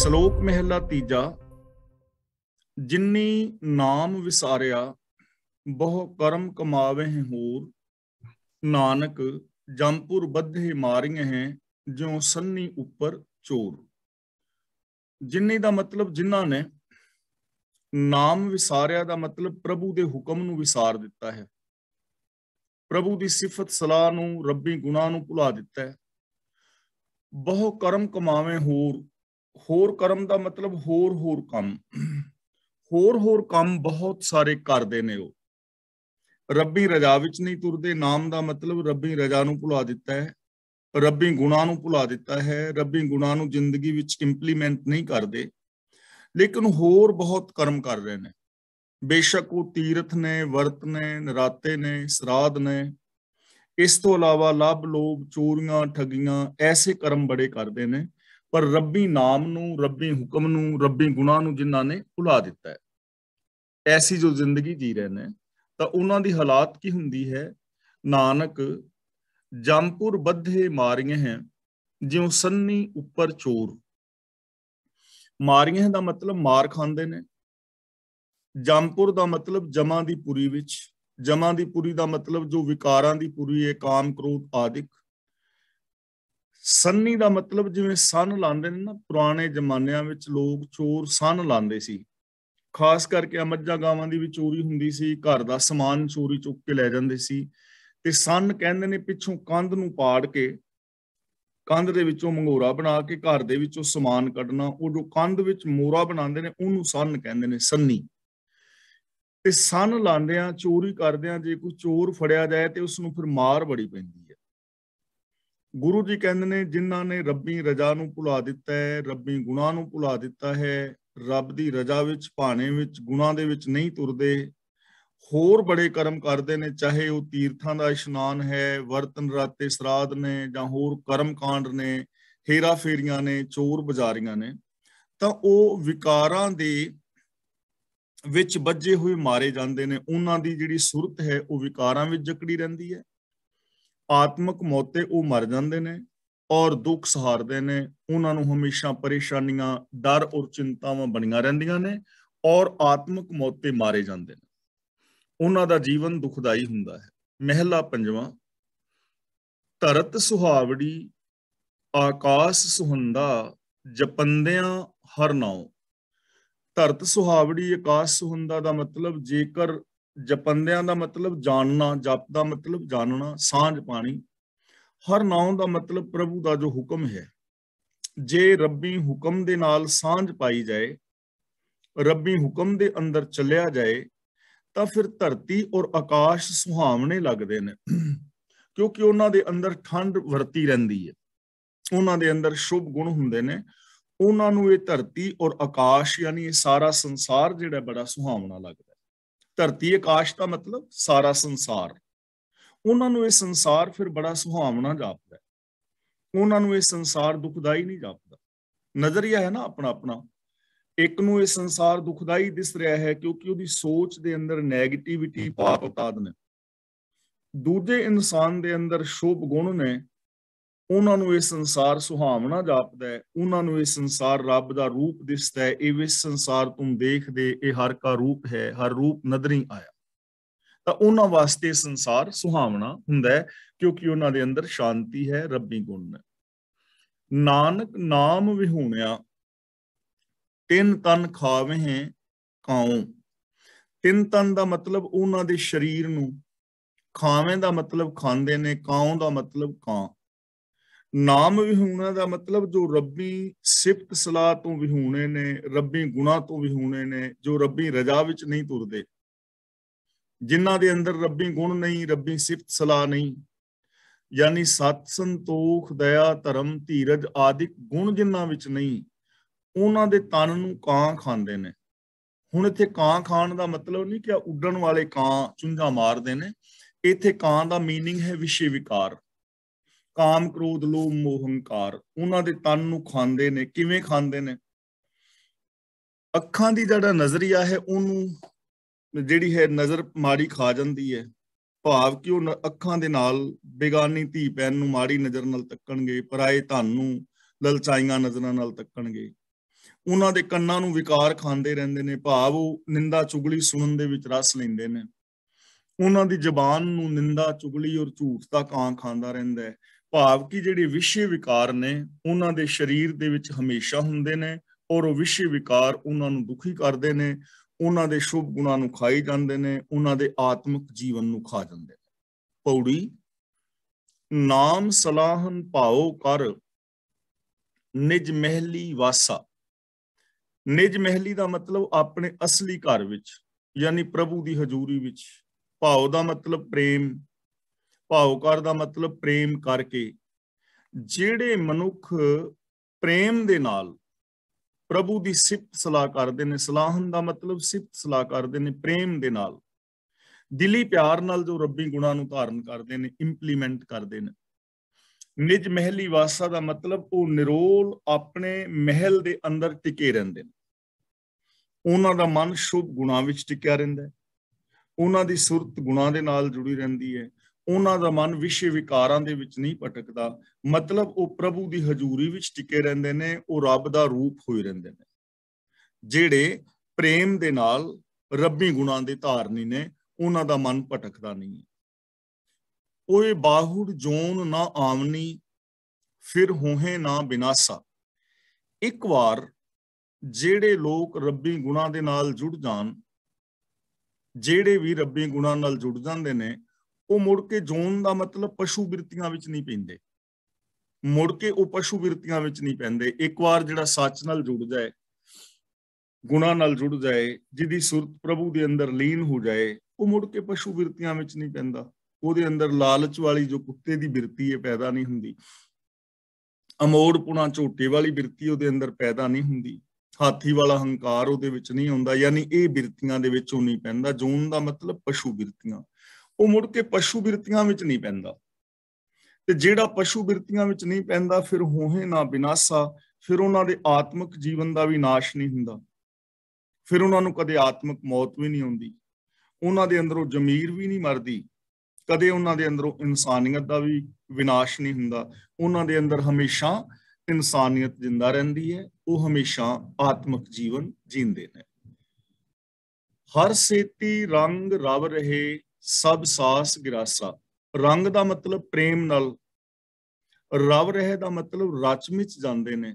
ਸ਼ਲੋਕ ਮਹਿਲਾ ਤੀਜਾ ਜਿਨਨੀ ਨਾਮ ਵਿਸਾਰਿਆ ਬਹੁ ਕਰਮ ਕਮਾਵੇ ਹੂਰ ਨਾਨਕ ਜੰਪੁਰ ਬੱਧੇ ਮਾਰੀਆਂ ਹੈ ਜਿਉ ਸੰਨੀ ਉੱਪਰ ਚੋਰ ਜਿਨਨੀ ਦਾ ਮਤਲਬ ਜਿਨ੍ਹਾਂ ਨੇ ਨਾਮ ਵਿਸਾਰਿਆ ਦਾ ਮਤਲਬ ਪ੍ਰਭੂ ਦੇ ਹੁਕਮ ਨੂੰ ਵਿਸਾਰ ਦਿੱਤਾ ਹੈ ਪ੍ਰਭੂ ਦੀ ਸਿਫਤ ਸਲਾਹ ਨੂੰ ਰੱਬੀ ਗੁਨਾਹ ਨੂੰ ਭੁਲਾ ਦਿੱਤਾ ਹੈ ਬਹੁ ਕਰਮ ਕਮਾਵੇ ਹੂਰ ਹੋਰ ਕਰਮ ਦਾ ਮਤਲਬ ਹੋਰ ਹੋਰ ਕੰਮ ਹੋਰ ਹੋਰ ਕੰਮ ਬਹੁਤ ਸਾਰੇ ਕਰਦੇ ਨੇ ਉਹ ਰੱਬੀ ਰਜਾ ਵਿੱਚ ਨਹੀਂ ਤੁਰਦੇ ਨਾਮ ਦਾ ਮਤਲਬ ਰੱਬੀ ਰਜਾ ਨੂੰ ਭੁਲਾ ਦਿੱਤਾ ਹੈ ਰੱਬੀ ਗੁਣਾ ਨੂੰ ਭੁਲਾ ਦਿੱਤਾ ਹੈ ਰੱਬੀ ਗੁਣਾ ਨੂੰ ਜ਼ਿੰਦਗੀ ਵਿੱਚ ਇੰਪਲੀਮੈਂਟ ਨਹੀਂ ਕਰਦੇ ਲੇਕਿਨ ਹੋਰ ਬਹੁਤ ਕਰਮ ਕਰ ਰਹੇ ਨੇ ਬੇਸ਼ੱਕ ਉਹ ਤੀਰਥ ਨੇ ਵਰਤ ਨੇ ਨਰਾਤੇ ਨੇ ਸਰਾਧ ਨੇ ਇਸ ਤੋਂ ਇਲਾਵਾ ਲਬ ਲੋਭ ਚੋਰੀਆਂ ਠਗੀਆਂ ਐਸੇ ਕਰਮ ਬੜੇ ਕਰਦੇ ਨੇ ਪਰ ਰੱਬੀ ਨਾਮ ਨੂੰ ਰੱਬੀ ਹੁਕਮ ਨੂੰ ਰੱਬੀ ਗੁਨਾਹ ਨੂੰ ਜਿਨ੍ਹਾਂ ਨੇ ਭੁਲਾ ਦਿੱਤਾ ਹੈ ਐਸੀ ਜੋ ਜ਼ਿੰਦਗੀ ਜੀ ਰਹੇ ਨੇ ਤਾਂ ਉਹਨਾਂ ਦੀ ਹਾਲਾਤ ਕੀ ਹੁੰਦੀ ਹੈ ਨਾਨਕ ਜੰਪੂਰ ਬੱਧੇ ਮਾਰੀਆਂ ਹੈ ਜਿਉ ਸੰਨੀ ਉੱਪਰ ਚੋਰ ਮਾਰੀਆਂ ਦਾ ਮਤਲਬ ਮਾਰ ਖਾਂਦੇ ਨੇ ਜੰਪੂਰ ਦਾ ਮਤਲਬ ਜਮਾਂ ਦੀ ਪੁਰੀ ਵਿੱਚ ਜਮਾਂ ਦੀ ਪੁਰੀ ਦਾ ਮਤਲਬ ਜੋ ਵਿਕਾਰਾਂ ਦੀ ਪੁਰੀ ਹੈ ਕਾਮ ਕ੍ਰੋਧ ਆਦਿਕ ਸੰਨੀ ਦਾ ਮਤਲਬ ਜਿਵੇਂ ਸਨ ਲਾਉਂਦੇ ਨੇ ਨਾ ਪੁਰਾਣੇ ਜ਼ਮਾਨਿਆਂ ਵਿੱਚ ਲੋਕ ਚੋਰ ਸਨ ਲਾਉਂਦੇ ਸੀ ਖਾਸ ਕਰਕੇ ਅਮੱਜਾ ਗਾਵਾਂ ਦੀ ਵੀ ਚੋਰੀ ਹੁੰਦੀ ਸੀ ਘਰ ਦਾ ਸਮਾਨ ਚੋਰੀ ਚੁੱਕ ਕੇ ਲੈ ਜਾਂਦੇ ਸੀ ਤੇ ਸਨ ਕਹਿੰਦੇ ਨੇ ਪਿੱਛੋਂ ਕੰਧ ਨੂੰ ਪਾੜ ਕੇ ਕੰਧ ਦੇ ਵਿੱਚੋਂ ਮੰਗੋਰਾ ਬਣਾ ਕੇ ਘਰ ਦੇ ਵਿੱਚੋਂ ਸਮਾਨ ਕੱਢਣਾ ਉਹ ਜੋ ਕੰਧ ਵਿੱਚ ਮੋਰਾ ਬਣਾਉਂਦੇ ਨੇ ਉਹਨੂੰ ਸਨ ਕਹਿੰਦੇ ਨੇ ਸੰਨੀ ਤੇ ਸਨ ਲਾਉਂਦੇ ਆ ਚੋਰੀ ਕਰਦੇ ਆ ਜੇ ਕੋਈ ਚੋਰ ਫੜਿਆ ਜਾਏ ਤੇ ਉਸ ਨੂੰ ਫਿਰ ਮਾਰ ਬੜੀ ਪੈਂਦੀ ਗੁਰੂ ਜੀ ਕਹਿੰਦੇ ਨੇ ਜਿਨ੍ਹਾਂ ਨੇ ਰੱਬੀ ਰਜਾ ਨੂੰ ਭੁਲਾ ਦਿੱਤਾ ਹੈ ਰੱਬੀ ਗੁਨਾ ਨੂੰ ਭੁਲਾ ਦਿੱਤਾ ਹੈ ਰੱਬ ਦੀ ਰਜਾ ਵਿੱਚ ਭਾਣੇ ਵਿੱਚ ਗੁਨਾ ਦੇ ਵਿੱਚ ਨਹੀਂ ਤੁਰਦੇ ਹੋਰ ਬੜੇ ਕਰਮ ਕਰਦੇ ਨੇ ਚਾਹੇ ਉਹ ਤੀਰਥਾਂ ਦਾ ਇਸ਼ਨਾਨ ਹੈ ਵਰਤਨ ਰਾਤੇ ਸਰਾਧ ਨੇ ਜਾਂ ਹੋਰ ਕਰਮ ਕਾਂਡ ਨੇ ਹੀਰਾ ਫੇਰੀਆਂ ਨੇ ਚੋਰ ਬਜ਼ਾਰੀਆਂ ਨੇ ਤਾਂ ਉਹ ਵਿਕਾਰਾਂ ਦੇ ਵਿੱਚ ਵੱਜੇ ਹੋਏ ਮਾਰੇ ਜਾਂਦੇ ਨੇ ਉਹਨਾਂ ਦੀ ਜਿਹੜੀ ਸੁਰਤ ਹੈ ਉਹ ਵਿਕਾਰਾਂ ਵਿੱਚ ਜਕੜੀ ਰਹਿੰਦੀ ਹੈ ਆਤਮਿਕ ਮੌਤੇ ਉਹ ਮਰ ਜਾਂਦੇ ਨੇ ਔਰ ਦੁੱਖ ਸਹਾਰਦੇ ਨੇ ਉਹਨਾਂ ਨੂੰ ਹਮੇਸ਼ਾ ਪਰੇਸ਼ਾਨੀਆਂ ਡਰ ਔਰ ਚਿੰਤਾਵਾਂ ਬਣੀਆਂ ਰਹਿੰਦੀਆਂ ਨੇ ਔਰ ਆਤਮਿਕ ਮੌਤੇ ਮਾਰੇ ਜਾਂਦੇ ਨੇ ਉਹਨਾਂ ਦਾ ਜੀਵਨ ਦੁਖਦਾਈ ਹੁੰਦਾ ਹੈ ਮਹਿਲਾ ਪੰਜਵਾਂ ਤਰਤ ਸੁਹਾਵੜੀ ਆਕਾਸ਼ ਸੁਹੰਦਾ ਜਪੰਦਿਆਂ ਹਰ ਨਾਉ ਤਰਤ ਸੁਹਾਵੜੀ ਆਕਾਸ਼ ਸੁਹੰਦਾ ਦਾ ਮਤਲਬ ਜੇਕਰ ਜਪੰਦਿਆਂ ਦਾ ਮਤਲਬ ਜਾਣਨਾ ਜਪ ਦਾ ਮਤਲਬ ਜਾਣਨਾ ਸਾਂਝ ਪਾਣੀ ਹਰ ਨਾਮ ਦਾ ਮਤਲਬ ਪ੍ਰਭੂ ਦਾ ਜੋ ਹੁਕਮ ਹੈ ਜੇ ਰੱਬੀ ਹੁਕਮ ਦੇ ਨਾਲ ਸਾਂਝ ਪਾਈ ਜਾਏ ਰੱਬੀ ਹੁਕਮ ਦੇ ਅੰਦਰ ਚੱਲਿਆ ਜਾਏ ਤਾਂ ਫਿਰ ਧਰਤੀ ਔਰ ਆਕਾਸ਼ ਸੁਹਾਵਣੇ ਲੱਗਦੇ ਨੇ ਕਿਉਂਕਿ ਉਹਨਾਂ ਦੇ ਅੰਦਰ ਠੰਡ ਵਰਤੀ ਰਹਿੰਦੀ ਹੈ ਉਹਨਾਂ ਦੇ ਅੰਦਰ ਸ਼ੁਭ ਗੁਣ ਹੁੰਦੇ ਨੇ ਉਹਨਾਂ ਨੂੰ ਇਹ ਧਰਤੀ ਔਰ ਆਕਾਸ਼ ਯਾਨੀ ਇਹ ਸਾਰਾ ਸੰਸਾਰ ਜਿਹੜਾ ਬੜਾ ਸੁਹਾਵਣਾ ਲੱਗਦਾ ਧਰਤੀ ਆਕਾਸ਼ ਦਾ ਮਤਲਬ ਸਾਰਾ ਸੰਸਾਰ ਉਹਨਾਂ ਨੂੰ ਇਹ ਸੰਸਾਰ ਫਿਰ ਬੜਾ ਸੁਹਾਵਣਾ ਜਾਪਦਾ ਹੈ ਉਹਨਾਂ ਨੂੰ ਇਹ ਸੰਸਾਰ ਦੁਖਦਾਈ ਨਹੀਂ ਜਾਪਦਾ ਨਜ਼ਰੀਆ ਹੈ ਨਾ ਆਪਣਾ ਆਪਣਾ ਇੱਕ ਨੂੰ ਇਹ ਸੰਸਾਰ ਦੁਖਦਾਈ ਦਿਸ ਰਿਹਾ ਹੈ ਕਿਉਂਕਿ ਉਹਦੀ ਸੋਚ ਦੇ ਅੰਦਰ 네ਗੇਟਿਵਿਟੀ ਪਾਪ ਉਤਾਦ ਨੇ ਦੂਜੇ ਇਨਸਾਨ ਦੇ ਅੰਦਰ ਸ਼ੋਭ ਗੁਣ ਨੇ ਉਹਨਾਂ ਨੂੰ ਇਹ ਸੰਸਾਰ ਸੁਹਾਵਣਾ ਜਾਪਦਾ ਹੈ ਉਹਨਾਂ ਨੂੰ ਇਹ ਸੰਸਾਰ ਰੱਬ ਦਾ ਰੂਪ ਦਿਸਦਾ ਹੈ ਇਹ ਵੀ ਸੰਸਾਰ ਤੂੰ ਦੇਖਦੇ ਇਹ ਹਰ ਕਾ ਰੂਪ ਹੈ ਹਰ ਰੂਪ ਨਦਰੀ ਆਇਆ ਤਾਂ ਉਹਨਾਂ ਵਾਸਤੇ ਸੰਸਾਰ ਸੁਹਾਵਣਾ ਹੁੰਦਾ ਹੈ ਕਿਉਂਕਿ ਉਹਨਾਂ ਦੇ ਅੰਦਰ ਸ਼ਾਂਤੀ ਹੈ ਰੱਬੀ ਗੁਣ ਹੈ ਨਾਨਕ ਨਾਮ ਵਿਹੂਣਿਆ ਤਿੰਨ ਤਨ ਖਾਵੇਂ ਕਾਉ ਤਿੰਨ ਤਨ ਦਾ ਮਤਲਬ ਉਹਨਾਂ ਦੇ ਸਰੀਰ ਨੂੰ ਖਾਵੇਂ ਦਾ ਮਤਲਬ ਖਾਂਦੇ ਨੇ ਕਾਉ ਦਾ ਮਤਲਬ ਕਾਂ ਨਾਮ ਵਿਹੂਣਾ ਦਾ ਮਤਲਬ ਜੋ ਰੱਬੀ ਸਿਫਤ ਸਲਾਹ ਤੋਂ ਵਿਹੂਣੇ ਨੇ ਰੱਬੀ ਗੁਣਾ ਤੋਂ ਵਿਹੂਣੇ ਨੇ ਜੋ ਰੱਬੀ ਰਜ਼ਾ ਵਿੱਚ ਨਹੀਂ ਤੁਰਦੇ ਜਿਨ੍ਹਾਂ ਦੇ ਅੰਦਰ ਰੱਬੀ ਗੁਣ ਨਹੀਂ ਰੱਬੀ ਸਿਫਤ ਸਲਾਹ ਨਹੀਂ ਯਾਨੀ ਸਤ ਸੰਤੋਖ ਦਇਆ ਧਰਮ ਧੀਰਜ ਆਦਿਕ ਗੁਣ ਜਿਨ੍ਹਾਂ ਵਿੱਚ ਨਹੀਂ ਉਹਨਾਂ ਦੇ ਤਨ ਨੂੰ ਕਾਂ ਖਾਂਦੇ ਨੇ ਹੁਣ ਇੱਥੇ ਕਾਂ ਖਾਣ ਦਾ ਮਤਲਬ ਨਹੀਂ ਕਿ ਉੱਡਣ ਵਾਲੇ ਕਾਂ ਚੁੰਝਾ ਮਾਰਦੇ ਨੇ ਇੱਥੇ ਕਾਂ ਦਾ ਮੀਨਿੰਗ ਹੈ ਵਿਸ਼ੇ ਵਿਕਾਰ ਕਾਮ ਕ੍ਰੋਧ ਲੋਭ ਮੋਹ ਹੰਕਾਰ ਉਹਨਾਂ ਦੇ ਤਨ ਨੂੰ ਖਾਂਦੇ ਨੇ ਕਿਵੇਂ ਖਾਂਦੇ ਨੇ ਅੱਖਾਂ ਦੀ ਜਿਹੜਾ ਨਜ਼ਰੀਆ ਹੈ ਉਹਨੂੰ ਜਿਹੜੀ ਹੈ ਨਜ਼ਰ ਮਾੜੀ ਖਾ ਜਾਂਦੀ ਹੈ ਭਾਵ ਕਿ ਉਹ ਅੱਖਾਂ ਦੇ ਨਾਲ ਬੇਗਾਨੀ ਧੀ ਪੈਨ ਨੂੰ ਮਾੜੀ ਨਜ਼ਰ ਨਾਲ ਤੱਕਣਗੇ ਪਰਾਏ ਧਨ ਨੂੰ ਲਲਚਾਈਆਂ ਨਜ਼ਰਾਂ ਨਾਲ ਤੱਕਣਗੇ ਉਹਨਾਂ ਦੇ ਕੰਨਾਂ ਨੂੰ ਵਿਕਾਰ ਖਾਂਦੇ ਰਹਿੰਦੇ ਨੇ ਭਾਵ ਉਹ ਨਿੰਦਾ ਚੁਗਲੀ ਸੁਣਨ ਦੇ ਵਿੱਚ ਰਸ ਲੈਂਦੇ ਨੇ ਉਹਨਾਂ ਦੀ ਜ਼ੁਬਾਨ ਨੂੰ ਨਿੰਦਾ ਚੁਗਲੀ ਔਰ ਝੂਠ ਦਾ ਕਾਂ ਖਾਂਦਾ ਰਹਿੰਦਾ ਹੈ ਭਾਵ ਕਿ ਜਿਹੜੇ ਵਿਸ਼ੇ ਵਿਕਾਰ ਨੇ ਉਹਨਾਂ ਦੇ ਸਰੀਰ ਦੇ ਵਿੱਚ ਹਮੇਸ਼ਾ ਹੁੰਦੇ ਨੇ ਔਰ ਉਹ ਵਿਸ਼ੇ ਵਿਕਾਰ ਉਹਨਾਂ ਨੂੰ ਦੁਖੀ ਕਰਦੇ ਨੇ ਉਹਨਾਂ ਦੇ ਸ਼ੁਭ ਗੁਣਾਂ ਨੂੰ ਖਾਈ ਜਾਂਦੇ ਨੇ ਉਹਨਾਂ ਦੇ ਆਤਮਿਕ ਜੀਵਨ ਨੂੰ ਖਾ ਜਾਂਦੇ ਨੇ ਪੌੜੀ ਨਾਮ ਸਲਾਹਨ ਭਾਉ ਕਰ ਨਿਜ ਮਹਿਲੀ ਵਾਸਾ ਨਿਜ ਮਹਿਲੀ ਦਾ ਮਤਲਬ ਆਪਣੇ ਅਸਲੀ ਘਰ ਵਿੱਚ ਯਾਨੀ ਪ੍ਰਭੂ ਦੀ ਹਜ਼ੂਰੀ ਵਿੱਚ ਭਾਉ ਦਾ ਮਤਲਬ ਪ੍ਰੇਮ ਭਾਵਕਾਰ ਦਾ ਮਤਲਬ ਪ੍ਰੇਮ ਕਰਕੇ ਜਿਹੜੇ ਮਨੁੱਖ ਪ੍ਰੇਮ ਦੇ ਨਾਲ ਪ੍ਰਭੂ ਦੀ ਸਿਫਤ ਸਲਾਹ ਕਰਦੇ ਨੇ ਸਲਾਹਨ ਦਾ ਮਤਲਬ ਸਿਫਤ ਸਲਾਹ ਕਰਦੇ ਨੇ ਪ੍ਰੇਮ ਦੇ ਨਾਲ ਦਿਲੀ ਪਿਆਰ ਨਾਲ ਜੋ ਰੱਬੀ ਗੁਣਾਂ ਨੂੰ ਧਾਰਨ ਕਰਦੇ ਨੇ ਇੰਪਲੀਮੈਂਟ ਕਰਦੇ ਨੇ ਨਿਜ ਮਹਿਲੀ ਵਾਸਾ ਦਾ ਮਤਲਬ ਉਹ ਨਿਰੋਲ ਆਪਣੇ ਮਹਿਲ ਦੇ ਅੰਦਰ ਟਿਕੇ ਰਹਿੰਦੇ ਨੇ ਉਹਨਾਂ ਦਾ ਮਨ ਸ਼ੁਭ ਗੁਣਾ ਵਿੱਚ ਟਿਕਿਆ ਰਹਿੰਦਾ ਹੈ ਉਹਨਾਂ ਦੀ ਸੁਰਤ ਗੁਣਾ ਦੇ ਨਾਲ ਜੁੜੀ ਰਹਿੰਦੀ ਹੈ ਉਹਨਾਂ ਦਾ ਮਨ ਵਿਸ਼ੇ ਵਿਕਾਰਾਂ ਦੇ ਵਿੱਚ ਨਹੀਂ ਭਟਕਦਾ ਮਤਲਬ ਉਹ ਪ੍ਰਭੂ ਦੀ ਹਜ਼ੂਰੀ ਵਿੱਚ ਟਿਕੇ ਰਹਿੰਦੇ ਨੇ ਉਹ ਰੱਬ ਦਾ ਰੂਪ ਹੋਏ ਰਹਿੰਦੇ ਨੇ ਜਿਹੜੇ ਪ੍ਰੇਮ ਦੇ ਨਾਲ ਰੱਬੀ ਗੁਣਾਂ ਦੇ ਧਾਰਨੀ ਨੇ ਉਹਨਾਂ ਦਾ ਮਨ ਭਟਕਦਾ ਨਹੀਂ ਓਏ ਬਾਹੂੜ ਜੋਨ ਨਾ ਆਮਨੀ ਫਿਰ ਹੋਹੇ ਨਾ ਬਿਨਾਸਾ ਇੱਕ ਵਾਰ ਜਿਹੜੇ ਲੋਕ ਰੱਬੀ ਗੁਣਾਂ ਦੇ ਨਾਲ ਜੁੜ ਜਾਣ ਜਿਹੜੇ ਵੀ ਰੱਬੀ ਗੁਣਾਂ ਨਾਲ ਜੁੜ ਜਾਂਦੇ ਨੇ ਉਹ ਮੁੜ ਕੇ ਜੋਨ ਦਾ ਮਤਲਬ ਪਸ਼ੂ ਬਿਰਤੀਆਂ ਵਿੱਚ ਨਹੀਂ ਪੈਂਦੇ ਮੁੜ ਕੇ ਉਹ ਪਸ਼ੂ ਬਿਰਤੀਆਂ ਵਿੱਚ ਨਹੀਂ ਪੈਂਦੇ ਇੱਕ ਵਾਰ ਜਿਹੜਾ ਸੱਚ ਨਾਲ ਜੁੜ ਜਾਏ ਗੁਣਾ ਨਾਲ ਜੁੜ ਜਾਏ ਜਿਹਦੀ ਸੁਰਤ ਪ੍ਰਭੂ ਦੇ ਅੰਦਰ ਲੀਨ ਹੋ ਜਾਏ ਉਹ ਮੁੜ ਕੇ ਪਸ਼ੂ ਬਿਰਤੀਆਂ ਵਿੱਚ ਨਹੀਂ ਪੈਂਦਾ ਉਹਦੇ ਅੰਦਰ ਲਾਲਚ ਵਾਲੀ ਜੋ ਕੁੱਤੇ ਦੀ ਬਿਰਤੀ ਹੈ ਪੈਦਾ ਨਹੀਂ ਹੁੰਦੀ ਅਮੋੜਪੁਣਾ ਝੋਟੇ ਵਾਲੀ ਬਿਰਤੀ ਉਹਦੇ ਅੰਦਰ ਪੈਦਾ ਨਹੀਂ ਹੁੰਦੀ ਹਾਥੀ ਵਾਲਾ ਹੰਕਾਰ ਉਹਦੇ ਵਿੱਚ ਨਹੀਂ ਹੁੰਦਾ ਯਾਨੀ ਇਹ ਬਿਰਤੀਆਂ ਦੇ ਵਿੱਚ ਉਹ ਨਹੀਂ ਪੈਂਦਾ ਜੂਨ ਦਾ ਮਤਲਬ ਪਸ਼ੂ ਬਿਰਤੀਆਂ ਉਹ ਮੁੜ ਕੇ ਪਸ਼ੂ ਬਿਰਤੀਆਂ ਵਿੱਚ ਨਹੀਂ ਪੈਂਦਾ ਤੇ ਜਿਹੜਾ ਪਸ਼ੂ ਬਿਰਤੀਆਂ ਵਿੱਚ ਨਹੀਂ ਪੈਂਦਾ ਫਿਰ ਹੋਹੇ ਨਾ ਬਿਨਾਸਾ ਫਿਰ ਉਹਨਾਂ ਦੇ ਆਤਮਿਕ ਜੀਵਨ ਦਾ ਵੀ ਨਾਸ਼ ਨਹੀਂ ਹੁੰਦਾ ਫਿਰ ਉਹਨਾਂ ਨੂੰ ਕਦੇ ਆਤਮਿਕ ਮੌਤ ਵੀ ਨਹੀਂ ਆਉਂਦੀ ਉਹਨਾਂ ਦੇ ਅੰਦਰੋਂ ਜ਼ਮੀਰ ਵੀ ਨਹੀਂ ਮਰਦੀ ਕਦੇ ਉਹਨਾਂ ਦੇ ਅੰਦਰੋਂ ਇਨਸਾਨੀਅਤ ਦਾ ਵੀ ਵਿਨਾਸ਼ ਨਹੀਂ ਹੁੰਦਾ ਉਹਨਾਂ ਦੇ ਅੰਦਰ ਹਮੇਸ਼ਾ ਇਨਸਾਨੀਅਤ ਜਿੰਦਾ ਰਹਿੰਦੀ ਹੈ ਉਹ ਹਮੇਸ਼ਾ ਆਤਮਿਕ ਜੀਵਨ ਜੀਂਦੇ ਨੇ ਹਰ ਸੇਤੀ ਰੰਗ ਰਵ ਰਹੇ ਸਭ ਸਾਸ ਗਿਰਾਸਾ ਰੰਗ ਦਾ ਮਤਲਬ ਪ੍ਰੇਮ ਨਾਲ ਰਵ ਰਹੇ ਦਾ ਮਤਲਬ ਰਚ ਵਿੱਚ ਜਾਂਦੇ ਨੇ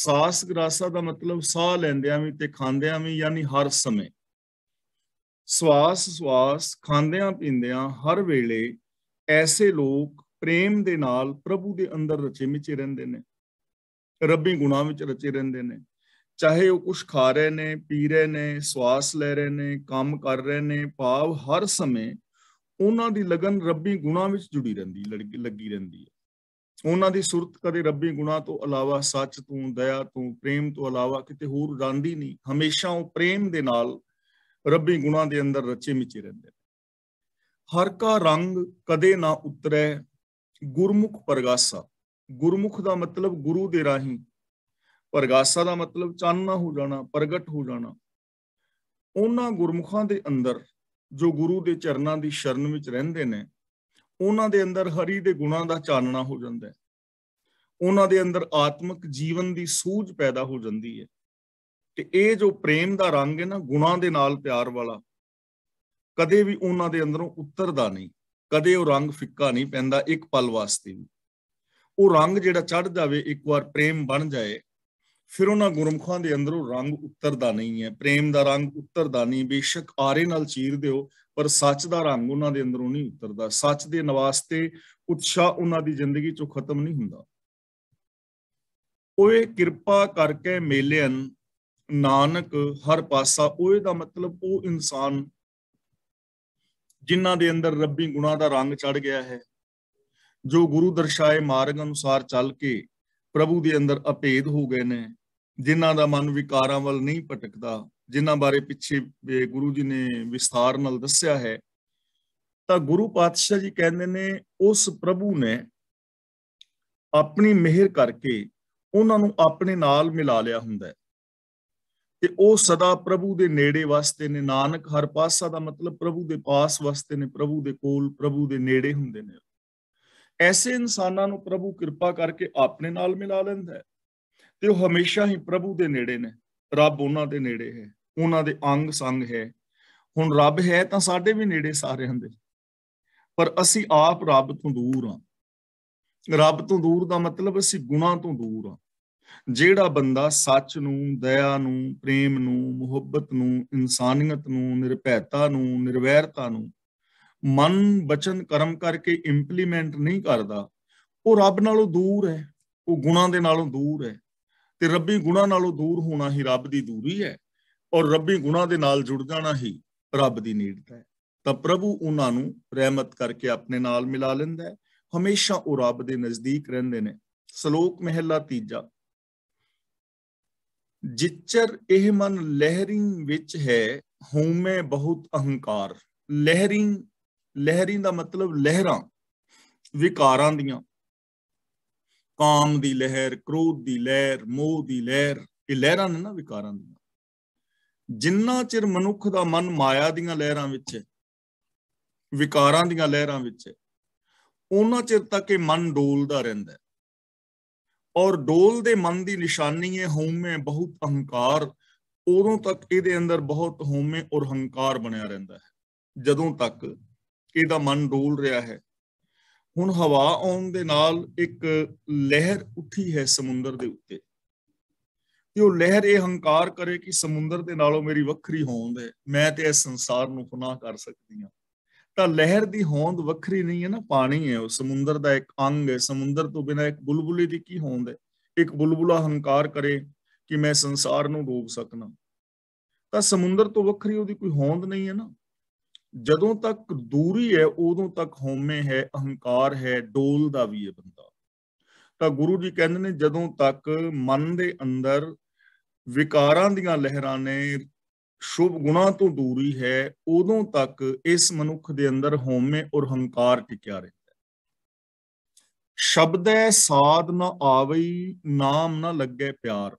ਸਾਸ ਗਰਾਸਾ ਦਾ ਮਤਲਬ ਸਾਹ ਲੈਂਦਿਆਂ ਵੀ ਤੇ ਖਾਂਦਿਆਂ ਵੀ ਯਾਨੀ ਹਰ ਸਮੇਂ ਸਵਾਸ ਸਵਾਸ ਖਾਂਦਿਆਂ ਪੀਂਦਿਆਂ ਹਰ ਵੇਲੇ ਐਸੇ ਲੋਕ ਪ੍ਰੇਮ ਦੇ ਨਾਲ ਪ੍ਰਭੂ ਦੇ ਅੰਦਰ ਰਚੇ ਮਿਚੇ ਰਹਿੰਦੇ ਨੇ ਰੱਬੀ ਗੁਣਾ ਵਿੱਚ ਰਚੇ ਰਹਿੰਦੇ ਨੇ ਚਾਹੇ ਉਹ ਕੁਝ ਖਾ ਰਹੇ ਨੇ ਪੀ ਰਹੇ ਨੇ ਸਵਾਸ ਲੈ ਰਹੇ ਨੇ ਕੰਮ ਕਰ ਰਹੇ ਨੇ ਭਾਵ ਹਰ ਸਮੇਂ ਉਹਨਾਂ ਦੀ ਲਗਨ ਰੱਬੀ ਗੁਣਾ ਵਿੱਚ ਜੁੜੀ ਰਹਿੰਦੀ ਲੱਗੀ ਰਹਿੰਦੀ ਹੈ ਉਹਨਾਂ ਦੀ ਸੁਰਤ ਕਦੇ ਰੱਬੀ ਗੁਣਾ ਤੋਂ ਇਲਾਵਾ ਸੱਚ ਤੋਂ ਦਇਆ ਤੋਂ ਪ੍ਰੇਮ ਤੋਂ ਇਲਾਵਾ ਕਿਤੇ ਹੋਰ ਰਾਂਦੀ ਨਹੀਂ ਹਮੇਸ਼ਾ ਉਹ ਪ੍ਰੇਮ ਦੇ ਨਾਲ ਰੱਬੀ ਗੁਣਾ ਦੇ ਅੰਦਰ ਰਚੇ ਮਿਚੇ ਰਹਿੰਦੇ ਹਰ ਕਾ ਰੰਗ ਕਦੇ ਨਾ ਉਤਰੈ ਗੁਰਮੁਖ ਪਰਗਾਸਾ ਗੁਰਮੁਖ ਦਾ ਮਤਲਬ ਗੁਰੂ ਦੇ ਰਾਹੀਂ ਪਰਗਾਸਾ ਦਾ ਮਤਲਬ ਚਾਨਣਾ ਹੋ ਜਾਣਾ ਪ੍ਰਗਟ ਹੋ ਜਾਣਾ ਉਹਨਾਂ ਗੁਰਮੁਖਾਂ ਦੇ ਅੰਦਰ ਜੋ ਗੁਰੂ ਦੇ ਚਰਨਾਂ ਦੀ ਸ਼ਰਨ ਵਿੱਚ ਰਹਿੰਦੇ ਨੇ ਉਹਨਾਂ ਦੇ ਅੰਦਰ ਹਰੀ ਦੇ ਗੁਣਾਂ ਦਾ ਚਾਨਣਾ ਹੋ ਜਾਂਦਾ ਹੈ ਉਹਨਾਂ ਦੇ ਅੰਦਰ ਆਤਮਿਕ ਜੀਵਨ ਦੀ ਸੂਝ ਪੈਦਾ ਹੋ ਜਾਂਦੀ ਹੈ ਤੇ ਇਹ ਜੋ ਪ੍ਰੇਮ ਦਾ ਰੰਗ ਹੈ ਨਾ ਗੁਣਾਂ ਦੇ ਨਾਲ ਪਿਆਰ ਵਾਲਾ ਕਦੇ ਵੀ ਉਹਨਾਂ ਦੇ ਅੰਦਰੋਂ ਉਤਰਦਾ ਨਹੀਂ ਕਦੇ ਉਹ ਰੰਗ ਫਿੱਕਾ ਨਹੀਂ ਪੈਂਦਾ ਇੱਕ ਪਲ ਵਾਸਤੇ ਵੀ ਉਹ ਰੰਗ ਜਿਹੜਾ ਚੜ ਜਾਵੇ ਇੱਕ ਵਾਰ ਪ੍ਰੇਮ ਬਣ ਜਾਏ ਫਿਰ ਉਹਨਾਂ ਗੁਰਮਖਾਂ ਦੇ ਅੰਦਰੋਂ ਰੰਗ ਉਤਰਦਾ ਨਹੀਂ ਹੈ ਪ੍ਰੇਮ ਦਾ ਰੰਗ ਉਤਰਦਾ ਨਹੀਂ ਬੇਸ਼ੱਕ ਆਰੇ ਨਾਲ ਚੀਰ ਦਿਓ ਪਰ ਸੱਚ ਦਾ ਰੰਗ ਉਹਨਾਂ ਦੇ ਅੰਦਰੋਂ ਨਹੀਂ ਉਤਰਦਾ ਸੱਚ ਦੇ ਨਵਾਸਤੇ ਉਤਸ਼ਾਹ ਉਹਨਾਂ ਦੀ ਜ਼ਿੰਦਗੀ ਚੋਂ ਖਤਮ ਨਹੀਂ ਹੁੰਦਾ ਓਏ ਕਿਰਪਾ ਕਰਕੇ ਮੇਲਿਆਂ ਨਾਨਕ ਹਰ ਪਾਸਾ ਓਏ ਦਾ ਮਤਲਬ ਉਹ ਇਨਸਾਨ ਜਿਨ੍ਹਾਂ ਦੇ ਅੰਦਰ ਰੱਬੀ ਗੁਣਾ ਦਾ ਰੰਗ ਚੜ ਗਿਆ ਹੈ ਜੋ ਗੁਰੂ ਦਰਸ਼ਾਏ ਮਾਰਗ ਅਨੁਸਾਰ ਚੱਲ ਕੇ ਪ੍ਰਭੂ ਦੇ ਅੰਦਰ ਅਪੇਧ ਹੋ ਗਏ ਨੇ ਜਿਨ੍ਹਾਂ ਦਾ ਮਨ ਵਿਕਾਰਾਂ ਵੱਲ ਨਹੀਂ ਭਟਕਦਾ ਜਿਨ੍ਹਾਂ ਬਾਰੇ ਪਿੱਛੇ ਗੁਰੂ ਜੀ ਨੇ ਵਿਸਥਾਰ ਨਾਲ ਦੱਸਿਆ ਹੈ ਤਾਂ ਗੁਰੂ ਪਾਤਸ਼ਾਹ ਜੀ ਕਹਿੰਦੇ ਨੇ ਉਸ ਪ੍ਰਭੂ ਨੇ ਆਪਣੀ ਮਿਹਰ ਕਰਕੇ ਉਹਨਾਂ ਨੂੰ ਆਪਣੇ ਨਾਲ ਮਿਲਾ ਲਿਆ ਹੁੰਦਾ ਹੈ ਤੇ ਉਹ ਸਦਾ ਪ੍ਰਭੂ ਦੇ ਨੇੜੇ ਵਾਸਤੇ ਨੇ ਨਾਨਕ ਹਰ ਪਾਸਾ ਦਾ ਮਤਲਬ ਪ੍ਰਭੂ ਦੇ ਪਾਸ ਵਾਸਤੇ ਨੇ ਪ੍ਰਭੂ ਦੇ ਕੋਲ ਪ੍ਰਭੂ ਦੇ ਨੇੜੇ ਹੁੰਦੇ ਨੇ ਐਸੇ ਇਨਸਾਨਾਂ ਨੂੰ ਪ੍ਰਭੂ ਕਿਰਪਾ ਕਰਕੇ ਆਪਣੇ ਨਾਲ ਮਿਲਾ ਲੈਂਦਾ ਹੈ ਤੇ ਉਹ ਹਮੇਸ਼ਾ ਹੀ ਪ੍ਰਭੂ ਦੇ ਨੇੜੇ ਨੇ ਰੱਬ ਉਹਨਾਂ ਦੇ ਨੇੜੇ ਹੈ ਉਹਨਾਂ ਦੇ ਅੰਗ ਸੰਗ ਹੈ ਹੁਣ ਰੱਬ ਹੈ ਤਾਂ ਸਾਡੇ ਵੀ ਨੇੜੇ ਸਾਰੇ ਹੁੰਦੇ ਪਰ ਅਸੀਂ ਆਪ ਰੱਬ ਤੋਂ ਦੂਰ ਆ ਰੱਬ ਤੋਂ ਦੂਰ ਦਾ ਮਤਲਬ ਅਸੀਂ ਗੁਨਾਹ ਤੋਂ ਦੂਰ ਆ ਜਿਹੜਾ ਬੰਦਾ ਸੱਚ ਨੂੰ ਦਇਆ ਨੂੰ ਪ੍ਰੇਮ ਨੂੰ ਮੁਹੱਬਤ ਨੂੰ ਇਨਸਾਨੀਅਤ ਨੂੰ ਨਿਰਭੈਤਾ ਨੂੰ ਨਿਰਵੈਰਤਾ ਨੂੰ ਮਨ ਬਚਨ ਕਰਮ ਕਰਕੇ ਇੰਪਲੀਮੈਂਟ ਨਹੀਂ ਕਰਦਾ ਉਹ ਰੱਬ ਨਾਲੋਂ ਦੂਰ ਹੈ ਉਹ ਗੁਣਾਂ ਦੇ ਨਾਲੋਂ ਦੂਰ ਹੈ ਤੇ ਰੱਬੀ ਗੁਣਾਂ ਨਾਲੋਂ ਦੂਰ ਹੋਣਾ ਹੀ ਰੱਬ ਦੀ ਦੂਰੀ ਹੈ ਔਰ ਰੱਬੀ ਗੁਣਾਂ ਦੇ ਨਾਲ ਜੁੜ ਜਾਣਾ ਹੀ ਰੱਬ ਦੀ ਨੇੜਤਾ ਹੈ ਤਾਂ ਪ੍ਰਭੂ ਉਹਨਾਂ ਨੂੰ ਰਹਿਮਤ ਕਰਕੇ ਆਪਣੇ ਨਾਲ ਮਿਲਾ ਲੈਂਦਾ ਹੈ ਹਮੇਸ਼ਾ ਉਹ ਰੱਬ ਦੇ ਨਜ਼ਦੀਕ ਰਹਿੰਦੇ ਨੇ ਸ਼ਲੋਕ ਮਹਿਲਾ ਤੀਜਾ ਜਿੱਚਰ ਇਹ ਮਨ ਲਹਿਰਿੰਗ ਵਿੱਚ ਹੈ ਹਉਮੈ ਬਹੁਤ ਅਹੰਕਾਰ ਲਹਿਰਿੰਗ ਲਹਿਰੀ ਦਾ ਮਤਲਬ ਲਹਿਰਾਂ ਵਿਕਾਰਾਂ ਦੀਆਂ ਕਾਮ ਦੀ ਲਹਿਰ ਕ੍ਰੋਧ ਦੀ ਲਹਿਰ ਮੋਹ ਦੀ ਲਹਿਰ ਇਹ ਲਹਿਰਾਂ ਨੇ ਨਾ ਵਿਕਾਰਾਂ ਦੀਆਂ ਜਿੰਨਾ ਚਿਰ ਮਨੁੱਖ ਦਾ ਮਨ ਮਾਇਆ ਦੀਆਂ ਲਹਿਰਾਂ ਵਿੱਚ ਹੈ ਵਿਕਾਰਾਂ ਦੀਆਂ ਲਹਿਰਾਂ ਵਿੱਚ ਹੈ ਉਹਨਾਂ ਚਿਰ ਤੱਕ ਇਹ ਮਨ ਡੋਲਦਾ ਰਹਿੰਦਾ ਹੈ ਔਰ ਡੋਲ ਦੇ ਮਨ ਦੀ ਨਿਸ਼ਾਨੀ ਹੈ ਹਉਮੈ ਬਹੁਤ ਅਹੰਕਾਰ ਉਦੋਂ ਤੱਕ ਇਹਦੇ ਅੰਦਰ ਬਹੁਤ ਹਉਮੈ ਔਰ ਹੰਕਾਰ ਬਣਿਆ ਰਹਿੰਦਾ ਹੈ ਜਦੋਂ ਤੱਕ ਇਹਦਾ ਮਨ ਡੋਲ ਰਿਹਾ ਹੈ ਹੁਣ ਹਵਾ ਆਉਣ ਦੇ ਨਾਲ ਇੱਕ ਲਹਿਰ ਉੱਠੀ ਹੈ ਸਮੁੰਦਰ ਦੇ ਉੱਤੇ ਤੇ ਉਹ ਲਹਿਰ ਇਹ ਹੰਕਾਰ ਕਰੇ ਕਿ ਸਮੁੰਦਰ ਦੇ ਨਾਲੋਂ ਮੇਰੀ ਵੱਖਰੀ ਹੋਂਦ ਹੈ ਮੈਂ ਤੇ ਇਸ ਸੰਸਾਰ ਨੂੰ ਫਨਾ ਕਰ ਸਕਦੀ ਹਾਂ ਤਾਂ ਲਹਿਰ ਦੀ ਹੋਂਦ ਵੱਖਰੀ ਨਹੀਂ ਹੈ ਨਾ ਪਾਣੀ ਹੈ ਉਹ ਸਮੁੰਦਰ ਦਾ ਇੱਕ ਅੰਗ ਹੈ ਸਮੁੰਦਰ ਤੋਂ ਬਿਨਾ ਇੱਕ ਬੁਲਬੁਲੇ ਦੀ ਕੀ ਹੋਂਦ ਹੈ ਇੱਕ ਬੁਲਬੁਲਾ ਹੰਕਾਰ ਕਰੇ ਕਿ ਮੈਂ ਸੰਸਾਰ ਨੂੰ ਡੋਬ ਸਕਣਾ ਤਾਂ ਸਮੁੰਦਰ ਤੋਂ ਵੱਖਰੀ ਉਹਦੀ ਕੋਈ ਹੋਂਦ ਨਹੀਂ ਹੈ ਨਾ ਜਦੋਂ ਤੱਕ ਦੂਰੀ ਹੈ ਉਦੋਂ ਤੱਕ ਹਉਮੈ ਹੈ ਅਹੰਕਾਰ ਹੈ ਡੋਲਦਾ ਵੀ ਹੈ ਬੰਦਾ ਤਾਂ ਗੁਰੂ ਜੀ ਕਹਿੰਦੇ ਨੇ ਜਦੋਂ ਤੱਕ ਮਨ ਦੇ ਅੰਦਰ ਵਿਕਾਰਾਂ ਦੀਆਂ ਲਹਿਰਾਂ ਨੇ ਸ਼ੁਭ ਗੁਣਾ ਤੋਂ ਦੂਰੀ ਹੈ ਉਦੋਂ ਤੱਕ ਇਸ ਮਨੁੱਖ ਦੇ ਅੰਦਰ ਹਉਮੈ ਔਰ ਹੰਕਾਰ ਟਿਕਿਆ ਰਹਿੰਦਾ ਸ਼ਬਦ ਹੈ ਸਾਧ ਨਾ ਆਵਈ ਨਾਮ ਨਾ ਲੱਗੇ ਪਿਆਰ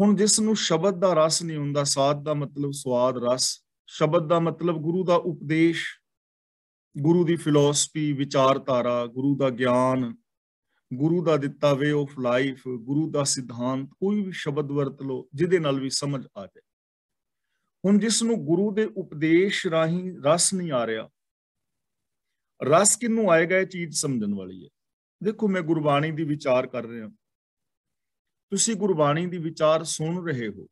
ਹੁਣ ਜਿਸ ਨੂੰ ਸ਼ਬਦ ਦਾ ਰਸ ਨਹੀਂ ਹੁੰਦਾ ਸਾਧ ਦਾ ਮਤਲਬ ਸਵਾਦ ਰਸ ਸ਼ਬਦ ਦਾ ਮਤਲਬ ਗੁਰੂ ਦਾ ਉਪਦੇਸ਼ ਗੁਰੂ ਦੀ ਫਿਲਾਸਫੀ ਵਿਚਾਰਧਾਰਾ ਗੁਰੂ ਦਾ ਗਿਆਨ ਗੁਰੂ ਦਾ ਦਿੱਤਾ ਵੇ ਆਫ ਲਾਈਫ ਗੁਰੂ ਦਾ ਸਿਧਾਂਤ ਕੋਈ ਵੀ ਸ਼ਬਦ ਵਰਤ ਲੋ ਜਿਹਦੇ ਨਾਲ ਵੀ ਸਮਝ ਆ ਜਾਏ ਹੁਣ ਜਿਸ ਨੂੰ ਗੁਰੂ ਦੇ ਉਪਦੇਸ਼ ਰਾਹੀਂ ਰਸ ਨਹੀਂ ਆ ਰਿਹਾ ਰਸ ਕਿੰਨੂੰ ਆਏਗਾ ਇਹ ਚੀਜ਼ ਸਮਝਣ ਵਾਲੀ ਹੈ ਦੇਖੋ ਮੈਂ ਗੁਰਬਾਣੀ ਦੀ ਵਿਚਾਰ ਕਰ ਰਿਹਾ ਤੁਸੀਂ ਗੁਰਬਾਣੀ ਦੀ ਵਿਚਾਰ ਸੁਣ ਰਹੇ ਹੋ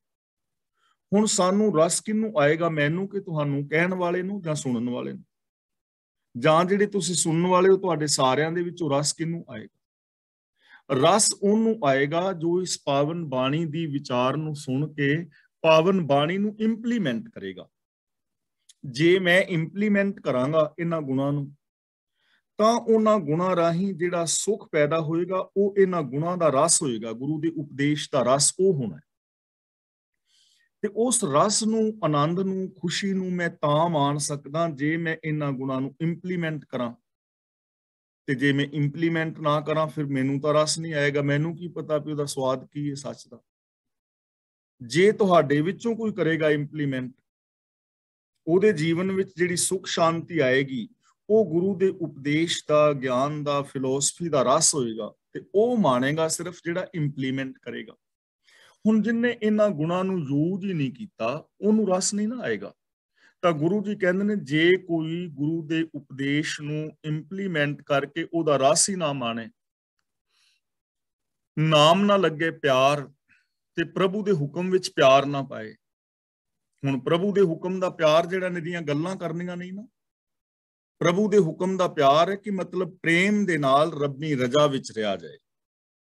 ਹੁਣ ਸਾਨੂੰ ਰਸ ਕਿਨੂੰ ਆਏਗਾ ਮੈਨੂੰ ਕਿ ਤੁਹਾਨੂੰ ਕਹਿਣ ਵਾਲੇ ਨੂੰ ਜਾਂ ਸੁਣਨ ਵਾਲੇ ਨੂੰ ਜਾਂ ਜਿਹੜੇ ਤੁਸੀਂ ਸੁਣਨ ਵਾਲੇ ਹੋ ਤੁਹਾਡੇ ਸਾਰਿਆਂ ਦੇ ਵਿੱਚੋਂ ਰਸ ਕਿਨੂੰ ਆਏਗਾ ਰਸ ਉਹਨੂੰ ਆਏਗਾ ਜੋ ਇਸ ਪਾਵਨ ਬਾਣੀ ਦੀ ਵਿਚਾਰ ਨੂੰ ਸੁਣ ਕੇ ਪਾਵਨ ਬਾਣੀ ਨੂੰ ਇੰਪਲੀਮੈਂਟ ਕਰੇਗਾ ਜੇ ਮੈਂ ਇੰਪਲੀਮੈਂਟ ਕਰਾਂਗਾ ਇਹਨਾਂ ਗੁਣਾਂ ਨੂੰ ਤਾਂ ਉਹਨਾਂ ਗੁਣਾਂ ਰਾਹੀਂ ਜਿਹੜਾ ਸੁਖ ਪੈਦਾ ਹੋਏਗਾ ਉਹ ਇਹਨਾਂ ਗੁਣਾਂ ਦਾ ਰਸ ਹੋਏਗਾ ਗੁਰੂ ਦੇ ਉਪਦੇਸ਼ ਦਾ ਰਸ ਉਹ ਹੋਣਾ ਤੇ ਉਸ ਰਸ ਨੂੰ ਆਨੰਦ ਨੂੰ ਖੁਸ਼ੀ ਨੂੰ ਮੈਂ ਤਾਂ ਮਾਣ ਸਕਦਾ ਜੇ ਮੈਂ ਇਹਨਾਂ ਗੁਣਾਂ ਨੂੰ ਇੰਪਲੀਮੈਂਟ ਕਰਾਂ ਤੇ ਜੇ ਮੈਂ ਇੰਪਲੀਮੈਂਟ ਨਾ ਕਰਾਂ ਫਿਰ ਮੈਨੂੰ ਤਾਂ ਰਸ ਨਹੀਂ ਆਏਗਾ ਮੈਨੂੰ ਕੀ ਪਤਾ ਵੀ ਉਹਦਾ ਸਵਾਦ ਕੀ ਹੈ ਸੱਚ ਦਾ ਜੇ ਤੁਹਾਡੇ ਵਿੱਚੋਂ ਕੋਈ ਕਰੇਗਾ ਇੰਪਲੀਮੈਂਟ ਉਹਦੇ ਜੀਵਨ ਵਿੱਚ ਜਿਹੜੀ ਸੁਖ ਸ਼ਾਂਤੀ ਆਏਗੀ ਉਹ ਗੁਰੂ ਦੇ ਉਪਦੇਸ਼ ਦਾ ਗਿਆਨ ਦਾ ਫਿਲਾਸਫੀ ਦਾ ਰਸ ਹੋਏਗਾ ਤੇ ਉਹ ਮਾਣੇਗਾ ਸਿਰਫ ਜਿਹੜਾ ਇੰਪਲੀਮੈਂਟ ਕਰੇਗਾ ਹੁਣ ਜਿਨਨੇ ਇਹਨਾਂ ਗੁਣਾਂ ਨੂੰ ਯੂਜ ਹੀ ਨਹੀਂ ਕੀਤਾ ਉਹਨੂੰ ਰਸ ਨਹੀਂ ਨਾ ਆਏਗਾ ਤਾਂ ਗੁਰੂ ਜੀ ਕਹਿੰਦੇ ਨੇ ਜੇ ਕੋਈ ਗੁਰੂ ਦੇ ਉਪਦੇਸ਼ ਨੂੰ ਇੰਪਲੀਮੈਂਟ ਕਰਕੇ ਉਹਦਾ ਰਸ ਹੀ ਨਾ ਮਾਣੇ ਨਾਮ ਨਾ ਲੱਗੇ ਪਿਆਰ ਤੇ ਪ੍ਰਭੂ ਦੇ ਹੁਕਮ ਵਿੱਚ ਪਿਆਰ ਨਾ ਪਾਏ ਹੁਣ ਪ੍ਰਭੂ ਦੇ ਹੁਕਮ ਦਾ ਪਿਆਰ ਜਿਹੜਾ ਨੇ ਦੀਆਂ ਗੱਲਾਂ ਕਰਨੀਆਂ ਨਹੀਂ ਨਾ ਪ੍ਰਭੂ ਦੇ ਹੁਕਮ ਦਾ ਪਿਆਰ ਹੈ ਕਿ ਮਤਲਬ ਪ੍ਰੇਮ ਦੇ ਨਾਲ ਰੱਬੀ ਰਜਾ ਵਿੱਚ ਰਿਹਾ ਜਾਏ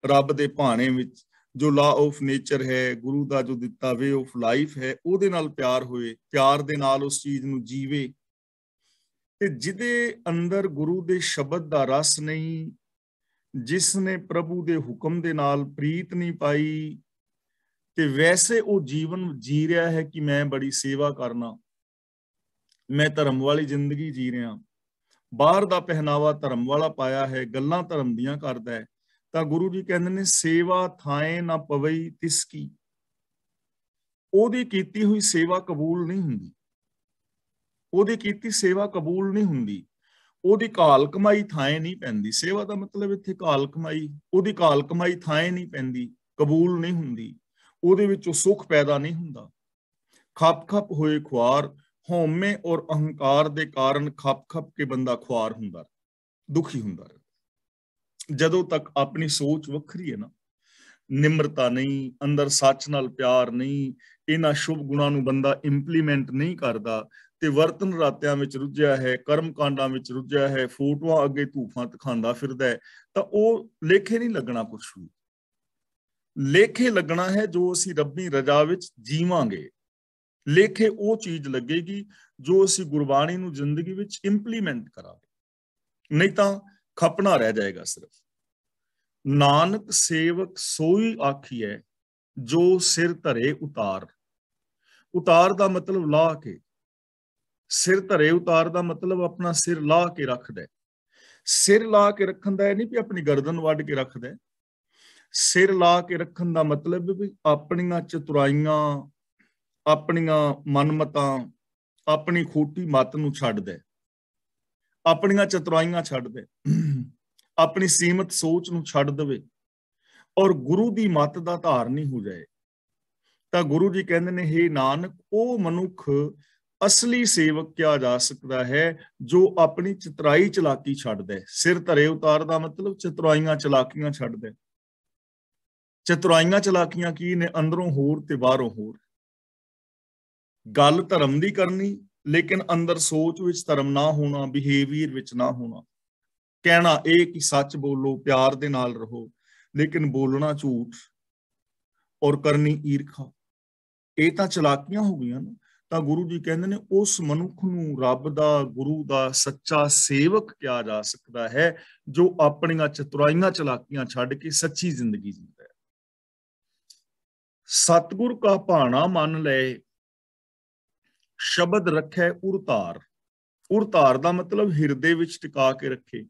ਰੱਬ ਦੇ ਭਾਣੇ ਵਿੱਚ ਜੋ ਲਾ ਆਫ ਨੇਚਰ ਹੈ ਗੁਰੂ ਦਾ ਜੋ ਦਿੱਤਾ ਵੇ ਆਫ ਲਾਈਫ ਹੈ ਉਹਦੇ ਨਾਲ ਪਿਆਰ ਹੋਏ ਪਿਆਰ ਦੇ ਨਾਲ ਉਸ ਚੀਜ਼ ਨੂੰ ਜੀਵੇ ਤੇ ਜਿਹਦੇ ਅੰਦਰ ਗੁਰੂ ਦੇ ਸ਼ਬਦ ਦਾ ਰਸ ਨਹੀਂ ਜਿਸ ਨੇ ਪ੍ਰਭੂ ਦੇ ਹੁਕਮ ਦੇ ਨਾਲ ਪ੍ਰੀਤ ਨਹੀਂ ਪਾਈ ਤੇ ਵੈਸੇ ਉਹ ਜੀਵਨ ਜੀ ਰਿਹਾ ਹੈ ਕਿ ਮੈਂ ਬੜੀ ਸੇਵਾ ਕਰਨਾ ਮੈਂ ਧਰਮ ਵਾਲੀ ਜ਼ਿੰਦਗੀ ਜੀ ਰਿਹਾ ਬਾਹਰ ਦਾ ਪਹਿਨਾਵਾ ਧਰਮ ਵਾਲਾ ਪਾਇਆ ਹੈ ਗੱਲਾਂ ਧਰਮ ਦੀਆਂ ਕਰਦਾ ਹੈ ਤਾਂ ਗੁਰੂ ਜੀ ਕਹਿੰਦੇ ਨੇ ਸੇਵਾ ਥਾਏ ਨਾ ਪਵਈ ਤਿਸ ਕੀ ਉਹਦੀ ਕੀਤੀ ਹੋਈ ਸੇਵਾ ਕਬੂਲ ਨਹੀਂ ਹੁੰਦੀ ਉਹਦੀ ਕੀਤੀ ਸੇਵਾ ਕਬੂਲ ਨਹੀਂ ਹੁੰਦੀ ਉਹਦੀ ਕਾਲ ਕਮਾਈ ਥਾਏ ਨਹੀਂ ਪੈਂਦੀ ਸੇਵਾ ਦਾ ਮਤਲਬ ਇੱਥੇ ਕਾਲ ਕਮਾਈ ਉਹਦੀ ਕਾਲ ਕਮਾਈ ਥਾਏ ਨਹੀਂ ਪੈਂਦੀ ਕਬੂਲ ਨਹੀਂ ਹੁੰਦੀ ਉਹਦੇ ਵਿੱਚੋਂ ਸੁਖ ਪੈਦਾ ਨਹੀਂ ਹੁੰਦਾ ਖੱਪ ਖੱਪ ਹੋਏ ਖੁਆਰ ਹਉਮੈ ਔਰ ਅਹੰਕਾਰ ਦੇ ਕਾਰਨ ਖੱਪ ਖੱਪ ਕੇ ਬੰਦਾ ਖੁਆਰ ਹੁੰਦਾ ਦੁਖੀ ਹੁੰਦਾ ਜਦੋਂ ਤੱਕ ਆਪਣੀ ਸੋਚ ਵੱਖਰੀ ਹੈ ਨਾ ਨਿਮਰਤਾ ਨਹੀਂ ਅੰਦਰ ਸੱਚ ਨਾਲ ਪਿਆਰ ਨਹੀਂ ਇਹਨਾਂ ਸ਼ੁਭ ਗੁਣਾਂ ਨੂੰ ਬੰਦਾ ਇੰਪਲੀਮੈਂਟ ਨਹੀਂ ਕਰਦਾ ਤੇ ਵਰਤਨ ਰਾਤਿਆਂ ਵਿੱਚ ਰੁੱਝਿਆ ਹੈ ਕਰਮ ਕਾਂਡਾਂ ਵਿੱਚ ਰੁੱਝਿਆ ਹੈ ਫੋਟੋਆਂ ਅੱਗੇ ਧੂਫਾਂ ਤਖਾਂਦਾ ਫਿਰਦਾ ਹੈ ਤਾਂ ਉਹ ਲੇਖੇ ਨਹੀਂ ਲੱਗਣਾ ਕੁਝ ਵੀ ਲੇਖੇ ਲੱਗਣਾ ਹੈ ਜੋ ਅਸੀਂ ਰੱਬੀ ਰਜਾ ਵਿੱਚ ਜੀਵਾਂਗੇ ਲੇਖੇ ਉਹ ਚੀਜ਼ ਲੱਗੇਗੀ ਜੋ ਅਸੀਂ ਗੁਰਬਾਣੀ ਨੂੰ ਜ਼ਿੰਦਗੀ ਵਿੱਚ ਇੰਪਲੀਮੈਂਟ ਕਰਾਂਗੇ ਨਹੀਂ ਤਾਂ ਖਪਣਾ ਰਹਿ ਜਾਏਗਾ ਸਿਰਫ ਨਾਨਕ ਸੇਵਕ ਸੋਈ ਆਖੀਐ ਜੋ ਸਿਰ ਧਰੇ ਉਤਾਰ ਉਤਾਰ ਦਾ ਮਤਲਬ ਲਾ ਕੇ ਸਿਰ ਧਰੇ ਉਤਾਰ ਦਾ ਮਤਲਬ ਆਪਣਾ ਸਿਰ ਲਾ ਕੇ ਰੱਖਦਾ ਸਿਰ ਲਾ ਕੇ ਰੱਖਣ ਦਾ ਨਹੀਂ ਵੀ ਆਪਣੀ ਗਰਦਨ ਵੱਢ ਕੇ ਰੱਖਦਾ ਸਿਰ ਲਾ ਕੇ ਰੱਖਣ ਦਾ ਮਤਲਬ ਵੀ ਆਪਣੀਆਂ ਚਤੁਰਾਈਆਂ ਆਪਣੀਆਂ ਮਨਮਤਾਂ ਆਪਣੀ ਖੋਟੀ ਮਤ ਨੂੰ ਛੱਡਦਾ ਆਪਣੀਆਂ ਚਤੁਰਾਈਆਂ ਛੱਡਦਾ ਆਪਣੀ ਸੀਮਤ ਸੋਚ ਨੂੰ ਛੱਡ ਦੇਵੇ ਔਰ ਗੁਰੂ ਦੀ ਮੱਤ ਦਾ ਧਾਰਨੀ ਹੋ ਜਾਏ ਤਾਂ ਗੁਰੂ ਜੀ ਕਹਿੰਦੇ ਨੇ ਹੇ ਨਾਨਕ ਉਹ ਮਨੁੱਖ ਅਸਲੀ ਸੇਵਕ ਕਿਹਾ ਜਾ ਸਕਦਾ ਹੈ ਜੋ ਆਪਣੀ ਚਤਰਾਈ ਚਲਾਕੀ ਛੱਡਦਾ ਸਿਰ ਧਰੇ ਉਤਾਰ ਦਾ ਮਤਲਬ ਚਤਰਾਈਆਂ ਚਲਾਕੀਆਂ ਛੱਡਦਾ ਚਤਰਾਈਆਂ ਚਲਾਕੀਆਂ ਕੀ ਨੇ ਅੰਦਰੋਂ ਹੋਰ ਤੇ ਬਾਹਰੋਂ ਹੋਰ ਗੱਲ ਧਰਮ ਦੀ ਕਰਨੀ ਲੇਕਿਨ ਅੰਦਰ ਸੋਚ ਵਿੱਚ ਧਰਮ ਨਾ ਹੋਣਾ ਬਿਹੇਵੀਅਰ ਵਿੱਚ ਨਾ ਹੋਣਾ ਕਹਿਣਾ ਇਹ ਕਿ ਸੱਚ ਬੋਲੋ ਪਿਆਰ ਦੇ ਨਾਲ ਰਹੋ ਲੇਕਿਨ ਬੋਲਣਾ ਝੂਠ ਔਰ ਕਰਨੀ ਈਰਖਾ ਇਹ ਤਾਂ ਚਲਾਕੀਆਂ ਹੋ ਗਈਆਂ ਨਾ ਤਾਂ ਗੁਰੂ ਜੀ ਕਹਿੰਦੇ ਨੇ ਉਸ ਮਨੁੱਖ ਨੂੰ ਰੱਬ ਦਾ ਗੁਰੂ ਦਾ ਸੱਚਾ ਸੇਵਕ ਕਿਹਾ ਜਾ ਸਕਦਾ ਹੈ ਜੋ ਆਪਣੀਆਂ ਚਤੁਰਾਈਆਂ ਚਲਾਕੀਆਂ ਛੱਡ ਕੇ ਸੱਚੀ ਜ਼ਿੰਦਗੀ ਜੀਂਦਾ ਹੈ ਸਤਗੁਰ ਕਾ ਭਾਣਾ ਮੰਨ ਲਏ ਸ਼ਬਦ ਰੱਖੇ ਉਰਤਾਰ ਉਰਤਾਰ ਦਾ ਮਤਲਬ ਹਿਰਦੇ ਵਿੱਚ ਟਿਕਾ ਕੇ ਰੱਖੇ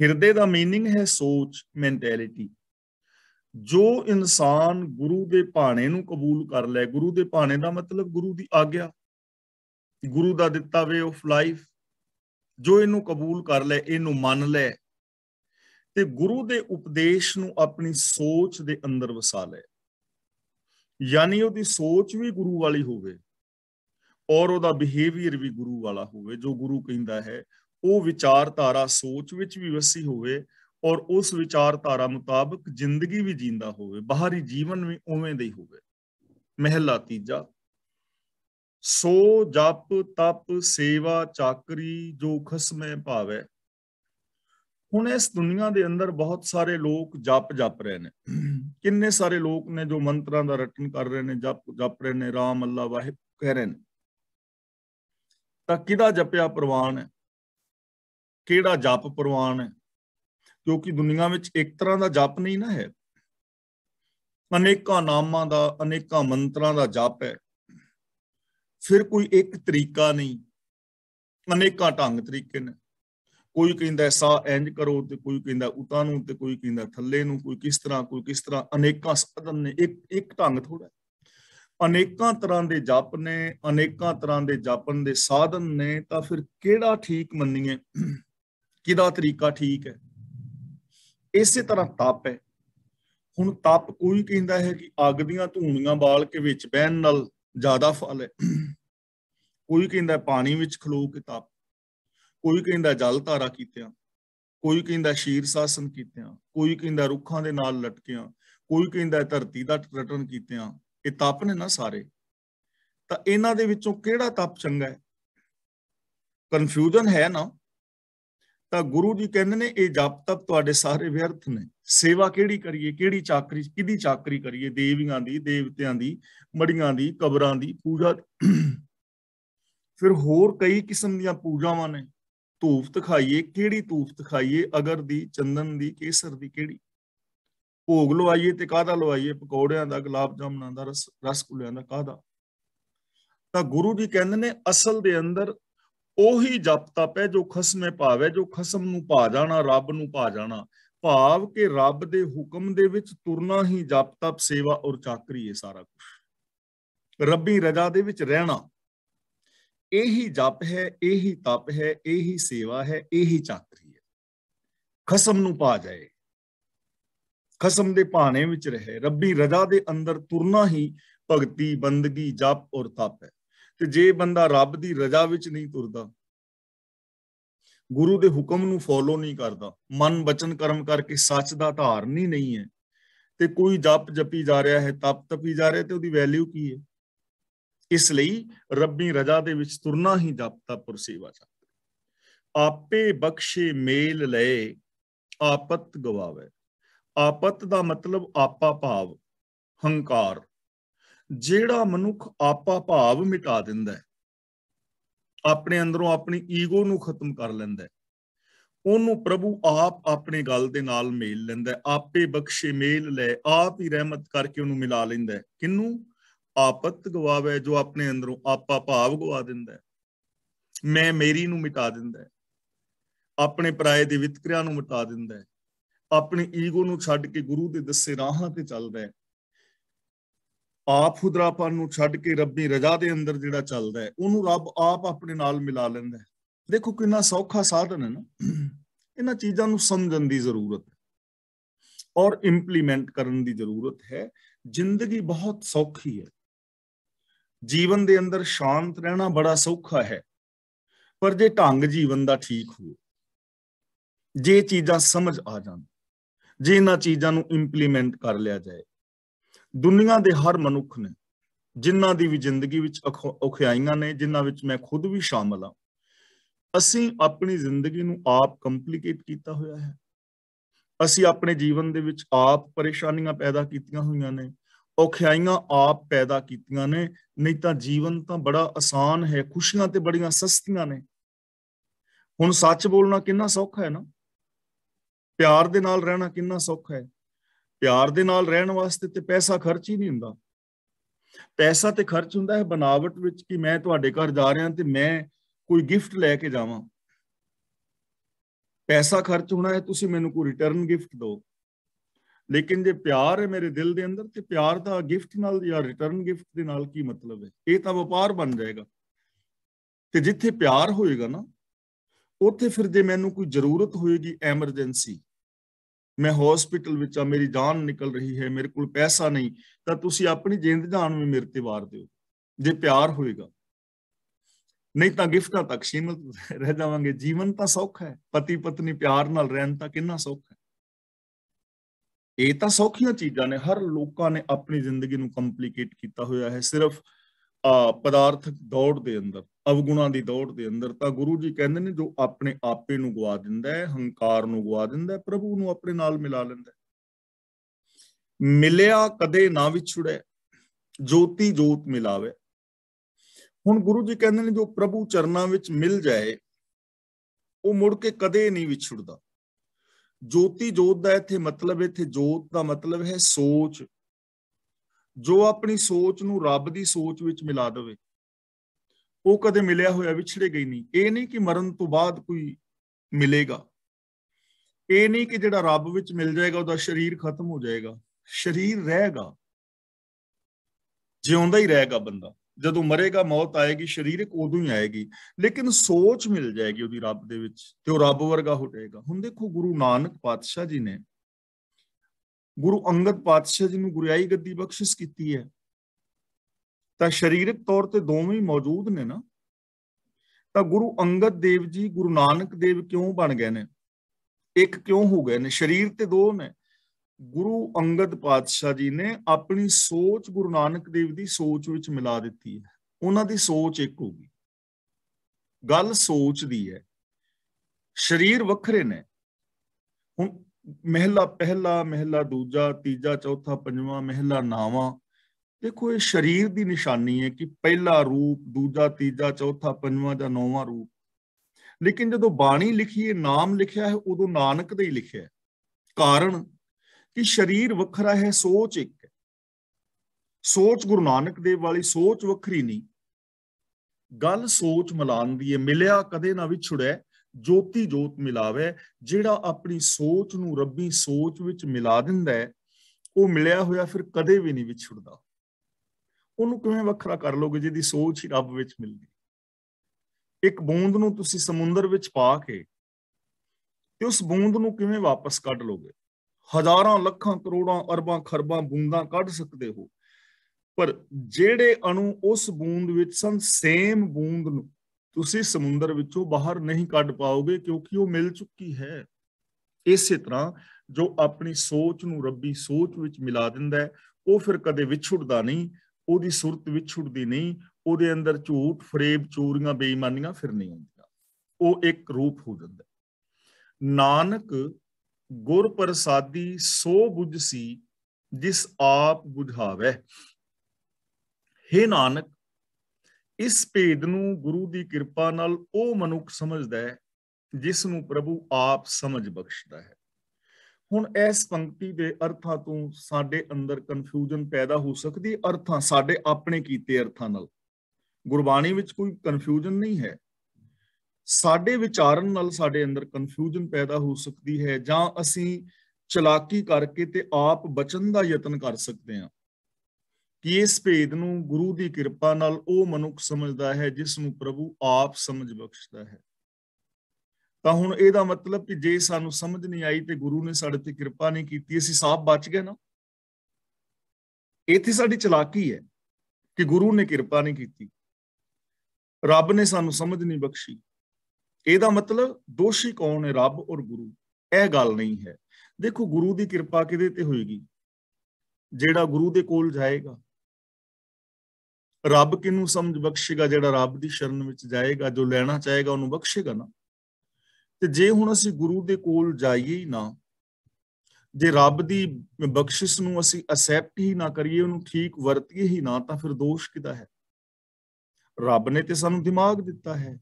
ਹਿਰਦੇ ਦਾ मीनिंग ਹੈ ਸੋਚ ਮੈਂਟੈਲਿਟੀ ਜੋ ਇਨਸਾਨ ਗੁਰੂ ਦੇ ਬਾਣੇ ਨੂੰ ਕਬੂਲ ਕਰ ਲੈ ਗੁਰੂ ਦੇ ਬਾਣੇ ਦਾ ਮਤਲਬ ਗੁਰੂ ਦੀ ਆਗਿਆ ਗੁਰੂ ਦਾ ਦਿੱਤਾ ਵੇ ਆਫ ਲਾਈਫ ਜੋ ਇਹਨੂੰ ਕਬੂਲ ਕਰ ਲੈ ਇਹਨੂੰ ਮੰਨ ਲੈ ਤੇ ਗੁਰੂ ਦੇ ਉਪਦੇਸ਼ ਨੂੰ ਆਪਣੀ ਸੋਚ ਦੇ ਅੰਦਰ ਵਸਾ ਲੈ ਯਾਨੀ ਉਹਦੀ ਸੋਚ ਵੀ ਗੁਰੂ ਵਾਲੀ ਹੋਵੇ ਔਰ ਉਹਦਾ ਬਿਹੇਵੀਅਰ ਵੀ ਗੁਰੂ ਵਾਲਾ ਹੋਵੇ ਜੋ ਗੁਰੂ ਕਹਿੰਦਾ ਹੈ ਉਹ ਵਿਚਾਰਧਾਰਾ ਸੋਚ ਵਿੱਚ ਵੀ ਵਸੀ ਹੋਵੇ ਔਰ ਉਸ ਵਿਚਾਰਧਾਰਾ ਮੁਤਾਬਕ ਜ਼ਿੰਦਗੀ ਵੀ ਜੀਂਦਾ ਹੋਵੇ ਬਾਹਰੀ ਜੀਵਨ ਵੀ ਉਵੇਂ ਦਾ ਹੀ ਹੋਵੇ ਮਹਿਲਾ ਤੀਜਾ ਸੋ ਜਪ ਤਪ ਸੇਵਾ ਚਾਕਰੀ ਜੋ ਖਸਮੇ ਭਾਵੇ ਹੁਣ ਇਸ ਦੁਨੀਆ ਦੇ ਅੰਦਰ ਬਹੁਤ ਸਾਰੇ ਲੋਕ ਜਪ ਜਪ ਰਹੇ ਨੇ ਕਿੰਨੇ ਸਾਰੇ ਲੋਕ ਨੇ ਜੋ ਮੰਤਰਾਂ ਦਾ ਰਟਨ ਕਰ ਰਹੇ ਨੇ ਜਪ ਜਪ ਰਹੇ ਨੇ ਰਾਮ ਅੱਲਾ ਵਾਹਿਗੁਰੂ ਕਹਿ ਰਹੇ ਨੇ ਤਾਂ ਕਿਦਾ ਜਪਿਆ ਪ੍ਰਵਾਨ ਹੈ ਕਿਹੜਾ ਜਪ ਪ੍ਰਵਾਨ ਹੈ ਕਿਉਂਕਿ ਦੁਨੀਆ ਵਿੱਚ ਇੱਕ ਤਰ੍ਹਾਂ ਦਾ ਜਪ ਨਹੀਂ ਨਾ ਹੈ ਅਨੇਕਾਂ ਨਾਮਾਂ ਦਾ ਅਨੇਕਾਂ ਮੰਤਰਾਂ ਦਾ ਜਪ ਹੈ ਫਿਰ ਕੋਈ ਇੱਕ ਤਰੀਕਾ ਨਹੀਂ ਅਨੇਕਾਂ ਢੰਗ ਤਰੀਕੇ ਨੇ ਕੋਈ ਕਹਿੰਦਾ ਸਾ ਇੰਜ ਕਰੋ ਤੇ ਕੋਈ ਕਹਿੰਦਾ ਉਤਾਂ ਨੂੰ ਤੇ ਕੋਈ ਕਹਿੰਦਾ ਥੱਲੇ ਨੂੰ ਕੋਈ ਕਿਸ ਤਰ੍ਹਾਂ ਕੋਈ ਕਿਸ ਤਰ੍ਹਾਂ ਅਨੇਕਾਂ ਸਾਧਨ ਨੇ ਇੱਕ ਇੱਕ ਢੰਗ ਥੋੜਾ ਅਨੇਕਾਂ ਤਰ੍ਹਾਂ ਦੇ ਜਪ ਨੇ ਅਨੇਕਾਂ ਤਰ੍ਹਾਂ ਦੇ ਜਪਨ ਦੇ ਸਾਧਨ ਨੇ ਤਾਂ ਫਿਰ ਕਿਹੜਾ ਠੀਕ ਮੰਨੀਏ ਕਿਹਦਾ ਤਰੀਕਾ ਠੀਕ ਹੈ ਇਸੇ ਤਰ੍ਹਾਂ ਤਪ ਹੈ ਹੁਣ ਤਪ ਕੋਈ ਕਹਿੰਦਾ ਹੈ ਕਿ ਅੱਗ ਦੀਆਂ ਧੂਣੀਆਂ ਬਾਲ ਕੇ ਵਿੱਚ ਬਹਿਣ ਨਾਲ ਜ਼ਿਆਦਾ ਫਲ ਹੈ ਕੋਈ ਕਹਿੰਦਾ ਪਾਣੀ ਵਿੱਚ ਖਲੋ ਕੇ ਤਪ ਕੋਈ ਕਹਿੰਦਾ ਜਲ ਧਾਰਾ ਕੀਤਿਆਂ ਕੋਈ ਕਹਿੰਦਾ ਸ਼ੀਰ ਸਾਸਨ ਕੀਤਿਆਂ ਕੋਈ ਕਹਿੰਦਾ ਰੁੱਖਾਂ ਦੇ ਨਾਲ ਲਟਕਿਆਂ ਕੋਈ ਕਹਿੰਦਾ ਧਰਤੀ ਦਾ ਰਟਨ ਕੀਤਿਆਂ ਇਹ ਤਪ ਨੇ ਨਾ ਸਾਰੇ ਤਾਂ ਇਹਨਾਂ ਦੇ ਵਿੱਚੋਂ ਕਿਹੜਾ ਤਪ ਚੰਗਾ ਹੈ ਕਨਫਿਊਜ਼ਨ ਹੈ ਨਾ ਤਾਂ ਗੁਰੂ ਜੀ ਕਹਿੰਦੇ ਨੇ ਇਹ ਜਪ ਤਪ ਤੁਹਾਡੇ ਸਾਰੇ ਵਿਅਰਥ ਨੇ ਸੇਵਾ ਕਿਹੜੀ ਕਰੀਏ ਕਿਹੜੀ ਚਾਕਰੀ ਕਿਹਦੀ ਚਾਕਰੀ ਕਰੀਏ ਦੇਵੀਆਂ ਦੀ ਦੇਵਤਿਆਂ ਦੀ ਮੜੀਆਂ ਦੀ ਕਬਰਾਂ ਦੀ ਪੂਜਾ ਫਿਰ ਹੋਰ ਕਈ ਕਿਸਮ ਦੀਆਂ ਪੂਜਾਵਾਂ ਨੇ ਧੂਫ ਤਖਾਈਏ ਕਿਹੜੀ ਧੂਫ ਤਖਾਈਏ ਅਗਰ ਦੀ ਚੰਦਨ ਦੀ ਕੇਸਰ ਦੀ ਕਿਹੜੀ ਭੋਗ ਲਵਾਈਏ ਤੇ ਕਾਹਦਾ ਲਵਾਈਏ ਪਕੌੜਿਆਂ ਦਾ ਗੁਲਾਬ ਜਾਮਨਾਂ ਦਾ ਰਸ ਰਸਗੁੱਲਿਆਂ ਦਾ ਕਾਹਦਾ ਤਾਂ ਗੁਰੂ ਜੀ ਕਹਿੰਦੇ ਨੇ ਅਸਲ ਦੇ ਅੰਦਰ ਉਹੀ ਜਪ ਤਪ ਹੈ ਜੋ ਖਸਮੇ ਭਾਵੇ ਜੋ ਖਸਮ ਨੂੰ ਪਾ ਜਾਣਾ ਰੱਬ ਨੂੰ ਪਾ ਜਾਣਾ ਭਾਵ ਕਿ ਰੱਬ ਦੇ ਹੁਕਮ ਦੇ ਵਿੱਚ ਤੁਰਨਾ ਹੀ ਜਪ ਤਪ ਸੇਵਾ ਔਰ ਚਾਕਰੀ ਹੈ ਸਾਰਾ ਕੁਝ ਰੱਬੀ ਰਜ਼ਾ ਦੇ ਵਿੱਚ ਰਹਿਣਾ ਇਹੀ ਜਪ ਹੈ ਇਹੀ ਤਪ ਹੈ ਇਹੀ ਸੇਵਾ ਹੈ ਇਹੀ ਚਾਕਰੀ ਹੈ ਖਸਮ ਨੂੰ ਪਾ ਜਾਏ ਖਸਮ ਦੇ ਭਾਣੇ ਵਿੱਚ ਰਹੇ ਰੱਬੀ ਰਜ਼ਾ ਦੇ ਅੰਦਰ ਤੁਰਨਾ ਹੀ ਭਗਤੀ ਬੰਦਗੀ ਜਪ ਔਰ ਤਪ ਹੈ ਤੇ ਜੇ ਬੰਦਾ ਰੱਬ ਦੀ ਰਜ਼ਾ ਵਿੱਚ ਨਹੀਂ ਤੁਰਦਾ ਗੁਰੂ ਦੇ ਹੁਕਮ ਨੂੰ ਫੋਲੋ ਨਹੀਂ ਕਰਦਾ ਮਨ ਬਚਨ ਕਰਮ ਕਰਕੇ ਸੱਚ ਦਾ ਧਾਰ ਨਹੀਂ ਨਹੀਂ ਹੈ ਤੇ ਕੋਈ ਜਪ ਜਪੀ ਜਾ ਰਿਹਾ ਹੈ ਤਪ ਤਪੀ ਜਾ ਰਿਹਾ ਤੇ ਉਹਦੀ ਵੈਲਿਊ ਕੀ ਹੈ ਇਸ ਲਈ ਰੱਬੀ ਰਜ਼ਾ ਦੇ ਵਿੱਚ ਤੁਰਨਾ ਹੀ ਜਪ ਤਪ ਸੇਵਾ ਚਾ ਆਪੇ ਬਖਸ਼ੇ ਮੇਲ ਲਏ ਆਪਤ ਗਵਾਵੇ ਆਪਤ ਦਾ ਮਤਲਬ ਆਪਾ ਭਾਵ ਹੰਕਾਰ ਜਿਹੜਾ ਮਨੁੱਖ ਆਪਾ ਭਾਵ ਮਿਟਾ ਦਿੰਦਾ ਹੈ ਆਪਣੇ ਅੰਦਰੋਂ ਆਪਣੀ ਈਗੋ ਨੂੰ ਖਤਮ ਕਰ ਲੈਂਦਾ ਹੈ ਉਹਨੂੰ ਪ੍ਰਭੂ ਆਪ ਆਪਣੇ ਗੱਲ ਦੇ ਨਾਲ ਮੇਲ ਲੈਂਦਾ ਆਪੇ ਬਖਸ਼ੇ ਮੇਲ ਲੈ ਆਪ ਹੀ ਰਹਿਮਤ ਕਰਕੇ ਉਹਨੂੰ ਮਿਲਾ ਲੈਂਦਾ ਕਿੰਨੂੰ ਆਪਤ ਗਵਾਵੇ ਜੋ ਆਪਣੇ ਅੰਦਰੋਂ ਆਪਾ ਭਾਵ ਗਵਾ ਦਿੰਦਾ ਮੈਂ ਮੇਰੀ ਨੂੰ ਮਿਟਾ ਦਿੰਦਾ ਆਪਣੇ ਪਰਾਏ ਦੇ ਵਿਤਕਰਿਆ ਨੂੰ ਮਿਟਾ ਦਿੰਦਾ ਆਪਣੀ ਈਗੋ ਨੂੰ ਛੱਡ ਕੇ ਗੁਰੂ ਦੇ ਦੱਸੇ ਰਾਹਾਂ ਤੇ ਚੱਲਦਾ ਹੈ ਆਪ ਖੁਦਰਾਪਨ ਨੂੰ ਛੱਡ ਕੇ ਰੱਬੀ ਰਜ਼ਾ ਦੇ ਅੰਦਰ ਜਿਹੜਾ ਚੱਲਦਾ ਹੈ ਉਹਨੂੰ ਰੱਬ ਆਪ ਆਪਣੇ ਨਾਲ ਮਿਲਾ ਲੈਂਦਾ ਹੈ ਦੇਖੋ ਕਿੰਨਾ ਸੌਖਾ ਸਾਧਨ ਹੈ ਨਾ ਇਹਨਾਂ ਚੀਜ਼ਾਂ ਨੂੰ ਸਮਝਣ ਦੀ ਜ਼ਰੂਰਤ ਹੈ ਔਰ ਇੰਪਲੀਮੈਂਟ ਕਰਨ ਦੀ ਜ਼ਰੂਰਤ ਹੈ ਜ਼ਿੰਦਗੀ ਬਹੁਤ ਸੌਖੀ ਹੈ ਜੀਵਨ ਦੇ ਅੰਦਰ ਸ਼ਾਂਤ ਰਹਿਣਾ ਬੜਾ ਸੌਖਾ ਹੈ ਪਰ ਜੇ ਢੰਗ ਜੀਵਨ ਦਾ ਠੀਕ ਹੋਵੇ ਜੇ ਚੀਜ਼ਾਂ ਸਮਝ ਆ ਜਾਣ ਜੇ ਇਹਨਾਂ ਚੀਜ਼ਾਂ ਨੂੰ ਇੰਪਲੀਮੈਂਟ ਕਰ ਲਿਆ ਜਾਏ ਦੁਨੀਆ ਦੇ ਹਰ ਮਨੁੱਖ ਨੇ ਜਿਨ੍ਹਾਂ ਦੀ ਵੀ ਜ਼ਿੰਦਗੀ ਵਿੱਚ ਔਖਿਆਈਆਂ ਨੇ ਜਿਨ੍ਹਾਂ ਵਿੱਚ ਮੈਂ ਖੁਦ ਵੀ ਸ਼ਾਮਲ ਹਾਂ ਅਸੀਂ ਆਪਣੀ ਜ਼ਿੰਦਗੀ ਨੂੰ ਆਪ ਕੰਪਲਿਕੇਟ ਕੀਤਾ ਹੋਇਆ ਹੈ ਅਸੀਂ ਆਪਣੇ ਜੀਵਨ ਦੇ ਵਿੱਚ ਆਪ ਪਰੇਸ਼ਾਨੀਆਂ ਪੈਦਾ ਕੀਤੀਆਂ ਹੋਈਆਂ ਨੇ ਔਖਿਆਈਆਂ ਆਪ ਪੈਦਾ ਕੀਤੀਆਂ ਨੇ ਨਹੀਂ ਤਾਂ ਜੀਵਨ ਤਾਂ ਬੜਾ ਆਸਾਨ ਹੈ ਖੁਸ਼ੀਆਂ ਤੇ ਬੜੀਆਂ ਸਸਤੀਆਂ ਨੇ ਹੁਣ ਸੱਚ ਬੋਲਣਾ ਕਿੰਨਾ ਸੌਖਾ ਹੈ ਨਾ ਪਿਆਰ ਦੇ ਨਾਲ ਰਹਿਣਾ ਕਿੰਨਾ ਸੌਖਾ ਹੈ ਪਿਆਰ ਦੇ ਨਾਲ ਰਹਿਣ ਵਾਸਤੇ ਤੇ ਪੈਸਾ ਖਰਚ ਹੀ ਨਹੀਂ ਹੁੰਦਾ ਪੈਸਾ ਤੇ ਖਰਚ ਹੁੰਦਾ ਹੈ ਬਨਾਵਟ ਵਿੱਚ ਕਿ ਮੈਂ ਤੁਹਾਡੇ ਘਰ ਜਾ ਰਿਹਾ ਤੇ ਮੈਂ ਕੋਈ ਗਿਫਟ ਲੈ ਕੇ ਜਾਵਾਂ ਪੈਸਾ ਖਰਚ ਹੋਣਾ ਹੈ ਤੁਸੀਂ ਮੈਨੂੰ ਕੋਈ ਰਿਟਰਨ ਗਿਫਟ ਦਿਓ ਲੇਕਿਨ ਜੇ ਪਿਆਰ ਹੈ ਮੇਰੇ ਦਿਲ ਦੇ ਅੰਦਰ ਤੇ ਪਿਆਰ ਦਾ ਗਿਫਟ ਨਾਲ ਜਾਂ ਰਿਟਰਨ ਗਿਫਟ ਦੇ ਨਾਲ ਕੀ ਮਤਲਬ ਹੈ ਇਹ ਤਾਂ ਵਪਾਰ ਬਣ ਜਾਏਗਾ ਤੇ ਜਿੱਥੇ ਪਿਆਰ ਹੋਏਗਾ ਨਾ ਉੱਥੇ ਫਿਰ ਜੇ ਮੈਨੂੰ ਕੋਈ ਜ਼ਰੂਰਤ ਹੋਏਗੀ ਐਮਰਜੈਂਸੀ ਮੈਂ ਹਸਪੀਟਲ ਵਿੱਚ ਆ ਮੇਰੀ ਜਾਨ ਨਿਕਲ ਰਹੀ ਹੈ ਮੇਰੇ ਕੋਲ ਪੈਸਾ ਨਹੀਂ ਤਾਂ ਤੁਸੀਂ ਆਪਣੀ ਜਿੰਦ ਜਾਨ ਵੀ ਮੇਰੇ ਤੇ ਵਾਰ ਦਿਓ ਜੇ ਪਿਆਰ ਹੋਏਗਾ ਨਹੀਂ ਤਾਂ ਗਿਫਟਾਂ ਤੱਕ ਸੀਮਤ ਰਹਿ ਜਾਵਾਂਗੇ ਜੀਵਨ ਤਾਂ ਸੌਖਾ ਹੈ ਪਤੀ ਪਤਨੀ ਪਿਆਰ ਨਾਲ ਰਹਿਣ ਤਾਂ ਕਿੰਨਾ ਸੌਖਾ ਹੈ ਇਹ ਤਾਂ ਸੌਖੀਆਂ ਚੀਜ਼ਾਂ ਨੇ ਹਰ ਲੋਕਾਂ ਨੇ ਆਪਣੀ ਜ਼ਿੰਦਗੀ ਨੂੰ ਕੰਪਲਿਕੇਟ ਕੀਤਾ ਹੋਇਆ ਹੈ ਸਿਰਫ ਆ ਪਦਾਰਥਕ ਦੌੜ ਦੇ ਅੰਦਰ ਅਵਗੁਣਾਂ ਦੀ ਦੌੜ ਦੇ ਅੰਦਰ ਤਾਂ ਗੁਰੂ ਜੀ ਕਹਿੰਦੇ ਨੇ ਜੋ ਆਪਣੇ ਆਪੇ ਨੂੰ ਗਵਾ ਦਿੰਦਾ ਹੈ ਹੰਕਾਰ ਨੂੰ ਗਵਾ ਦਿੰਦਾ ਹੈ ਪ੍ਰਭੂ ਨੂੰ ਆਪਣੇ ਨਾਲ ਮਿਲਾ ਲੈਂਦਾ ਹੈ ਮਿਲਿਆ ਕਦੇ ਨਾ ਵਿਛੜੇ ਜੋਤੀ ਜੋਤ ਮਿਲਾਵੇ ਹੁਣ ਗੁਰੂ ਜੀ ਕਹਿੰਦੇ ਨੇ ਜੋ ਪ੍ਰਭੂ ਚਰਨਾਂ ਵਿੱਚ ਮਿਲ ਜਾਏ ਉਹ ਮੁੜ ਕੇ ਕਦੇ ਨਹੀਂ ਵਿਛੜਦਾ ਜੋਤੀ ਜੋਤ ਦਾ ਇੱਥੇ ਮਤਲਬ ਇੱਥੇ ਜੋਤ ਦਾ ਮਤਲਬ ਹੈ ਸੋਚ ਜੋ ਆਪਣੀ ਸੋਚ ਨੂੰ ਰੱਬ ਦੀ ਸੋਚ ਵਿੱਚ ਮਿਲਾ ਦੇਵੇ ਉਹ ਕਦੇ ਮਿਲਿਆ ਹੋਇਆ ਵਿਛੜੇ ਗਈ ਨਹੀਂ ਇਹ ਨਹੀਂ ਕਿ ਮਰਨ ਤੋਂ ਬਾਅਦ ਕੋਈ ਮਿਲੇਗਾ ਇਹ ਨਹੀਂ ਕਿ ਜਿਹੜਾ ਰੱਬ ਵਿੱਚ ਮਿਲ ਜਾਏਗਾ ਉਹਦਾ ਸਰੀਰ ਖਤਮ ਹੋ ਜਾਏਗਾ ਸਰੀਰ ਰਹੇਗਾ ਜਿਉਂਦਾ ਹੀ ਰਹੇਗਾ ਬੰਦਾ ਜਦੋਂ ਮਰੇਗਾ ਮੌਤ ਆਏਗੀ ਸਰੀਰਕ ਉਦੋਂ ਹੀ ਆਏਗੀ ਲੇਕਿਨ ਸੋਚ ਮਿਲ ਜਾਏਗੀ ਉਹਦੀ ਰੱਬ ਦੇ ਵਿੱਚ ਤੇ ਉਹ ਰੱਬ ਵਰਗਾ ਹੋ ਜਾਏਗਾ ਹੁਣ ਦੇਖੋ ਗੁਰੂ ਨਾਨਕ ਪਾਤਸ਼ਾਹ ਜੀ ਨੇ ਗੁਰੂ ਅੰਗਦ ਪਾਤਸ਼ਾਹ ਜੀ ਨੂੰ ਗੁਰਿਆਈ ਗੱਦੀ ਬਖਸ਼ਿਸ਼ ਕੀਤੀ ਹੈ ਤਾਂ ਸਰੀਰਕ ਤੌਰ ਤੇ ਦੋਵੇਂ ਮੌਜੂਦ ਨੇ ਨਾ ਤਾਂ ਗੁਰੂ ਅੰਗਦ ਦੇਵ ਜੀ ਗੁਰੂ ਨਾਨਕ ਦੇਵ ਕਿਉਂ ਬਣ ਗਏ ਨੇ ਇੱਕ ਕਿਉਂ ਹੋ ਗਏ ਨੇ ਸਰੀਰ ਤੇ ਦੋ ਨੇ ਗੁਰੂ ਅੰਗਦ ਪਾਤਸ਼ਾਹ ਜੀ ਨੇ ਆਪਣੀ ਸੋਚ ਗੁਰੂ ਨਾਨਕ ਦੇਵ ਦੀ ਸੋਚ ਵਿੱਚ ਮਿਲਾ ਦਿੱਤੀ ਹੈ ਉਹਨਾਂ ਦੀ ਸੋਚ ਇੱਕ ਹੋ ਗਈ ਗੱਲ ਸੋਚ ਦੀ ਹੈ ਸਰੀਰ ਵੱਖਰੇ ਨੇ ਹੁਣ ਮਹਿਲਾ ਪਹਿਲਾ ਮਹਿਲਾ ਦੂਜਾ ਤੀਜਾ ਚੌਥਾ ਪੰਜਵਾਂ ਮਹਿਲਾ ਨਾਵਾਂ ਦੇਖੋ ਇਹ ਸਰੀਰ ਦੀ ਨਿਸ਼ਾਨੀ ਹੈ ਕਿ ਪਹਿਲਾ ਰੂਪ ਦੂਜਾ ਤੀਜਾ ਚੌਥਾ ਪੰਜਵਾਂ ਜਾਂ ਨੌਵਾਂ ਰੂਪ ਲੇਕਿਨ ਜਦੋਂ ਬਾਣੀ ਲਿਖੀ ਹੈ ਨਾਮ ਲਿਖਿਆ ਹੈ ਉਦੋਂ ਨਾਨਕ ਦਾ ਹੀ ਲਿਖਿਆ ਹੈ ਕਾਰਨ ਕਿ ਸਰੀਰ ਵੱਖਰਾ ਹੈ ਸੋਚ ਇੱਕ ਹੈ ਸੋਚ ਗੁਰੂ ਨਾਨਕ ਦੇਵ ਵਾਲੀ ਸੋਚ ਵੱਖਰੀ ਨਹੀਂ ਗੱਲ ਸੋਚ ਮਿਲਾਨ ਦੀ ਹੈ ਮਿਲਿਆ ਕਦੇ ਨਾ ਵਿਛੜੈ ਜੋਤੀ ਜੋਤ ਮਿਲਾਵੇ ਜਿਹੜਾ ਆਪਣੀ ਸੋਚ ਨੂੰ ਰੱਬੀ ਸੋਚ ਵਿੱਚ ਮਿਲਾ ਦਿੰਦਾ ਹੈ ਉਹ ਮਿਲਿਆ ਹੋਇਆ ਫਿਰ ਕਦੇ ਵੀ ਨਹੀਂ ਵਿਛੜਦਾ ਉਹਨੂੰ ਕਿਵੇਂ ਵੱਖਰਾ ਕਰ ਲੋਗੇ ਜਿਹਦੀ ਸੋਚ ਹੀ ਰੱਬ ਵਿੱਚ ਮਿਲਦੀ ਇੱਕ ਬੂੰਦ ਨੂੰ ਤੁਸੀਂ ਸਮੁੰਦਰ ਵਿੱਚ ਪਾ ਕੇ ਤੇ ਉਸ ਬੂੰਦ ਨੂੰ ਕਿਵੇਂ ਵਾਪਸ ਕੱਢ ਲੋਗੇ ਹਜ਼ਾਰਾਂ ਲੱਖਾਂ ਕਰੋੜਾਂ ਅਰਬਾਂ ਖਰਬਾਂ ਬੂੰਦਾਂ ਕੱਢ ਸਕਦੇ ਹੋ ਪਰ ਜਿਹੜੇ ਅਣੂ ਉਸ ਬੂੰਦ ਵਿੱਚ ਸਨ ਸੇਮ ਬੂੰਦ ਨੂੰ ਤੁਸੀਂ ਸਮੁੰਦਰ ਵਿੱਚੋਂ ਬਾਹਰ ਨਹੀਂ ਕੱਢ ਪਾਓਗੇ ਕਿਉਂਕਿ ਉਹ ਮਿਲ ਚੁੱਕੀ ਹੈ ਇਸੇ ਤਰ੍ਹਾਂ ਜੋ ਆਪਣੀ ਸੋਚ ਨੂੰ ਰੱਬੀ ਸੋਚ ਵਿੱਚ ਮਿਲਾ ਦਿੰਦਾ ਹੈ ਉਹ ਫਿਰ ਕਦੇ ਵਿਛੜਦਾ ਨਹੀਂ ਉਹਦੀ ਸੁਰਤ ਵਿੱਚ ਛੁੱਟਦੀ ਨਹੀਂ ਉਹਦੇ ਅੰਦਰ ਝੂਠ ਫਰੇਬ ਚੋਰੀਆਂ ਬੇਈਮਾਨੀਆਂ ਫਿਰ ਨਹੀਂ ਆਉਂਦੀਆਂ ਉਹ ਇੱਕ ਰੂਪ ਹੋ ਜਾਂਦਾ ਨਾਨਕ ਗੁਰ ਪ੍ਰਸਾਦੀ ਸੋ ਬੁੱਝ ਸੀ ਜਿਸ ਆਪ ਬੁਝਾਵੇ हे ਨਾਨਕ ਇਸ ਭੇਦ ਨੂੰ ਗੁਰੂ ਦੀ ਕਿਰਪਾ ਨਾਲ ਉਹ ਮਨੁੱਖ ਸਮਝਦਾ ਹੈ ਜਿਸ ਨੂੰ ਪ੍ਰਭੂ ਆਪ ਸਮਝ ਬਖਸ਼ਦਾ ਹੈ ਹੁਣ ਇਸ ਪੰਕਤੀ ਦੇ ਅਰਥਾਂ ਤੋਂ ਸਾਡੇ ਅੰਦਰ ਕਨਫਿਊਜ਼ਨ ਪੈਦਾ ਹੋ ਸਕਦੀ ਅਰਥਾਂ ਸਾਡੇ ਆਪਣੇ ਕੀਤੇ ਅਰਥਾਂ ਨਾਲ ਗੁਰਬਾਣੀ ਵਿੱਚ ਕੋਈ ਕਨਫਿਊਜ਼ਨ ਨਹੀਂ ਹੈ ਸਾਡੇ ਵਿਚਾਰਨ ਨਾਲ ਸਾਡੇ ਅੰਦਰ ਕਨਫਿਊਜ਼ਨ ਪੈਦਾ ਹੋ ਸਕਦੀ ਹੈ ਜਾਂ ਅਸੀਂ ਚਲਾਕੀ ਕਰਕੇ ਤੇ ਆਪ ਬਚਨ ਦਾ ਯਤਨ ਕਰ ਸਕਦੇ ਹਾਂ ਕਿ ਇਸ ਭੇਦ ਨੂੰ ਗੁਰੂ ਦੀ ਕਿਰਪਾ ਨਾਲ ਉਹ ਮਨੁੱਖ ਸਮਝਦਾ ਹੈ ਜਿਸ ਨੂੰ ਪ੍ਰਭੂ ਆਪ ਸਮਝ ਬਖਸ਼ਦਾ ਹੈ ਤਾਂ ਹੁਣ ਇਹਦਾ ਮਤਲਬ ਕਿ ਜੇ ਸਾਨੂੰ ਸਮਝ ਨਹੀਂ ਆਈ ਤੇ ਗੁਰੂ ਨੇ ਸਾਡੇ ਤੇ ਕਿਰਪਾ ਨਹੀਂ ਕੀਤੀ ਅਸੀਂ ਸਾਫ ਬਚ ਗਏ ਨਾ ਇੱਥੇ ਸਾਡੀ ਚਲਾਕੀ ਹੈ ਕਿ ਗੁਰੂ ਨੇ ਕਿਰਪਾ ਨਹੀਂ ਕੀਤੀ ਰੱਬ ਨੇ ਸਾਨੂੰ ਸਮਝ ਨਹੀਂ ਬਖਸ਼ੀ ਇਹਦਾ ਮਤਲਬ ਦੋਸ਼ੀ ਕੌਣ ਹੈ ਰੱਬ ਔਰ ਗੁਰੂ ਇਹ ਗੱਲ ਨਹੀਂ ਹੈ ਦੇਖੋ ਗੁਰੂ ਦੀ ਕਿਰਪਾ ਕਿਹਦੇ ਤੇ ਹੋਏਗੀ ਜਿਹੜਾ ਗੁਰੂ ਦੇ ਕੋਲ ਜਾਏਗਾ ਰੱਬ ਕਿਨੂੰ ਸਮਝ ਬਖਸ਼ੇਗਾ ਜਿਹੜਾ ਰੱਬ ਦੀ ਸ਼ਰਨ ਵਿੱਚ ਜਾਏਗਾ ਜੋ ਲੈਣਾ ਚਾਹੇਗਾ ਉਹਨੂੰ ਬਖਸ਼ੇਗਾ ਨਾ ਤੇ ਜੇ ਹੁਣ ਅਸੀਂ ਗੁਰੂ ਦੇ ਕੋਲ ਜਾਈਏ ਹੀ ਨਾ ਜੇ ਰੱਬ ਦੀ ਬਖਸ਼ਿਸ਼ ਨੂੰ ਅਸੀਂ ਅਸੈਪਟ ਹੀ ਨਾ ਕਰੀਏ ਉਹਨੂੰ ਠੀਕ ਵਰਤੀਏ ਹੀ ਨਾ ਤਾਂ ਫਿਰ ਦੋਸ਼ ਕਿਦਾ ਹੈ ਰੱਬ ਨੇ ਤੇ ਸਾਨੂੰ ਦਿਮਾਗ ਦਿੱਤਾ ਹੈ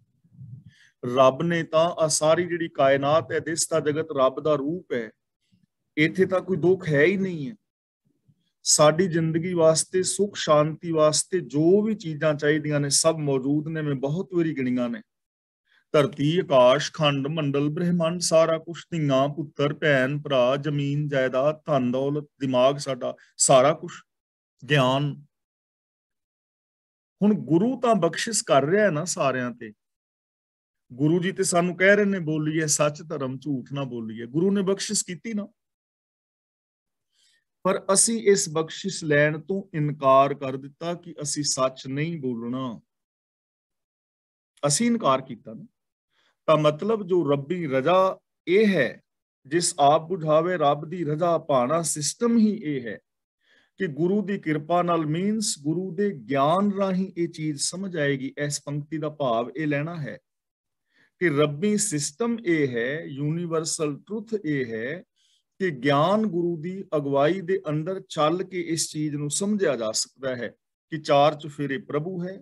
ਰੱਬ ਨੇ ਤਾਂ ਆ ਸਾਰੀ ਜਿਹੜੀ ਕਾਇਨਾਤ ਹੈ ਦਿਸਤਾ ਜਗਤ ਰੱਬ ਦਾ ਰੂਪ ਹੈ ਇੱਥੇ ਤਾਂ ਕੋਈ ਦੁੱਖ ਹੈ ਹੀ ਨਹੀਂ ਹੈ ਸਾਡੀ ਜ਼ਿੰਦਗੀ ਵਾਸਤੇ ਸੁਖ ਸ਼ਾਂਤੀ ਵਾਸਤੇ ਜੋ ਵੀ ਚੀਜ਼ਾਂ ਚਾਹੀਦੀਆਂ ਨੇ ਸਭ ਮੌਜੂਦ ਨੇ ਮੈਂ ਬਹੁਤ ਵਾਰੀ ਗਿਣੀਆਂ ਨੇ ਧਰਤੀ ਆਕਾਸ਼ ਖੰਡ ਮੰਡਲ ਬ੍ਰਹਿਮੰਡ ਸਾਰਾ ਕੁਝ ਧੀਆਂ ਪੁੱਤਰ ਭੈਣ ਭਰਾ ਜ਼ਮੀਨ ਜਾਇਦਾਦ ਧਨ ਦੌਲਤ ਦਿਮਾਗ ਸਾਡਾ ਸਾਰਾ ਕੁਝ ਗਿਆਨ ਹੁਣ ਗੁਰੂ ਤਾਂ ਬਖਸ਼ਿਸ਼ ਕਰ ਰਿਹਾ ਹੈ ਨਾ ਸਾਰਿਆਂ ਤੇ ਗੁਰੂ ਜੀ ਤੇ ਸਾਨੂੰ ਕਹਿ ਰਹੇ ਨੇ ਬੋਲੀਏ ਸੱਚ ਧਰਮ ਝੂਠ ਨਾ ਬੋਲੀਏ ਗੁਰੂ ਨੇ ਬਖਸ਼ਿਸ਼ ਕੀਤੀ ਨਾ ਪਰ ਅਸੀਂ ਇਸ ਬਖਸ਼ਿਸ਼ ਲੈਣ ਤੋਂ ਇਨਕਾਰ ਕਰ ਦਿੱਤਾ ਕਿ ਅਸੀਂ ਸੱਚ ਨਹੀਂ ਬੋਲਣਾ ਅਸੀਂ ਇਨਕਾਰ ਕੀਤਾ ਨਾ ਤਾਂ ਮਤਲਬ ਜੋ ਰੱਬੀ ਰਜ਼ਾ ਇਹ ਹੈ ਜਿਸ ਆਪ ਬੁਝਾਵੇ ਰੱਬ ਦੀ ਰਜ਼ਾ ਪਾਣਾ ਸਿਸਟਮ ਹੀ ਇਹ ਹੈ ਕਿ ਗੁਰੂ ਦੀ ਕਿਰਪਾ ਨਾਲ ਮੀਨਸ ਗੁਰੂ ਦੇ ਗਿਆਨ ਰਾਹੀਂ ਇਹ ਚੀਜ਼ ਸਮਝ ਆਏਗੀ ਇਸ ਪੰਕਤੀ ਦਾ ਭਾਵ ਇਹ ਲੈਣਾ ਹੈ ਕਿ ਰੱਬੀ ਸਿਸਟਮ ਇਹ ਹੈ ਯੂਨੀਵਰਸਲ ਟਰੁੱਥ ਇਹ ਹੈ ਕਿ ਗਿਆਨ ਗੁਰੂ ਦੀ ਅਗਵਾਈ ਦੇ ਅੰਦਰ ਚੱਲ ਕੇ ਇਸ ਚੀਜ਼ ਨੂੰ ਸਮਝਿਆ ਜਾ ਸਕਦਾ ਹੈ ਕਿ ਚਾਰ ਚੁਫੇਰੇ ਪ੍ਰਭੂ ਹੈ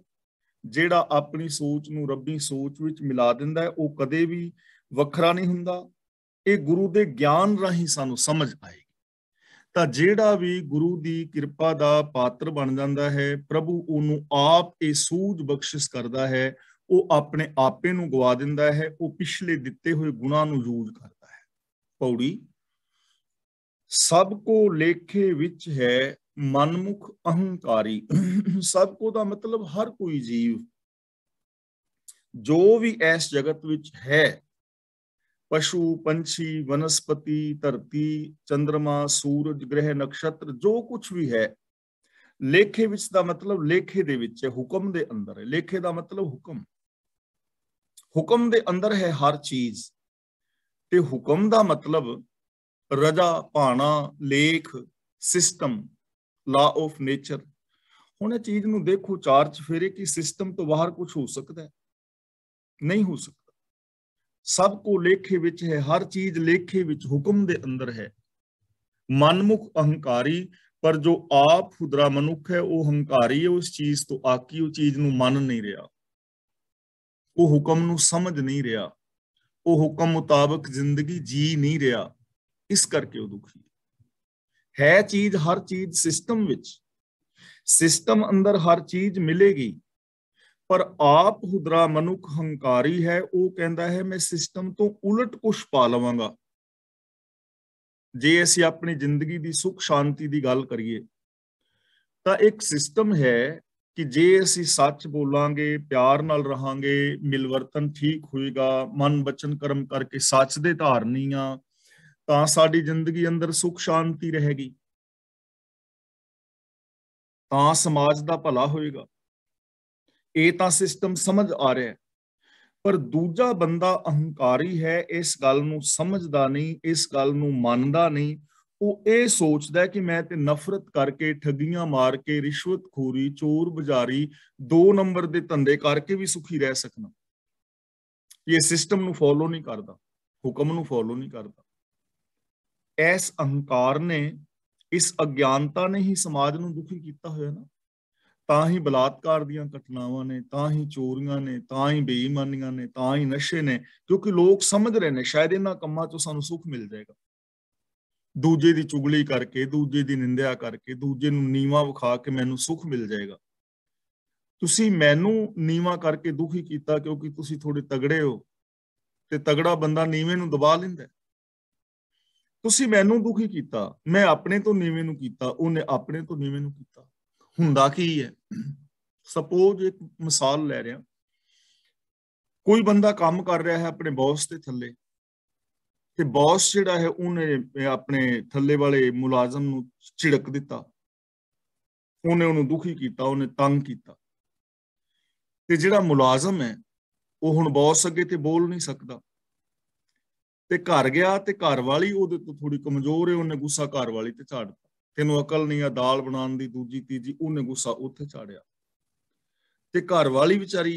ਜਿਹੜਾ ਆਪਣੀ ਸੋਚ ਨੂੰ ਰੱਬੀ ਸੋਚ ਵਿੱਚ ਮਿਲਾ ਦਿੰਦਾ ਹੈ ਉਹ ਕਦੇ ਵੀ ਵੱਖਰਾ ਨਹੀਂ ਹੁੰਦਾ ਇਹ ਗੁਰੂ ਦੇ ਗਿਆਨ ਰਾਹੀਂ ਸਾਨੂੰ ਸਮਝ ਆਏਗੀ ਤਾਂ ਜਿਹੜਾ ਵੀ ਗੁਰੂ ਦੀ ਕਿਰਪਾ ਦਾ ਪਾਤਰ ਬਣ ਜਾਂਦਾ ਹੈ ਪ੍ਰਭੂ ਉਹਨੂੰ ਆਪ ਇਹ ਸੂਝ ਬਖਸ਼ਿਸ਼ ਕਰਦਾ ਹੈ ਉਹ ਆਪਣੇ ਆਪੇ ਨੂੰ ਗਵਾ ਦਿੰਦਾ ਹੈ ਉਹ ਪਿਛਲੇ ਦਿੱਤੇ ਹੋਏ ਗੁਨਾਹ ਨੂੰ ਯੂਜ ਕਰਦਾ ਹੈ ਪੌੜੀ ਸਭ ਕੋ ਲੇਖੇ ਵਿੱਚ ਹੈ ਮਨਮੁਖ ਅਹੰਕਾਰੀ ਸਭ ਕੋ ਦਾ ਮਤਲਬ ਹਰ ਕੋਈ ਜੀਵ ਜੋ ਵੀ ਇਸ ਜਗਤ ਵਿੱਚ ਹੈ ਪਸ਼ੂ ਪੰਛੀ ਵਨਸਪਤੀ ਧਰਤੀ ਚੰ드ਰਮਾ ਸੂਰਜ ਗ੍ਰਹਿ ਨਕਸ਼ਤਰ ਜੋ ਕੁਝ ਵੀ ਹੈ ਲੇਖੇ ਵਿੱਚ ਦਾ ਮਤਲਬ ਲੇਖੇ ਦੇ ਵਿੱਚ ਹੈ ਹੁਕਮ ਦੇ ਅੰਦਰ ਹੈ ਲੇਖੇ ਦਾ ਮਤਲਬ ਹੁਕਮ ਹੁਕਮ ਦੇ ਅੰਦਰ ਹੈ ਹਰ ਚੀਜ਼ ਤੇ ਹੁਕਮ ਦਾ ਮਤਲਬ ਰਜਾ ਪਾਣਾ ਲੇਖ ਸਿਸਟਮ ਲਾ ਆਫ ਨੇਚਰ ਹੁਣ ਇਹ ਚੀਜ਼ ਨੂੰ ਦੇਖੋ ਚਾਰ ਚਫੇਰੇ ਕੀ ਸਿਸਟਮ ਤੋਂ ਬਾਹਰ ਕੁਝ ਹੋ ਸਕਦਾ ਨਹੀਂ ਹੋ ਸਕਦਾ ਸਭ ਕੋ ਲੇਖੇ ਵਿੱਚ ਹੈ ਹਰ ਚੀਜ਼ ਲੇਖੇ ਵਿੱਚ ਹੁਕਮ ਦੇ ਅੰਦਰ ਹੈ ਮਨਮੁਖ ਅਹੰਕਾਰੀ ਪਰ ਜੋ ਆਪ ਖੁਦਰਾ ਮਨੁੱਖ ਹੈ ਉਹ ਹੰਕਾਰੀ ਹੈ ਉਸ ਚੀਜ਼ ਤੋਂ ਆਕੀ ਉਹ ਚੀਜ਼ ਨੂੰ ਮੰਨ ਨਹੀਂ ਰਿਹਾ ਉਹ ਹੁਕਮ ਨੂੰ ਸਮਝ ਨਹੀਂ ਰਿਹਾ ਉਹ ਹੁਕਮ ਮੁਤਾਬਕ ਜ਼ਿੰਦਗੀ ਜੀ ਨਹੀਂ ਰਿਹਾ ਇਸ ਕਰਕੇ ਉਹ ਦੁਖੀ ਹੈ ਹੈ ਚੀਜ਼ ਹਰ ਚੀਜ਼ ਸਿਸਟਮ ਵਿੱਚ ਸਿਸਟਮ ਅੰਦਰ ਹਰ ਚੀਜ਼ ਮਿਲੇਗੀ ਪਰ ਆਪ ਹੁਦਰਾ ਮਨੁੱਖ ਹੰਕਾਰੀ ਹੈ ਉਹ ਕਹਿੰਦਾ ਹੈ ਮੈਂ ਸਿਸਟਮ ਤੋਂ ਉਲਟ ਕੁਝ ਪਾ ਲਵਾਂਗਾ ਜੇ ਅਸੀਂ ਆਪਣੀ ਜ਼ਿੰਦਗੀ ਦੀ ਸੁਖ ਸ਼ਾਂਤੀ ਦੀ ਗੱਲ ਕਰੀਏ ਤਾਂ ਇੱਕ ਸਿਸਟਮ ਹੈ ਕਿ ਜੇ ਅਸੀਂ ਸੱਚ ਬੋਲਾਂਗੇ ਪਿਆਰ ਨਾਲ ਰਹਾਂਗੇ ਮਿਲਵਰਤਨ ਠੀਕ ਹੋਏਗਾ ਮਨ ਬਚਨ ਕਰਮ ਕਰਕੇ ਸੱਚ ਦੇ ਧਾਰਨੀ ਆ ਤਾਂ ਸਾਡੀ ਜ਼ਿੰਦਗੀ ਅੰਦਰ ਸੁਖ ਸ਼ਾਂਤੀ ਰਹੇਗੀ ਤਾਂ ਸਮਾਜ ਦਾ ਭਲਾ ਹੋਏਗਾ ਇਹ ਤਾਂ ਸਿਸਟਮ ਸਮਝ ਆ ਰਿਹਾ ਪਰ ਦੂਜਾ ਬੰਦਾ ਅਹੰਕਾਰੀ ਹੈ ਇਸ ਗੱਲ ਨੂੰ ਸਮਝਦਾ ਨਹੀਂ ਇਸ ਗੱਲ ਨੂੰ ਮੰਨਦਾ ਨਹੀਂ ਉਹ ਇਹ ਸੋਚਦਾ ਕਿ ਮੈਂ ਤੇ ਨਫ਼ਰਤ ਕਰਕੇ ਠੱਗੀਆਂ ਮਾਰ ਕੇ ਰਿਸ਼ਵਤਖੋਰੀ ਚੋਰ ਬਜ਼ਾਰੀ ਦੋ ਨੰਬਰ ਦੇ ਧੰਦੇ ਕਰਕੇ ਵੀ ਸੁਖੀ ਰਹਿ ਸਕਣਾ ਇਹ ਸਿਸਟਮ ਨੂੰ ਫੋਲੋ ਨਹੀਂ ਕਰਦਾ ਹੁਕਮ ਨੂੰ ਫੋਲੋ ਨਹੀਂ ਕਰਦਾ ਇਸ ਅਹੰਕਾਰ ਨੇ ਇਸ ਅਗਿਆਨਤਾ ਨੇ ਹੀ ਸਮਾਜ ਨੂੰ ਦੁਖੀ ਕੀਤਾ ਹੋਇਆ ਨਾ ਤਾਂ ਹੀ ਬਲਾਤਕਾਰ ਦੀਆਂ ਘਟਨਾਵਾਂ ਨੇ ਤਾਂ ਹੀ ਚੋਰੀਆਂ ਨੇ ਤਾਂ ਹੀ ਬੇਈਮਾਨੀਆਂ ਨੇ ਤਾਂ ਹੀ ਨਸ਼ੇ ਨੇ ਕਿਉਂਕਿ ਲੋਕ ਸਮਝ ਰਹੇ ਨੇ ਸ਼ਾਇਦ ਇਹਨਾਂ ਕੰਮਾਂ ਤੋਂ ਸਾਨੂੰ ਸੁੱਖ ਮਿਲ ਜਾਏਗਾ ਦੂਜੇ ਦੀ ਚੁਗਲੀ ਕਰਕੇ ਦੂਜੇ ਦੀ ਨਿੰਦਿਆ ਕਰਕੇ ਦੂਜੇ ਨੂੰ ਨੀਵਾ ਵਿਖਾ ਕੇ ਮੈਨੂੰ ਸੁੱਖ ਮਿਲ ਜਾਏਗਾ ਤੁਸੀਂ ਮੈਨੂੰ ਨੀਵਾ ਕਰਕੇ ਦੁਖੀ ਕੀਤਾ ਕਿਉਂਕਿ ਤੁਸੀਂ ਥੋੜੇ ਤਗੜੇ ਹੋ ਤੇ ਤਗੜਾ ਬੰਦਾ ਨੀਵੇਂ ਨੂੰ ਦਬਾ ਲਿੰਦਾ ਤੁਸੀਂ ਮੈਨੂੰ ਦੁਖੀ ਕੀਤਾ ਮੈਂ ਆਪਣੇ ਤੋਂ ਨੀਵੇਂ ਨੂੰ ਕੀਤਾ ਉਹਨੇ ਆਪਣੇ ਤੋਂ ਨੀਵੇਂ ਨੂੰ ਕੀਤਾ ਹੁੰਦਾ ਕੀ ਹੈ ਸਪੋਜ਼ ਇੱਕ ਮਿਸਾਲ ਲੈ ਰਿਹਾ ਕੋਈ ਬੰਦਾ ਕੰਮ ਕਰ ਰਿਹਾ ਹੈ ਆਪਣੇ ਬੌਸ ਦੇ ਥੱਲੇ ਤੇ ਬੌਸ ਜਿਹੜਾ ਹੈ ਉਹਨੇ ਆਪਣੇ ਥੱਲੇ ਵਾਲੇ ਮੁਲਾਜ਼ਮ ਨੂੰ ਝਿੜਕ ਦਿੱਤਾ ਉਹਨੇ ਉਹਨੂੰ ਦੁਖੀ ਕੀਤਾ ਉਹਨੇ ਤੰਗ ਕੀਤਾ ਤੇ ਜਿਹੜਾ ਮੁਲਾਜ਼ਮ ਹੈ ਉਹ ਹੁਣ ਬੌਸ ਅੱਗੇ ਤੇ ਬੋਲ ਨਹੀਂ ਸਕਦਾ ਤੇ ਘਰ ਗਿਆ ਤੇ ਘਰ ਵਾਲੀ ਉਹਦੇ ਤੋਂ ਥੋੜੀ ਕਮਜ਼ੋਰ ਹੈ ਉਹਨੇ ਗੁੱਸਾ ਘਰ ਵਾਲੀ ਤੇ ਦਿੱਤਾ ਤੈਨੂੰ ਅਕਲ ਨਹੀਂ ਆ ਦਾਲ ਬਣਾਉਣ ਦੀ ਦੂਜੀ ਤੀਜੀ ਉਹਨੇ ਗੁੱਸਾ ਉੱਥੇ ਛਾੜਿਆ ਤੇ ਘਰ ਵਾਲੀ ਵਿਚਾਰੀ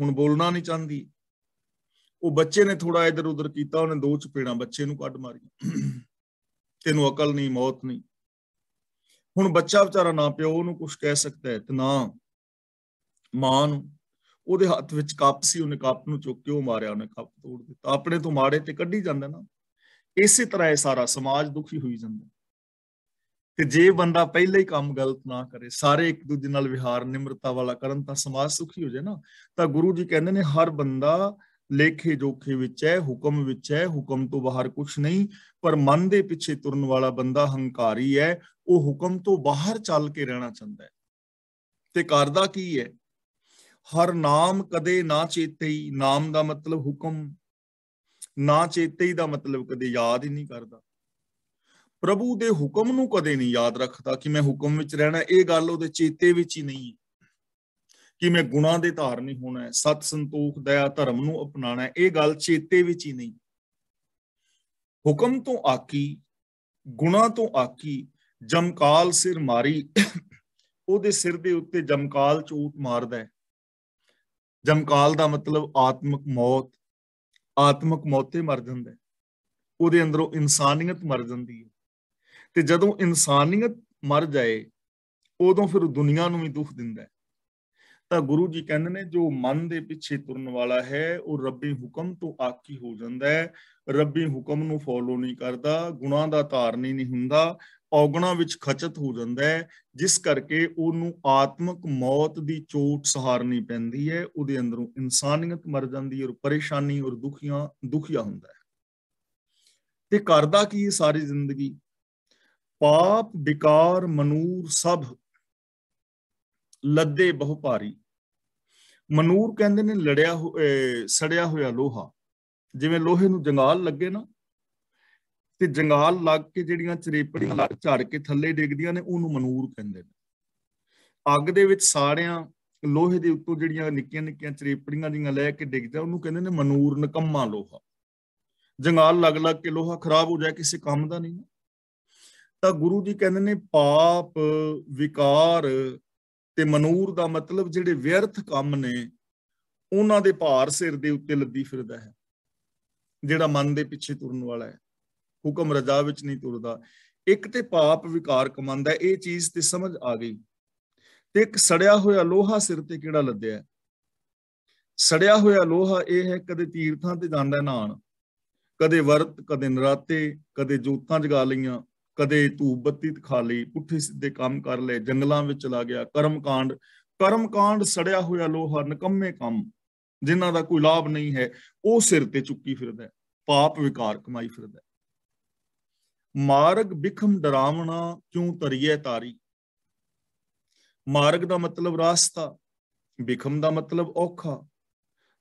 ਹੁਣ ਬੋਲਣਾ ਨਹੀਂ ਚਾਹੁੰਦੀ ਉਹ ਬੱਚੇ ਨੇ ਥੋੜਾ ਇਧਰ ਉਧਰ ਕੀਤਾ ਉਹਨੇ ਦੋ ਚਪੇੜਾਂ ਬੱਚੇ ਨੂੰ ਕੱਢ ਮਾਰੀਆਂ ਤੈਨੂੰ ਅਕਲ ਨਹੀਂ ਮੌਤ ਨਹੀਂ ਹੁਣ ਬੱਚਾ ਵਿਚਾਰਾ ਨਾ ਪਿਓ ਉਹਨੂੰ ਕੁਝ ਕਹਿ ਸਕਦਾ ਹੈ ਤੇ ਨਾ ਮਾਂ ਨੂੰ ਉਹਦੇ ਹੱਥ ਵਿੱਚ ਕੱਪ ਸੀ ਉਹਨੇ ਕੱਪ ਨੂੰ ਚੁੱਕ ਕੇ ਉਹ ਮਾਰਿਆ ਉਹਨੇ ਕੱਪ ਤੋੜ ਦਿੱਤਾ ਆਪਣੇ ਤੋਂ ਮਾੜੇ ਤੇ ਕੱਢੀ ਜਾਂਦਾ ਨਾ ਇਸੇ ਤਰ੍ਹਾਂ ਇਹ ਸਾਰਾ ਸਮਾਜ ਦੁਖੀ ਹੋਈ ਜਾਂਦਾ ਤੇ ਜੇ ਬੰਦਾ ਪਹਿਲਾਂ ਹੀ ਕੰਮ ਗਲਤ ਨਾ ਕਰੇ ਸਾਰੇ ਇੱਕ ਦੂਜੇ ਨਾਲ ਵਿਹਾਰ ਨਿਮਰਤਾ ਵਾਲਾ ਕਰਨ ਤਾਂ ਸਮਾਜ ਸੁਖੀ ਹੋ ਜਾਏ ਨਾ ਤਾਂ ਗੁਰੂ ਜੀ ਕਹਿੰਦੇ ਨੇ ਹਰ ਬੰਦਾ ਲੇਖੇ ਜੋਖੇ ਵਿੱਚ ਹੈ ਹੁਕਮ ਵਿੱਚ ਹੈ ਹੁਕਮ ਤੋਂ ਬਾਹਰ ਕੁਝ ਨਹੀਂ ਪਰ ਮਨ ਦੇ ਪਿੱਛੇ ਤੁਰਨ ਵਾਲਾ ਬੰਦਾ ਹੰਕਾਰੀ ਹੈ ਉਹ ਹੁਕਮ ਤੋਂ ਬਾਹਰ ਚੱਲ ਕੇ ਰਹਿਣਾ ਚਾਹੁੰਦਾ ਹੈ ਤੇ ਕਰਦਾ ਕੀ ਹੈ ਹਰ ਨਾਮ ਕਦੇ ਨਾ ਚੇਤਈ ਨਾਮ ਦਾ ਮਤਲਬ ਹੁਕਮ ਨਾ ਚੇਤੇਈ ਦਾ ਮਤਲਬ ਕਦੇ ਯਾਦ ਹੀ ਨਹੀਂ ਕਰਦਾ ਪ੍ਰਭੂ ਦੇ ਹੁਕਮ ਨੂੰ ਕਦੇ ਨਹੀਂ ਯਾਦ ਰੱਖਦਾ ਕਿ ਮੈਂ ਹੁਕਮ ਵਿੱਚ ਰਹਿਣਾ ਇਹ ਗੱਲ ਉਹਦੇ ਚੇਤੇ ਵਿੱਚ ਹੀ ਨਹੀਂ ਕਿ ਮੈਂ ਗੁਨਾ ਦੇ ਧਾਰ ਨਹੀਂ ਹੋਣਾ ਹੈ ਸਤ ਸੰਤੋਖ ਦਇਆ ਧਰਮ ਨੂੰ ਅਪਣਾਣਾ ਇਹ ਗੱਲ ਚੇਤੇ ਵਿੱਚ ਹੀ ਨਹੀਂ ਹੁਕਮ ਤੋਂ ਆਕੀ ਗੁਨਾ ਤੋਂ ਆਕੀ ਜਮਕਾਲ ਸਿਰ ਮਾਰੀ ਉਹਦੇ ਸਿਰ ਦੇ ਉੱਤੇ ਜਮਕਾਲ ਚੋਟ ਮਾਰਦਾ ਹੈ ਜਮਕਾਲ ਦਾ ਮਤਲਬ ਆਤਮਿਕ ਮੌਤ ਆਤਮਿਕ ਮੌਤੇ ਮਰ ਜਾਂਦਾ ਉਹਦੇ ਅੰਦਰੋਂ ਇਨਸਾਨੀਅਤ ਮਰ ਜਾਂਦੀ ਹੈ ਤੇ ਜਦੋਂ ਇਨਸਾਨੀਅਤ ਮਰ ਜਾਏ ਉਦੋਂ ਫਿਰ ਦੁਨੀਆ ਨੂੰ ਵੀ ਦੁੱਖ ਦਿੰਦਾ ਹੈ ਤਾਂ ਗੁਰੂ ਜੀ ਕਹਿੰਦੇ ਨੇ ਜੋ ਮਨ ਦੇ ਪਿੱਛੇ ਤੁਰਨ ਵਾਲਾ ਹੈ ਉਹ ਰੱਬੀ ਹੁਕਮ ਤੋਂ ਆਕੀ ਹੋ ਜਾਂਦਾ ਹੈ ਰੱਬੀ ਹੁਕਮ ਨੂੰ ਫੋਲੋ ਨਹੀਂ ਕਰਦਾ ਗੁਨਾਹ ਦਾ ਧਾਰਨੀ ਨਹੀਂ ਹੁੰਦਾ ਔਗਣਾ ਵਿੱਚ ਖਚਤ ਹੋ ਜਾਂਦਾ ਹੈ ਜਿਸ ਕਰਕੇ ਉਹਨੂੰ ਆਤਮਿਕ ਮੌਤ ਦੀ ਚੋਟ ਸਹਾਰਨੀ ਪੈਂਦੀ ਹੈ ਉਹਦੇ ਅੰਦਰੋਂ ਇਨਸਾਨੀਅਤ ਮਰ ਜਾਂਦੀ ਹੈ ਔਰ ਪਰੇਸ਼ਾਨੀ ਔਰ ਦੁਖੀਆਂ ਦੁਖੀਆ ਹੁੰਦਾ ਹੈ ਤੇ ਕਰਦਾ ਕੀ ਇਹ ਸਾਰੀ ਜ਼ਿੰਦਗੀ ਪਾਪ ਵਿਕਾਰ ਮਨੂਰ ਸਭ ਲੱਦੇ ਬਹੁ ਭਾਰੀ ਮਨੂਰ ਕਹਿੰਦੇ ਨੇ ਲੜਿਆ ਸੜਿਆ ਹੋਇਆ ਲੋਹਾ ਜਿਵੇਂ ਲੋਹੇ ਨੂੰ ਜੰਗਾਲ ਲੱਗੇ ਨਾ ਤੇ ਜੰਗਾਲ ਲੱਗ ਕੇ ਜਿਹੜੀਆਂ ਚਰੇਪੜੀਆਂ ਲੱਗ ਝੜ ਕੇ ਥੱਲੇ ਡਿੱਗਦੀਆਂ ਨੇ ਉਹਨੂੰ ਮਨੂਰ ਕਹਿੰਦੇ ਨੇ ਅੱਗ ਦੇ ਵਿੱਚ ਸਾਰਿਆਂ ਲੋਹੇ ਦੇ ਉੱਤੋਂ ਜਿਹੜੀਆਂ ਨਿੱਕੀਆਂ ਨਿੱਕੀਆਂ ਚਰੇਪੜੀਆਂ ਜਿਹੀਆਂ ਲੈ ਕੇ ਡਿੱਗਦਾ ਉਹਨੂੰ ਕਹਿੰਦੇ ਨੇ ਮਨੂਰ ਨਕੰਮਾ ਲੋਹਾ ਜੰਗਾਲ ਲੱਗ ਲੱਗ ਕੇ ਲੋਹਾ ਖਰਾਬ ਹੋ ਜਾਏ ਕਿਸੇ ਕੰਮ ਦਾ ਨਹੀਂ ਤਾਂ ਗੁਰੂ ਜੀ ਕਹਿੰਦੇ ਨੇ ਪਾਪ ਵਿਕਾਰ ਤੇ ਮਨੂਰ ਦਾ ਮਤਲਬ ਜਿਹੜੇ ਵਿਅਰਥ ਕੰਮ ਨੇ ਉਹਨਾਂ ਦੇ ਭਾਰ ਸਿਰ ਦੇ ਉੱਤੇ ਲੱਦੀ ਫਿਰਦਾ ਹੈ ਜਿਹੜਾ ਮਨ ਦੇ ਪਿੱਛੇ ਤੁਰਨ ਵਾਲਾ ਹੈ ਹੁਕਮ ਰਜ਼ਾ ਵਿੱਚ ਨਹੀਂ ਤੁਰਦਾ ਇੱਕ ਤੇ ਪਾਪ ਵਿਕਾਰ ਕਮੰਦਾ ਇਹ ਚੀਜ਼ ਤੇ ਸਮਝ ਆ ਗਈ ਤੇ ਇੱਕ ਸੜਿਆ ਹੋਇਆ ਲੋਹਾ ਸਿਰ ਤੇ ਕਿਹੜਾ ਲੱਦਿਆ ਸੜਿਆ ਹੋਇਆ ਲੋਹਾ ਇਹ ਹੈ ਕਦੇ ਤੀਰਥਾਂ ਤੇ ਜਾਂਦਾ ਨਾਣ ਕਦੇ ਵਰਤ ਕਦੇ ਨਰਾਤੇ ਕਦੇ ਜੋਤਾਂ ਜਗਾ ਲਈਆਂ ਕਦੇ ਧੂਪ ਬੱਤੀ ਖਾ ਲਈ ਪੁੱਠੇ ਸਿੱਧੇ ਕੰਮ ਕਰ ਲਏ ਜੰਗਲਾਂ ਵਿੱਚ ਚਲਾ ਗਿਆ ਕਰਮਕਾਂਡ ਕਰਮਕਾਂਡ ਸੜਿਆ ਹੋਇਆ ਲੋਹਾ ਨਕੰਮੇ ਕੰਮ ਜਿਨ੍ਹਾਂ ਦਾ ਕੋਈ ਲਾਭ ਨਹੀਂ ਹੈ ਉਹ ਸਿਰ ਤੇ ਚੁੱਕੀ ਫਿਰਦਾ ਪਾਪ ਵਿਕਾਰ ਕਮਾਈ ਫਿਰਦਾ ਮਾਰਗ ਬਿਖਮ ਡਰਾਵਣਾ ਕਿਉਂ ਤਰੀਏ ਤਾਰੀ ਮਾਰਗ ਦਾ ਮਤਲਬ ਰਾਸਤਾ ਬਿਖਮ ਦਾ ਮਤਲਬ ਔਖਾ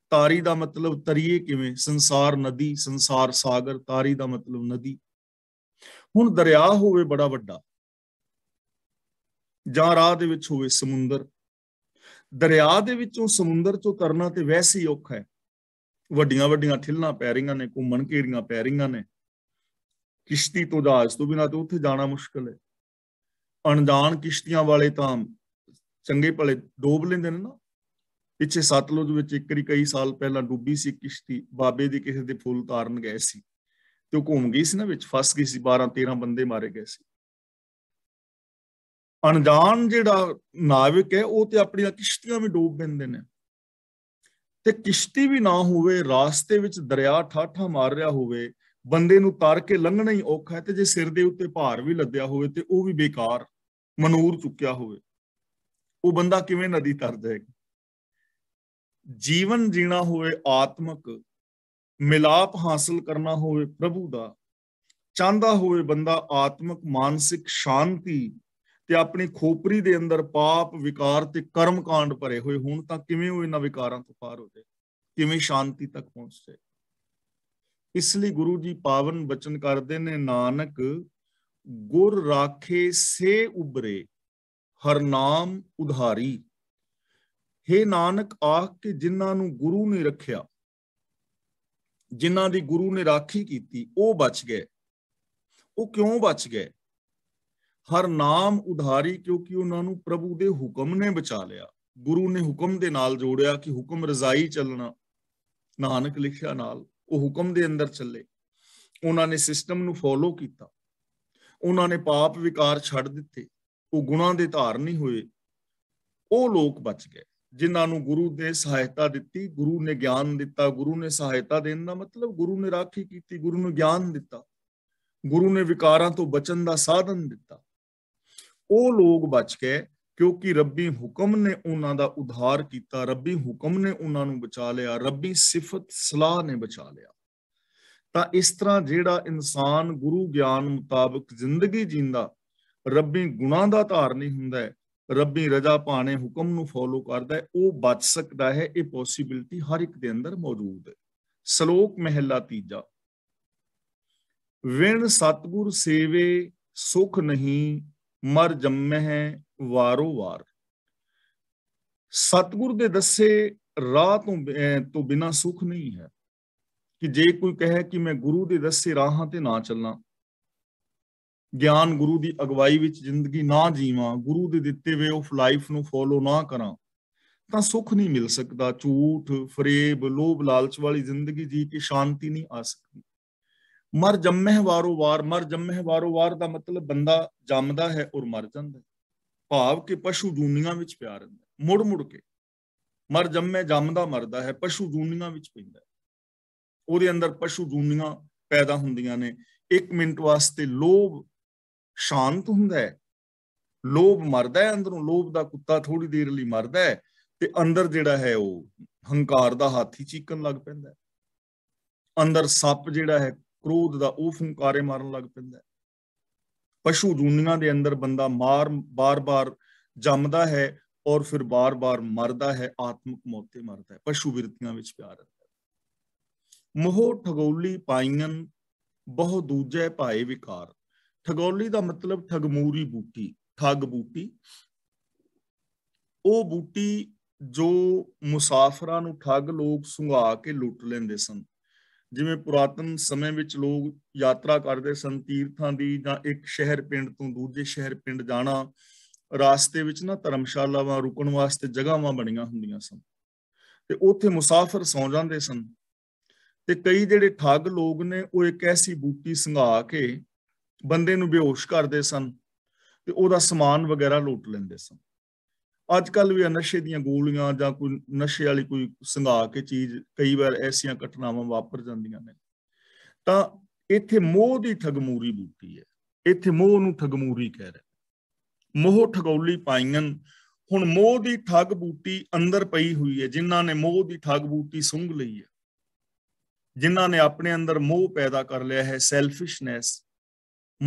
ਤਾਰੀ ਦਾ ਮਤਲਬ ਤਰੀਏ ਕਿਵੇਂ ਸੰਸਾਰ ਨਦੀ ਸੰਸਾਰ ਸਾਗਰ ਤਾਰੀ ਦਾ ਮਤਲਬ ਨਦੀ ਹੁਣ ਦਰਿਆ ਹੋਵੇ ਬੜਾ ਵੱਡਾ ਜਾਂ ਰਾਹ ਦੇ ਵਿੱਚ ਹੋਵੇ ਸਮੁੰਦਰ ਦਰਿਆ ਦੇ ਵਿੱਚੋਂ ਸਮੁੰਦਰ ਚੋਂ ਤਰਨਾ ਤੇ ਵੈਸੇ ਹੀ ਔਖਾ ਹੈ ਵੱਡੀਆਂ ਵੱਡੀਆਂ ਠਿੱਲਾਂ ਪੈ ਰਹੀਆਂ ਨੇ ਘੁੰਮਣ ਘੇਰੀਆਂ ਪੈ ਰਹੀਆਂ ਨੇ ਕਿਸ਼ਤੀ ਤੋਂ ਜਹਾਜ਼ ਤੋਂ ਬਿਨਾਂ ਤਾਂ ਉੱਥੇ ਜਾਣਾ ਮੁਸ਼ਕਲ ਹੈ ਅਣਜਾਣ ਕਿਸ਼ਤੀਆਂ ਵਾਲੇ ਤਾਂ ਚੰਗੇ ਭਲੇ ਡੋਬ ਲੈਂਦੇ ਨੇ ਨਾ ਪਿੱਛੇ ਸਤਲੁਜ ਵਿੱਚ ਇੱਕ ਰੀ ਕਈ ਸਾਲ ਪਹਿਲਾਂ ਡੁੱਬੀ ਸੀ ਕਿਸ਼ਤੀ ਬਾਬੇ ਦੀ ਕਿਸੇ ਦੇ ਫੁੱਲ ਤਾਰਨ ਗਏ ਸੀ ਤੇ ਉਹ ਘੁੰਮ ਗਈ ਸੀ ਨਾ ਵਿੱਚ ਫਸ ਗਈ ਸੀ 12 13 ਬੰਦੇ ਮਾਰੇ ਗਏ ਸੀ ਅਣਜਾਣ ਜਿਹੜਾ ਨਾਵਿਕ ਹੈ ਉਹ ਤੇ ਆਪਣੀਆਂ ਕਿਸ਼ਤੀਆਂ ਵੀ ਡੋਬ ਦਿੰਦੇ ਨੇ ਤੇ ਕਿਸ਼ਤੀ ਵੀ ਨਾ ਹੋਵੇ ਰਾਸਤੇ ਵਿੱਚ ਦਰਿਆ ਠਾਠਾ ਮਾਰ ਰਿਹਾ ਹੋਵੇ ਬੰਦੇ ਨੂੰ ਤਾਰ ਕੇ ਲੰਘਣਾ ਹੀ ਔਖਾ ਹੈ ਤੇ ਜੇ ਸਿਰ ਦੇ ਉੱਤੇ ਭਾਰ ਵੀ ਲੱਦਿਆ ਹੋਵੇ ਤੇ ਉਹ ਵੀ ਬੇਕਾਰ ਮਨੂਰ ਚੁੱਕਿਆ ਹੋਵੇ ਉਹ ਬੰਦਾ ਕਿਵੇਂ ਨਦੀ ਤਰ ਜਾਏਗਾ ਜੀਵਨ ਜੀਣਾ ਹੋਵੇ ਆਤਮਕ ਮਿਲਾਪ ਹਾਸਲ ਕਰਨਾ ਹੋਵੇ ਪ੍ਰਭੂ ਦਾ ਚਾਹੁੰਦਾ ਹੋਵੇ ਬੰਦਾ ਆਤਮਕ ਮਾਨਸਿਕ ਸ਼ਾਂਤੀ ਤੇ ਆਪਣੀ ਖੋਪਰੀ ਦੇ ਅੰਦਰ ਪਾਪ ਵਿਕਾਰ ਤੇ ਕਰਮ ਕਾਂਡ ਭਰੇ ਹੋਏ ਹੁਣ ਤਾਂ ਕਿਵੇਂ ਉਹ ਇਹਨਾਂ ਵਿਕਾਰਾਂ ਤੋਂ ਪਾਰ ਹੋ ਜਾਏ ਕਿਵੇਂ ਸ਼ਾਂਤੀ ਤੱਕ ਪਹੁੰਚ ਜਾਏ ਇਸ ਲਈ ਗੁਰੂ ਜੀ ਪਾਵਨ ਬਚਨ ਕਰਦੇ ਨੇ ਨਾਨਕ ਗੁਰ ਰਾਖੇ ਸੇ ਉਬਰੇ ਹਰ ਨਾਮ ਉਧਾਰੀ ਹੇ ਨਾਨਕ ਆਖ ਕਿ ਜਿਨ੍ਹਾਂ ਨੂੰ ਗੁਰੂ ਨੇ ਰੱਖਿਆ ਜਿਨ੍ਹਾਂ ਦੀ ਗੁਰੂ ਨੇ ਰਾਖੀ ਕੀਤੀ ਉਹ ਬਚ ਗਏ ਉਹ ਕਿਉਂ ਬਚ ਗਏ ਹਰ ਨਾਮ ਉਧਾਰੀ ਕਿਉਂਕਿ ਉਹਨਾਂ ਨੂੰ ਪ੍ਰਭੂ ਦੇ ਹੁਕਮ ਨੇ ਬਚਾ ਲਿਆ ਗੁਰੂ ਨੇ ਹੁਕਮ ਦੇ ਨਾਲ ਜੋੜਿਆ ਕਿ ਹੁਕਮ ਰਜ਼ਾਈ ਚੱਲਣਾ ਨਾਨਕ ਲਿਖਿਆ ਨਾਲ ਉਹ ਹੁਕਮ ਦੇ ਅੰਦਰ ਚੱਲੇ ਉਹਨਾਂ ਨੇ ਸਿਸਟਮ ਨੂੰ ਫੋਲੋ ਕੀਤਾ ਉਹਨਾਂ ਨੇ ਪਾਪ ਵਿਕਾਰ ਛੱਡ ਦਿੱਤੇ ਉਹ ਗੁਨਾਹ ਦੇ ਧਾਰ ਨਹੀਂ ਹੋਏ ਉਹ ਲੋਕ ਬਚ ਗਏ ਜਿਨ੍ਹਾਂ ਨੂੰ ਗੁਰੂ ਨੇ ਸਹਾਇਤਾ ਦਿੱਤੀ ਗੁਰੂ ਨੇ ਗਿਆਨ ਦਿੱਤਾ ਗੁਰੂ ਨੇ ਸਹਾਇਤਾ ਦੇਣ ਦਾ ਮਤਲਬ ਗੁਰੂ ਨੇ ਰਾਖੀ ਕੀਤੀ ਗੁਰੂ ਨੂੰ ਗਿਆਨ ਦਿੱਤਾ ਗੁਰੂ ਨੇ ਵਿਕਾਰਾਂ ਤੋਂ ਬਚਣ ਦਾ ਸਾਧਨ ਦਿੱਤਾ ਉਹ ਲੋਕ ਬਚ ਗਏ ਕਿਉਂਕਿ ਰੱਬੀ ਹੁਕਮ ਨੇ ਉਹਨਾਂ ਦਾ ਉਧਾਰ ਕੀਤਾ ਰੱਬੀ ਹੁਕਮ ਨੇ ਉਹਨਾਂ ਨੂੰ ਬਚਾ ਲਿਆ ਰੱਬੀ ਸਿਫਤ ਸਲਾਹ ਨੇ ਬਚਾ ਲਿਆ ਤਾਂ ਇਸ ਤਰ੍ਹਾਂ ਜਿਹੜਾ ਇਨਸਾਨ ਗੁਰੂ ਗਿਆਨ ਮੁਤਾਬਕ ਜ਼ਿੰਦਗੀ ਜੀਂਦਾ ਰੱਬੀ ਗੁਣਾ ਦਾ ਧਾਰਨੀ ਹੁੰਦਾ ਹੈ ਰੱਬੀ ਰਜ਼ਾ ਪਾਣੇ ਹੁਕਮ ਨੂੰ ਫੋਲੋ ਕਰਦਾ ਹੈ ਉਹ ਬਚ ਸਕਦਾ ਹੈ ਇਹ ਪੋਸਿਬਿਲਿਟੀ ਹਰ ਇੱਕ ਦੇ ਅੰਦਰ ਮੌਜੂਦ ਹੈ ਸ਼ਲੋਕ ਮਹਿਲਾ ਤੀਜਾ ਵਿਣ ਸਤਗੁਰ ਸੇਵੇ ਸੁਖ ਨਹੀਂ ਮਰ ਜੰਮਹਿ ਵਾਰੋ ਵਾਰ ਸਤਗੁਰ ਦੇ ਦੱਸੇ ਰਾਹ ਤੋਂ ਤੋਂ ਬਿਨਾ ਸੁਖ ਨਹੀਂ ਹੈ ਕਿ ਜੇ ਕੋਈ ਕਹੇ ਕਿ ਮੈਂ ਗੁਰੂ ਦੇ ਦੱਸੇ ਰਾਹਾਂ ਤੇ ਨਾ ਚੱਲਾਂ ਗਿਆਨ ਗੁਰੂ ਦੀ ਅਗਵਾਈ ਵਿੱਚ ਜ਼ਿੰਦਗੀ ਨਾ ਜੀਵਾਂ ਗੁਰੂ ਦੇ ਦਿੱਤੇ ਵੇ ਆਫ ਲਾਈਫ ਨੂੰ ਫੋਲੋ ਨਾ ਕਰਾਂ ਤਾਂ ਸੁਖ ਨਹੀਂ ਮਿਲ ਸਕਦਾ ਝੂਠ ਫਰੇਬ ਲੋਭ ਲਾਲਚ ਵਾਲੀ ਜ਼ਿੰਦਗੀ ਜੀ ਕੇ ਸ਼ਾਂਤੀ ਨਹੀਂ ਆ ਸਕਦੀ ਮਰ ਜੰਮਹਿ ਵਾਰੋ ਵਾਰ ਮਰ ਜੰਮਹਿ ਵਾਰੋ ਵਾਰ ਦਾ ਮਤਲਬ ਬੰਦਾ ਜੰਮਦਾ ਹੈ ਔਰ ਮਰ ਜਾਂਦਾ ਹੈ ਭਾਵ ਕਿ ਪਸ਼ੂ ਜੂਨੀਆਂ ਵਿੱਚ ਪਿਆ ਰਹਿੰਦਾ ਮੁੜ ਮੁੜ ਕੇ ਮਰ ਜੰਮੇ ਜੰਮਦਾ ਮਰਦਾ ਹੈ ਪਸ਼ੂ ਜੂਨੀਆਂ ਵਿੱਚ ਪੈਂਦਾ ਉਹਦੇ ਅੰਦਰ ਪਸ਼ੂ ਜੂਨੀਆਂ ਪੈਦਾ ਹੁੰਦੀਆਂ ਨੇ 1 ਮਿੰਟ ਵਾਸਤੇ ਲੋਭ ਸ਼ਾਂਤ ਹੁੰਦਾ ਹੈ ਲੋਭ ਮਰਦਾ ਹੈ ਅੰਦਰੋਂ ਲੋਭ ਦਾ ਕੁੱਤਾ ਥੋੜੀ ਦੇਰ ਲਈ ਮਰਦਾ ਹੈ ਤੇ ਅੰਦਰ ਜਿਹੜਾ ਹੈ ਉਹ ਹੰਕਾਰ ਦਾ ਹਾਥੀ ਚੀਕਣ ਲੱਗ ਪੈਂਦਾ ਅੰਦਰ ਸੱਪ ਜਿਹੜਾ ਹੈ ਕ੍ਰੋਧ ਦਾ ਉਹ ਫੁੰਕਾਰੇ ਮਾਰਨ ਲੱਗ ਪੈਂਦਾ ਪਸ਼ੂ ਜੂਨੀਆਂ ਦੇ ਅੰਦਰ ਬੰਦਾ ਮਾਰ ਬਾਰ-ਬਾਰ ਜੰਮਦਾ ਹੈ ਔਰ ਫਿਰ ਬਾਰ-ਬਾਰ ਮਰਦਾ ਹੈ ਆਤਮਿਕ ਮੌਤੇ ਮਰਦਾ ਹੈ ਪਸ਼ੂ ਵਿਰਤੀਆਂ ਵਿੱਚ ਪਿਆ ਰਹਿੰਦਾ ਹੈ ਮੋਹ ਠਗੋਲੀ ਪਾਈਆਂ ਬਹੁ ਦੂਜੇ ਭਾਏ ਵਿਕਾਰ ਠਗੋਲੀ ਦਾ ਮਤਲਬ ਠਗਮੂਰੀ ਬੂਟੀ ਠੱਗ ਬੂਟੀ ਉਹ ਬੂਟੀ ਜੋ ਮੁਸਾਫਰਾਂ ਨੂੰ ਠੱਗ ਲੋਕ ਸੁੰਘਾ ਕੇ ਲੁੱਟ ਲੈਂਦੇ ਸਨ ਜਿਵੇਂ ਪੁਰਾਤਨ ਸਮੇਂ ਵਿੱਚ ਲੋਕ ਯਾਤਰਾ ਕਰਦੇ ਸਨ ਤੀਰਥਾਂ ਦੀ ਜਾਂ ਇੱਕ ਸ਼ਹਿਰ ਪਿੰਡ ਤੋਂ ਦੂਜੇ ਸ਼ਹਿਰ ਪਿੰਡ ਜਾਣਾ ਰਾਸਤੇ ਵਿੱਚ ਨਾ ਧਰਮਸ਼ਾਲਾਵਾਂ ਰੁਕਣ ਵਾਸਤੇ ਜਗ੍ਹਾਵਾਂ ਬਣੀਆਂ ਹੁੰਦੀਆਂ ਸਨ ਤੇ ਉੱਥੇ ਮੁਸਾਫਰ ਸੌਂ ਜਾਂਦੇ ਸਨ ਤੇ ਕਈ ਜਿਹੜੇ ਠੱਗ ਲੋਕ ਨੇ ਉਹ ਇੱਕ ਐਸੀ ਬੂਟੀ ਸੰਘਾ ਕੇ ਬੰਦੇ ਨੂੰ ਬੇਹੋਸ਼ ਕਰਦੇ ਸਨ ਤੇ ਉਹਦਾ ਸਮਾਨ ਵਗੈਰਾ ਲੁੱਟ ਲੈਂਦੇ ਸਨ ਅੱਜ ਕੱਲ ਵੀ ਨਸ਼ੇ ਦੀਆਂ ਗੋਲੀਆਂ ਜਾਂ ਕੋਈ ਨਸ਼ੇ ਵਾਲੀ ਕੋਈ ਸੰਘਾ ਕੇ ਚੀਜ਼ ਕਈ ਵਾਰ ਐਸੀਆਂ ਘਟਨਾਵਾਂ ਵਾਪਰ ਜਾਂਦੀਆਂ ਨੇ ਤਾਂ ਇੱਥੇ ਮੋਹ ਦੀ ਠਗਮੂਰੀ ਬੂਟੀ ਹੈ ਇੱਥੇ ਮੋਹ ਨੂੰ ਠਗਮੂਰੀ ਕਹਿ ਰਹੇ ਮੋਹ ਠਗੌਲੀ ਪਾਈਆਂ ਹੁਣ ਮੋਹ ਦੀ ਠਗ ਬੂਟੀ ਅੰਦਰ ਪਈ ਹੋਈ ਹੈ ਜਿਨ੍ਹਾਂ ਨੇ ਮੋਹ ਦੀ ਠਗ ਬੂਟੀ ਸੁੰਘ ਲਈ ਹੈ ਜਿਨ੍ਹਾਂ ਨੇ ਆਪਣੇ ਅੰਦਰ ਮੋਹ ਪੈਦਾ ਕਰ ਲਿਆ ਹੈ ਸੈਲਫਿਸ਼ਨੈਸ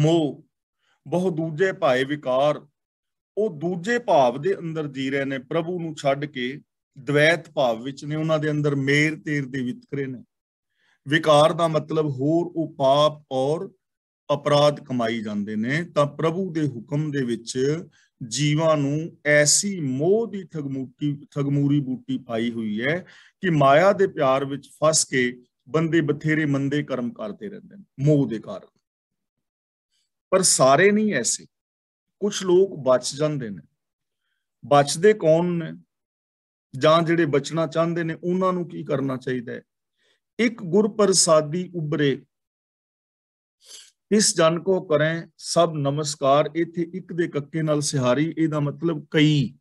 ਮੋਹ ਬਹੁ ਦੂਜੇ ਭਾਏ ਵਿਕਾਰ ਉਹ ਦੂਜੇ ਭਾਵ ਦੇ ਅੰਦਰ ਜੀ ਰਹੇ ਨੇ ਪ੍ਰਭੂ ਨੂੰ ਛੱਡ ਕੇ ਦ્વੈਤ ਭਾਵ ਵਿੱਚ ਨੇ ਉਹਨਾਂ ਦੇ ਅੰਦਰ ਮੇਰ ਤੇਰ ਦੇ ਵਿਤਕਰੇ ਨੇ ਵਿਕਾਰ ਦਾ ਮਤਲਬ ਹੋਰ ਉਹ ਪਾਪ ਔਰ ਅਪਰਾਧ ਕਮਾਈ ਜਾਂਦੇ ਨੇ ਤਾਂ ਪ੍ਰਭੂ ਦੇ ਹੁਕਮ ਦੇ ਵਿੱਚ ਜੀਵਾਂ ਨੂੰ ਐਸੀ ਮੋਹ ਦੀ ਠਗਮੂਟੀ ਠਗਮੂਰੀ ਬੂਟੀ ਪਾਈ ਹੋਈ ਹੈ ਕਿ ਮਾਇਆ ਦੇ ਪਿਆਰ ਵਿੱਚ ਫਸ ਕੇ ਬੰਦੇ ਬਥੇਰੇ ਮੰਦੇ ਕਰਮ ਕਰਦੇ ਰਹਿੰਦੇ ਨੇ ਮੋਹ ਦੇ ਕਾਰਨ ਪਰ ਸਾਰੇ ਨਹੀਂ ਐਸੇ ਕੁਝ ਲੋਕ ਬਚ ਜਾਂਦੇ ਨੇ ਬਚਦੇ ਕੌਣ ਨੇ ਜਾਂ ਜਿਹੜੇ ਬਚਣਾ ਚਾਹੁੰਦੇ ਨੇ ਉਹਨਾਂ ਨੂੰ ਕੀ ਕਰਨਾ ਚਾਹੀਦਾ ਹੈ ਇੱਕ ਗੁਰ ਪ੍ਰਸਾਦੀ ਉਬਰੇ ਇਸ ਜਨ ਕੋ ਕਰੇ ਸਭ ਨਮਸਕਾਰ ਇੱਥੇ ਇੱਕ ਦੇ ਕੱਕੇ ਨਾਲ ਸਿਹਾਰੀ ਇਹਦਾ ਮਤਲਬ ਕਈ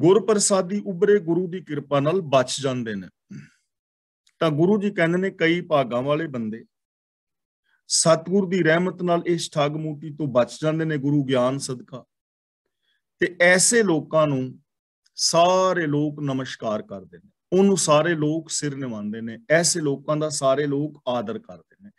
ਗੁਰ ਪ੍ਰਸਾਦੀ ਉਬਰੇ ਗੁਰੂ ਦੀ ਕਿਰਪਾ ਨਾਲ ਬਚ ਜਾਂਦੇ ਨੇ ਤਾਂ ਗੁਰੂ ਜੀ ਕਹਿੰਦੇ ਨੇ ਕਈ ਭਾਗਾਂ ਵਾਲੇ ਬੰਦੇ ਸਤਗੁਰ ਦੀ ਰਹਿਮਤ ਨਾਲ ਇਸ ਠੱਗ ਮੂਟੀ ਤੋਂ ਬਚ ਜਾਂਦੇ ਨੇ ਗੁਰੂ ਗਿਆਨ ਸਦਕਾ ਤੇ ਐਸੇ ਲੋਕਾਂ ਨੂੰ ਸਾਰੇ ਲੋਕ ਨਮਸਕਾਰ ਕਰਦੇ ਨੇ ਉਹਨੂੰ ਸਾਰੇ ਲੋਕ ਸਿਰ ਨਿਵਾਉਂਦੇ ਨੇ ਐਸੇ ਲੋਕਾਂ ਦਾ ਸਾਰੇ ਲੋਕ ਆਦਰ ਕਰਦੇ ਨੇ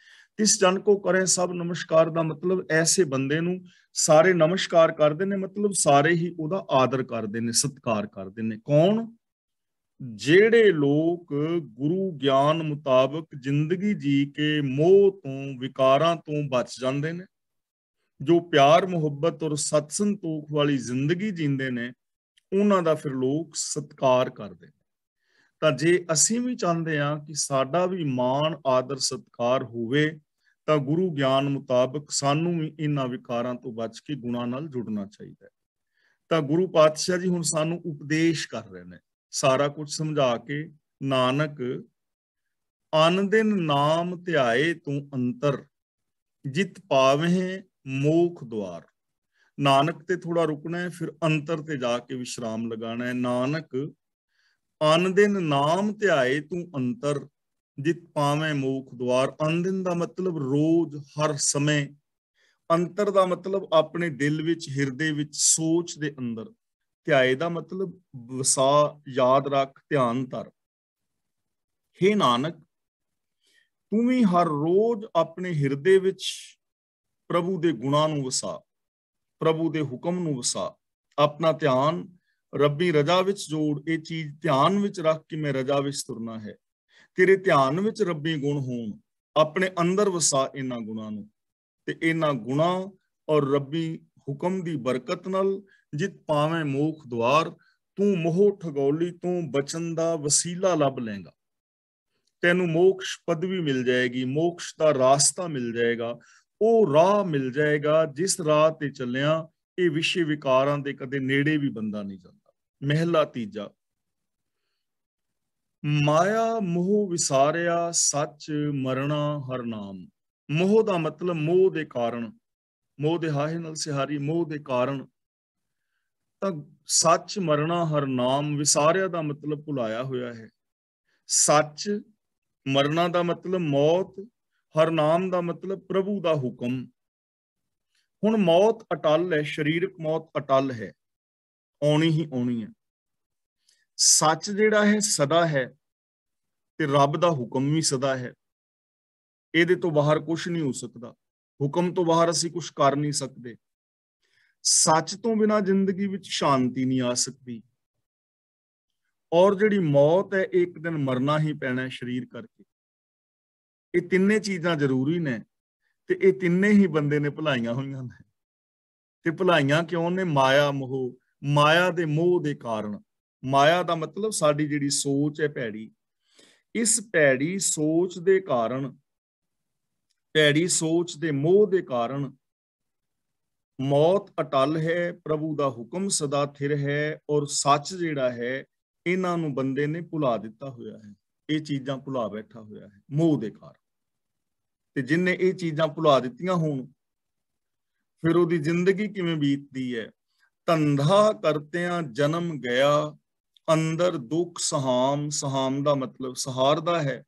ਇਸ ਜਨ ਕੋ ਕਰੇ ਸਭ ਨਮਸਕਾਰ ਦਾ ਮਤਲਬ ਐਸੇ ਬੰਦੇ ਨੂੰ ਸਾਰੇ ਨਮਸਕਾਰ ਕਰਦੇ ਨੇ ਮਤਲਬ ਸਾਰੇ ਹੀ ਉਹਦਾ ਆਦਰ ਕਰਦੇ ਨੇ ਸਤਿਕਾਰ ਕਰਦੇ ਨੇ ਕੌਣ ਜਿਹੜੇ ਲੋਕ ਗੁਰੂ ਗਿਆਨ ਮੁਤਾਬਕ ਜ਼ਿੰਦਗੀ ਜੀ ਕੇ ਮੋਹ ਤੋਂ ਵਿਕਾਰਾਂ ਤੋਂ ਬਚ ਜਾਂਦੇ ਨੇ ਜੋ ਪਿਆਰ ਮੁਹੱਬਤ ਔਰ ਸਤ ਸੰਤੋਖ ਵਾਲੀ ਜ਼ਿੰਦਗੀ ਜੀਂਦੇ ਨੇ ਉਹਨਾਂ ਦਾ ਫਿਰ ਲੋਕ ਸਤਕਾਰ ਕਰਦੇ ਨੇ ਤਾਂ ਜੇ ਅਸੀਂ ਵੀ ਚਾਹੁੰਦੇ ਆ ਕਿ ਸਾਡਾ ਵੀ ਮਾਣ ਆਦਰ ਸਤਕਾਰ ਹੋਵੇ ਤਾਂ ਗੁਰੂ ਗਿਆਨ ਮੁਤਾਬਕ ਸਾਨੂੰ ਵੀ ਇਹਨਾਂ ਵਿਕਾਰਾਂ ਤੋਂ ਬਚ ਕੇ ਗੁਣਾ ਨਾਲ ਜੁੜਨਾ ਚਾਹੀਦਾ ਹੈ ਤਾਂ ਗੁਰੂ ਪਾਤਸ਼ਾਹ ਜੀ ਹੁਣ ਸਾਨੂੰ ਉਪਦੇਸ਼ ਕਰ ਰਹੇ ਨੇ ਸਾਰਾ ਕੁਝ ਸਮਝਾ ਕੇ ਨਾਨਕ ਅਨੰਦਿਨ ਦਿਨ ਨਾਮ ਧਿਆਏ ਤੂੰ ਅੰਤਰ ਜਿਤ ਪਾਵੇਂ ਮੋਖ ਦਵਾਰ ਨਾਨਕ ਤੇ ਥੋੜਾ ਰੁਕਣਾ ਹੈ ਫਿਰ ਅੰਤਰ ਤੇ ਜਾ ਕੇ ਵਿਸ਼ਰਾਮ ਲਗਾਣਾ ਹੈ ਨਾਨਕ ਅਨ ਦਿਨ ਨਾਮ ਧਿਆਏ ਤੂੰ ਅੰਤਰ ਜਿਤ ਪਾਵੇਂ ਮੋਖ ਦਵਾਰ ਅਨ ਦਿਨ ਦਾ ਮਤਲਬ ਰੋਜ਼ ਹਰ ਸਮੇਂ ਅੰਤਰ ਦਾ ਮਤਲਬ ਆਪਣੇ ਦਿਲ ਵਿੱਚ ਹਿਰਦੇ ਵਿੱਚ ਸੋਚ ਦੇ ਅੰਦਰ ਧਿਆਏ ਦਾ ਮਤਲਬ ਵਸਾ ਯਾਦ ਰੱਖ ਧਿਆਨ ਧਰ ਹੇ ਨਾਨਕ ਤੂੰ ਵੀ ਹਰ ਰੋਜ਼ ਆਪਣੇ ਹਿਰਦੇ ਵਿੱਚ ਪ੍ਰਭੂ ਦੇ ਗੁਣਾਂ ਨੂੰ ਵਸਾ ਪ੍ਰਭੂ ਦੇ ਹੁਕਮ ਨੂੰ ਵਸਾ ਆਪਣਾ ਧਿਆਨ ਰੱਬੀ ਰਜਾ ਵਿੱਚ ਜੋੜ ਇਹ ਚੀਜ਼ ਧਿਆਨ ਵਿੱਚ ਰੱਖ ਕੇ ਮੈਂ ਰਜਾ ਵਿੱਚ ਤੁਰਨਾ ਹੈ ਤੇਰੇ ਧਿਆਨ ਵਿੱਚ ਰੱਬੀ ਗੁਣ ਹੋਣ ਆਪਣੇ ਅੰਦਰ ਵਸਾ ਇਹਨਾਂ ਗੁਣਾਂ ਨੂੰ ਤੇ ਇਹਨਾਂ ਗੁਣਾਂ ਔਰ ਰੱਬੀ ਹੁਕਮ ਦੀ ਬਰਕਤ ਨਾਲ ਜਿਤ ਪਾਵੇਂ ਮੋਖ ਦਵਾਰ ਤੂੰ ਮੋਹ ਠਗੌਲੀ ਤੂੰ ਬਚਨ ਦਾ ਵਸੀਲਾ ਲੱਭ ਲੇਗਾ ਤੈਨੂੰ ਮੋਕਸ਼ ਪਦਵੀ ਮਿਲ ਜਾਏਗੀ ਮੋਕਸ਼ ਦਾ ਰਾਸਤਾ ਮਿਲ ਜਾਏਗਾ ਉਹ ਰਾਹ ਮਿਲ ਜਾਏਗਾ ਜਿਸ ਰਾਹ ਤੇ ਚੱਲਿਆ ਇਹ ਵਿਸ਼ੇ ਵਿਕਾਰਾਂ ਦੇ ਕਦੇ ਨੇੜੇ ਵੀ ਬੰਦਾ ਨਹੀਂ ਜਾਂਦਾ ਮਹਿਲਾ ਤੀਜਾ ਮਾਇਆ ਮੋਹ ਵਿਸਾਰਿਆ ਸੱਚ ਮਰਣਾ ਹਰ ਨਾਮ ਮੋਹ ਦਾ ਮਤਲਬ ਮੋਹ ਦੇ ਕਾਰਨ ਮੋਹ ਦੇ ਹਾਹੇ ਨਾਲ ਸਿਹਾਰੀ ਮੋਹ ਦੇ ਕਾਰਨ ਤਾਂ ਸੱਚ ਮਰਣਾ ਹਰ ਨਾਮ ਵਿਸਾਰਿਆ ਦਾ ਮਤਲਬ ਭੁਲਾਇਆ ਹੋਇਆ ਹੈ ਸੱਚ ਮਰਨਾ ਦਾ ਮਤਲਬ ਮੌਤ ਹਰ ਨਾਮ ਦਾ ਮਤਲਬ ਪ੍ਰਭੂ ਦਾ ਹੁਕਮ ਹੁਣ ਮੌਤ ਅਟਲ ਹੈ ਸਰੀਰਕ ਮੌਤ ਅਟਲ ਹੈ ਆਉਣੀ ਹੀ ਆਉਣੀ ਹੈ ਸੱਚ ਜਿਹੜਾ ਹੈ ਸਦਾ ਹੈ ਤੇ ਰੱਬ ਦਾ ਹੁਕਮ ਵੀ ਸਦਾ ਹੈ ਇਹਦੇ ਤੋਂ ਬਾਹਰ ਕੁਝ ਨਹੀਂ ਹੋ ਸਕਦਾ ਹੁਕਮ ਤੋਂ ਬਾਹਰ ਅਸੀਂ ਕੁਝ ਕਰ ਨਹੀਂ ਸਕਦੇ ਸੱਚ ਤੋਂ ਬਿਨਾ ਜ਼ਿੰਦਗੀ ਵਿੱਚ ਸ਼ਾਂਤੀ ਨਹੀਂ ਆ ਸਕਦੀ ਔਰ ਜਿਹੜੀ ਮੌਤ ਹੈ ਇੱਕ ਦਿਨ ਮਰਨਾ ਹੀ ਪੈਣਾ ਹੈ ਸਰੀਰ ਕਰਕੇ ਇਹ ਤਿੰਨੇ ਚੀਜ਼ਾਂ ਜ਼ਰੂਰੀ ਨੇ ਤੇ ਇਹ ਤਿੰਨੇ ਹੀ ਬੰਦੇ ਨੇ ਭਲਾਈਆਂ ਹੋਈਆਂ ਨੇ ਤੇ ਭਲਾਈਆਂ ਕਿਉਂ ਨੇ ਮਾਇਆ ਮੋਹ ਮਾਇਆ ਦੇ ਮੋਹ ਦੇ ਕਾਰਨ ਮਾਇਆ ਦਾ ਮਤਲਬ ਸਾਡੀ ਜਿਹੜੀ ਸੋਚ ਹੈ ਭੈੜੀ ਇਸ ਭੈੜੀ ਸੋਚ ਦੇ ਕਾਰਨ ਭੈੜੀ ਸੋਚ ਦੇ ਮੋਹ ਦੇ ਕਾਰਨ ਮੌਤ ਅਟਲ ਹੈ ਪ੍ਰਭੂ ਦਾ ਹੁਕਮ ਸਦਾ ਥਿਰ ਹੈ ਔਰ ਸੱਚ ਜਿਹੜਾ ਹੈ ਇਹਨਾਂ ਨੂੰ ਬੰਦੇ ਨੇ ਭੁਲਾ ਦਿੱਤਾ ਹੋਇਆ ਹੈ ਇਹ ਚੀਜ਼ਾਂ ਭੁਲਾ ਬੈਠਾ ਹੋਇਆ ਹੈ ਮੋਹ ਦੇ ਕਾਰਨ ਤੇ ਜਿਨਨੇ ਇਹ ਚੀਜ਼ਾਂ ਭੁਲਾ ਦਿੱਤੀਆਂ ਹੋਣ ਫਿਰ ਉਹਦੀ ਜ਼ਿੰਦਗੀ ਕਿਵੇਂ ਬੀਤਦੀ ਹੈ ਤੰਧਾ ਕਰਤਿਆਂ ਜਨਮ ਗਿਆ ਅੰਦਰ ਦੁੱਖ ਸਹਾਮ ਸਹਾਮ ਦਾ ਮਤਲਬ ਸਹਾਰਦਾ ਹੈ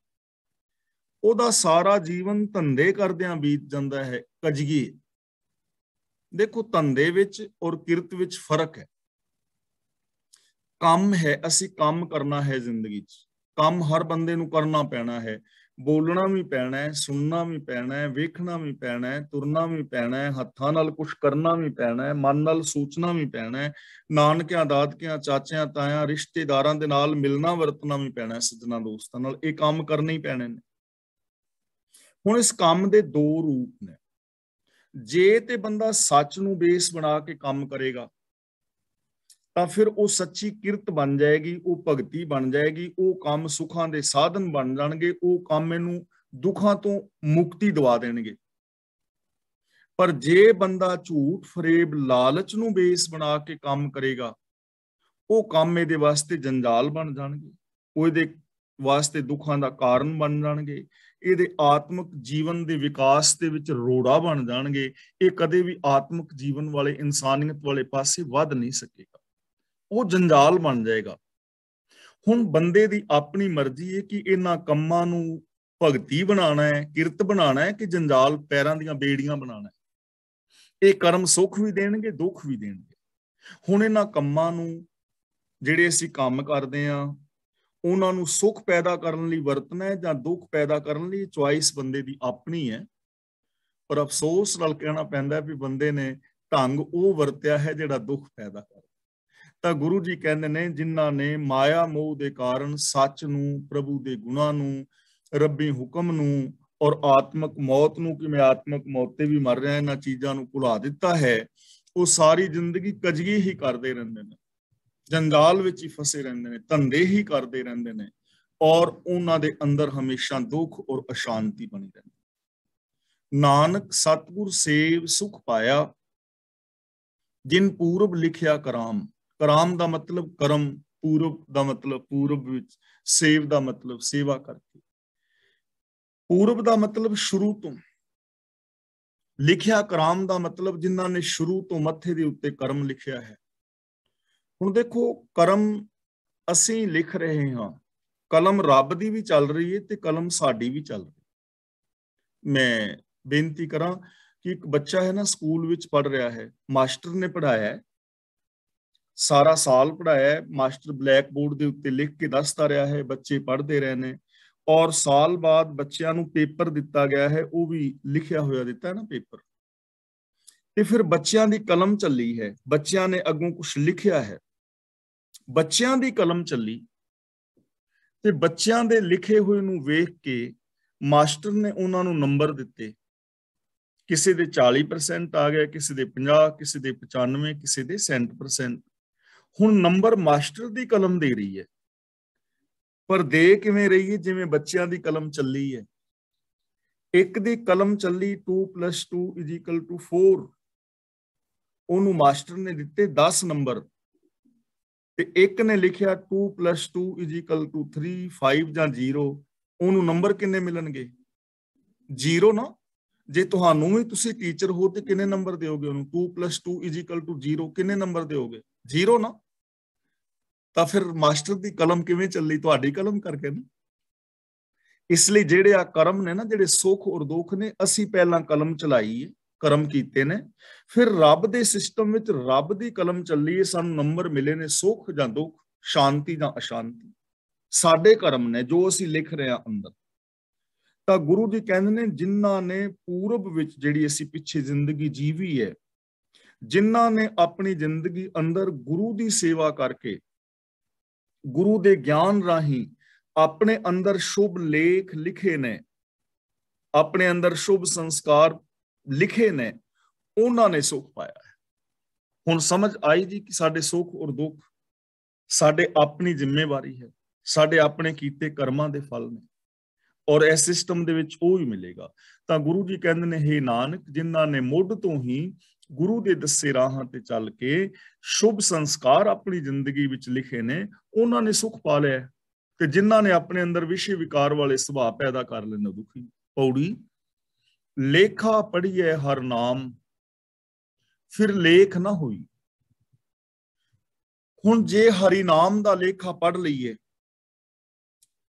ਉਹਦਾ ਸਾਰਾ ਜੀਵਨ ਧੰਦੇ ਕਰਦਿਆਂ ਬੀਤ ਜਾਂਦਾ ਹੈ ਕਜਗੀ ਦੇਖੋ ਧੰਦੇ ਵਿੱਚ ਔਰ ਕਿਰਤ ਵਿੱਚ ਫਰਕ ਹੈ ਕੰਮ ਹੈ ਅਸੀਂ ਕੰਮ ਕਰਨਾ ਹੈ ਜ਼ਿੰਦਗੀ 'ਚ ਕੰਮ ਹਰ ਬੰਦੇ ਨੂੰ ਕਰਨਾ ਪੈਣਾ ਹੈ ਬੋਲਣਾ ਵੀ ਪੈਣਾ ਹੈ ਸੁਣਨਾ ਵੀ ਪੈਣਾ ਹੈ ਵੇਖਣਾ ਵੀ ਪੈਣਾ ਹੈ ਤੁਰਨਾ ਵੀ ਪੈਣਾ ਹੈ ਹੱਥਾਂ ਨਾਲ ਕੁਝ ਕਰਨਾ ਵੀ ਪੈਣਾ ਹੈ ਮਨ ਨਾਲ ਸੋਚਣਾ ਵੀ ਪੈਣਾ ਹੈ ਨਾਨਕਿਆਂ ਦਾਦਕਿਆਂ ਚਾਚਿਆਂ ਤਾਇਆਂ ਰਿਸ਼ਤੇਦਾਰਾਂ ਦੇ ਨਾਲ ਮਿਲਣਾ ਵਰਤਣਾ ਵੀ ਪੈਣਾ ਹੈ ਸੱਜਣਾ ਦੋਸਤਾਂ ਨਾਲ ਇਹ ਕੰਮ ਕਰਨੇ ਹੀ ਪੈਣੇ ਨੇ ਹੁਣ ਇਸ ਕੰਮ ਦੇ ਦੋ ਰੂਪ ਨੇ ਜੇ ਤੇ ਬੰਦਾ ਸੱਚ ਨੂੰ ਬੇਸ ਬਣਾ ਕੇ ਕੰਮ ਕਰੇਗਾ ਤਾਂ ਫਿਰ ਉਹ ਸੱਚੀ ਕਿਰਤ ਬਣ ਜਾਏਗੀ ਉਹ ਭਗਤੀ ਬਣ ਜਾਏਗੀ ਉਹ ਕੰਮ ਸੁੱਖਾਂ ਦੇ ਸਾਧਨ ਬਣ ਜਾਣਗੇ ਉਹ ਕੰਮ ਇਹਨੂੰ ਦੁੱਖਾਂ ਤੋਂ ਮੁਕਤੀ ਦਿਵਾ ਦੇਣਗੇ ਪਰ ਜੇ ਬੰਦਾ ਝੂਠ ਫਰੇਬ ਲਾਲਚ ਨੂੰ ਬੇਸ ਬਣਾ ਕੇ ਕੰਮ ਕਰੇਗਾ ਉਹ ਕੰਮ ਇਹਦੇ ਵਾਸਤੇ ਜੰਜਾਲ ਬਣ ਜਾਣਗੇ ਉਹ ਇਹਦੇ ਵਾਸਤੇ ਦੁੱਖਾਂ ਦਾ ਕਾਰਨ ਬਣ ਜਾਣਗੇ ਇਹਦੇ ਆਤਮਿਕ ਜੀਵਨ ਦੇ ਵਿਕਾਸ ਦੇ ਵਿੱਚ ਰੋੜਾ ਬਣ ਜਾਣਗੇ ਇਹ ਕਦੇ ਵੀ ਆਤਮਿਕ ਜੀਵਨ ਵਾਲੇ ਇਨਸਾਨੀਅਤ ਵਾਲੇ ਪਾਸੇ ਵੱਧ ਨਹੀਂ ਸਕੇਗਾ ਉਹ ਜੰਜਾਲ ਬਣ ਜਾਏਗਾ ਹੁਣ ਬੰਦੇ ਦੀ ਆਪਣੀ ਮਰਜ਼ੀ ਹੈ ਕਿ ਇਹਨਾਂ ਕੰਮਾਂ ਨੂੰ ਭਗਤੀ ਬਣਾਉਣਾ ਹੈ ਕਿਰਤ ਬਣਾਉਣਾ ਹੈ ਕਿ ਜੰਜਾਲ ਪੈਰਾਂ ਦੀਆਂ ਬੇੜੀਆਂ ਬਣਾਉਣਾ ਹੈ ਇਹ ਕਰਮ ਸੁਖ ਵੀ ਦੇਣਗੇ ਦੁੱਖ ਵੀ ਦੇਣਗੇ ਹੁਣ ਇਹਨਾਂ ਕੰਮਾਂ ਨੂੰ ਜਿਹੜੇ ਅਸੀਂ ਕੰਮ ਕਰਦੇ ਆ ਉਹਨਾਂ ਨੂੰ ਸੁੱਖ ਪੈਦਾ ਕਰਨ ਲਈ ਵਰਤਣਾ ਹੈ ਜਾਂ ਦੁੱਖ ਪੈਦਾ ਕਰਨ ਲਈ ਚੁਆਇਸ ਬੰਦੇ ਦੀ ਆਪਣੀ ਹੈ ਪਰ ਅਫਸੋਸ ਨਾਲ ਕਹਿਣਾ ਪੈਂਦਾ ਵੀ ਬੰਦੇ ਨੇ ਢੰਗ ਉਹ ਵਰਤਿਆ ਹੈ ਜਿਹੜਾ ਦੁੱਖ ਪੈਦਾ ਕਰਦਾ ਤਾਂ ਗੁਰੂ ਜੀ ਕਹਿੰਦੇ ਨੇ ਜਿਨ੍ਹਾਂ ਨੇ ਮਾਇਆ ਮੋਹ ਦੇ ਕਾਰਨ ਸੱਚ ਨੂੰ ਪ੍ਰਭੂ ਦੇ ਗੁਣਾਂ ਨੂੰ ਰੱਬੀ ਹੁਕਮ ਨੂੰ ਔਰ ਆਤਮਿਕ ਮੌਤ ਨੂੰ ਕਿਵੇਂ ਆਤਮਿਕ ਮੌਤ ਤੇ ਵੀ ਮਰ ਰਿਹਾ ਇਹਨਾਂ ਚੀਜ਼ਾਂ ਨੂੰ ਭੁਲਾ ਦਿੱਤਾ ਹੈ ਉਹ ਸਾਰੀ ਜ਼ਿੰਦਗੀ ਕਜਗੀ ਹੀ ਕਰਦੇ ਰਹਿੰਦੇ ਨੇ ਜੰਗਾਲ ਵਿੱਚ ਹੀ ਫਸੇ ਰਹਿੰਦੇ ਨੇ ਧੰਦੇ ਹੀ ਕਰਦੇ ਰਹਿੰਦੇ ਨੇ ਔਰ ਉਹਨਾਂ ਦੇ ਅੰਦਰ ਹਮੇਸ਼ਾ ਦੁੱਖ ਔਰ ਅਸ਼ਾਂਤੀ ਬਣੀ ਰਹਿੰਦੀ ਨਾਨਕ ਸਤਗੁਰ ਸੇਵ ਸੁਖ ਪਾਇਆ ਜਿਨ ਪੂਰਬ ਲਿਖਿਆ ਕਰਾਮ ਕਰਾਮ ਦਾ ਮਤਲਬ ਕਰਮ ਪੂਰਬ ਦਾ ਮਤਲਬ ਪੂਰਬ ਵਿੱਚ ਸੇਵ ਦਾ ਮਤਲਬ ਸੇਵਾ ਕਰਕੇ ਪੂਰਬ ਦਾ ਮਤਲਬ ਸ਼ੁਰੂ ਤੋਂ ਲਿਖਿਆ ਕਰਾਮ ਦਾ ਮਤਲਬ ਜਿਨ੍ਹਾਂ ਨੇ ਸ਼ੁਰੂ ਤੋਂ ਮੱਥੇ ਦੇ ਉੱਤੇ ਕਰਮ ਲਿਖਿਆ ਹੈ हूँ देखो करम असी लिख रहे हाँ कलम रब की भी चल रही है तो कलम सा भी चल रही है मैं बेनती करा कि एक बच्चा है ना स्कूल विच पढ़ रहा है मास्टर ने पढ़ाया सारा साल पढ़ाया मास्टर ब्लैक बोर्ड के उ लिख के दसता रहा है बच्चे पढ़ते रहने और साल बाद बच्चों पेपर दिता गया है वह भी लिखा हुआ दिता है ना पेपर तो फिर बच्चों की कलम चली है बच्चों ने अगों कुछ लिखा है ਬੱਚਿਆਂ ਦੀ ਕਲਮ ਚੱਲੀ ਤੇ ਬੱਚਿਆਂ ਦੇ ਲਿਖੇ ਹੋਏ ਨੂੰ ਵੇਖ ਕੇ ਮਾਸਟਰ ਨੇ ਉਹਨਾਂ ਨੂੰ ਨੰਬਰ ਦਿੱਤੇ ਕਿਸੇ ਦੇ 40% ਆ ਗਿਆ ਕਿਸੇ ਦੇ 50 ਕਿਸੇ ਦੇ 95 ਕਿਸੇ ਦੇ 100% ਹੁਣ ਨੰਬਰ ਮਾਸਟਰ ਦੀ ਕਲਮ ਦੇ ਰਹੀ ਹੈ ਪਰ ਦੇ ਕਿਵੇਂ ਰਹੀ ਹੈ ਜਿਵੇਂ ਬੱਚਿਆਂ ਦੀ ਕਲਮ ਚੱਲੀ ਹੈ ਇੱਕ ਦੀ ਕਲਮ ਚੱਲੀ 2 2 4 ਉਹਨੂੰ ਮਾਸਟਰ ਨੇ ਦਿੱਤੇ 10 ਨੰਬਰ ਤੇ ਇੱਕ ਨੇ ਲਿਖਿਆ 2 2 3 5 ਜਾਂ 0 ਉਹਨੂੰ ਨੰਬਰ ਕਿੰਨੇ ਮਿਲਣਗੇ 0 ਨਾ ਜੇ ਤੁਹਾਨੂੰ ਵੀ ਤੁਸੀਂ ਟੀਚਰ ਹੋ ਤੇ ਕਿੰਨੇ ਨੰਬਰ ਦਿਓਗੇ ਉਹਨੂੰ 2 2 0 ਕਿੰਨੇ ਨੰਬਰ ਦਿਓਗੇ 0 ਨਾ ਤਾਂ ਫਿਰ ਮਾਸਟਰ ਦੀ ਕਲਮ ਕਿਵੇਂ ਚੱਲੀ ਤੁਹਾਡੀ ਕਲਮ ਕਰਕੇ ਨਾ ਇਸ ਲਈ ਜਿਹੜੇ ਆ ਕਰਮ ਨੇ ਨਾ ਜਿਹੜੇ ਸੁਖ ਔਰ ਦੁੱਖ ਨੇ ਅਸੀਂ ਪਹਿਲਾਂ ਕਲਮ ਚਲਾਈ ਹੈ ਕਰਮ ਕੀਤੇ ਨੇ ਫਿਰ ਰੱਬ ਦੇ ਸਿਸਟਮ ਵਿੱਚ ਰੱਬ ਦੀ ਕਲਮ ਚੱਲੀ ਸਾਨੂੰ ਨੰਬਰ ਮਿਲੇ ਨੇ ਸੁਖ ਜਾਂ ਦੁੱਖ ਸ਼ਾਂਤੀ ਜਾਂ ਅਸ਼ਾਂਤੀ ਸਾਡੇ ਕਰਮ ਨੇ ਜੋ ਅਸੀਂ ਲਿਖ ਰਹੇ ਆ ਅੰਦਰ ਤਾਂ ਗੁਰੂ ਜੀ ਕਹਿੰਦੇ ਨੇ ਜਿਨ੍ਹਾਂ ਨੇ ਪੂਰਬ ਵਿੱਚ ਜਿਹੜੀ ਅਸੀਂ ਪਿੱਛੇ ਜ਼ਿੰਦਗੀ ਜੀਵੀ ਹੈ ਜਿਨ੍ਹਾਂ ਨੇ ਆਪਣੀ ਜ਼ਿੰਦਗੀ ਅੰਦਰ ਗੁਰੂ ਦੀ ਸੇਵਾ ਕਰਕੇ ਗੁਰੂ ਦੇ ਗਿਆਨ ਰਾਹੀਂ ਆਪਣੇ ਅੰਦਰ ਸ਼ੁਭ ਲੇਖ ਲਿਖੇ ਨੇ ਆਪਣੇ ਅੰਦਰ ਸ਼ੁਭ ਸੰਸਕਾਰ ਲਿਖੇ ਨੇ ਉਹਨਾਂ ਨੇ ਸੁਖ ਪਾਇਆ ਹੁਣ ਸਮਝ ਆਈ ਜੀ ਕਿ ਸਾਡੇ ਸੁਖ ਔਰ ਦੁੱਖ ਸਾਡੇ ਆਪਣੀ ਜ਼ਿੰਮੇਵਾਰੀ ਹੈ ਸਾਡੇ ਆਪਣੇ ਕੀਤੇ ਕਰਮਾਂ ਦੇ ਫਲ ਨੇ ਔਰ ਇਸ ਸਿਸਟਮ ਦੇ ਵਿੱਚ ਉਹ ਹੀ ਮਿਲੇਗਾ ਤਾਂ ਗੁਰੂ ਜੀ ਕਹਿੰਦੇ ਨੇ ਹੇ ਨਾਨਕ ਜਿਨ੍ਹਾਂ ਨੇ ਮੁੱਢ ਤੋਂ ਹੀ ਗੁਰੂ ਦੇ ਦੱਸੇ ਰਾਹਾਂ ਤੇ ਚੱਲ ਕੇ ਸ਼ੁਭ ਸੰਸਕਾਰ ਆਪਣੀ ਜ਼ਿੰਦਗੀ ਵਿੱਚ ਲਿਖੇ ਨੇ ਉਹਨਾਂ ਨੇ ਸੁਖ ਪਾ ਲਿਆ ਤੇ ਜਿਨ੍ਹਾਂ ਨੇ ਆਪਣੇ ਅੰਦਰ ਵਿਸ਼ੇ ਵਿਕਾਰ ਵਾਲੇ ਸੁਭਾਅ ਪੈਦਾ ਕਰ ਲੈਣਾ ਦੁਖੀ ਪੌੜੀ ਲੇਖਾ ਪੜੀਏ ਹਰ ਨਾਮ ਫਿਰ ਲੇਖ ਨਾ ਹੋਈ ਹੁਣ ਜੇ ਹਰੀ ਨਾਮ ਦਾ ਲੇਖਾ ਪੜ ਲਈਏ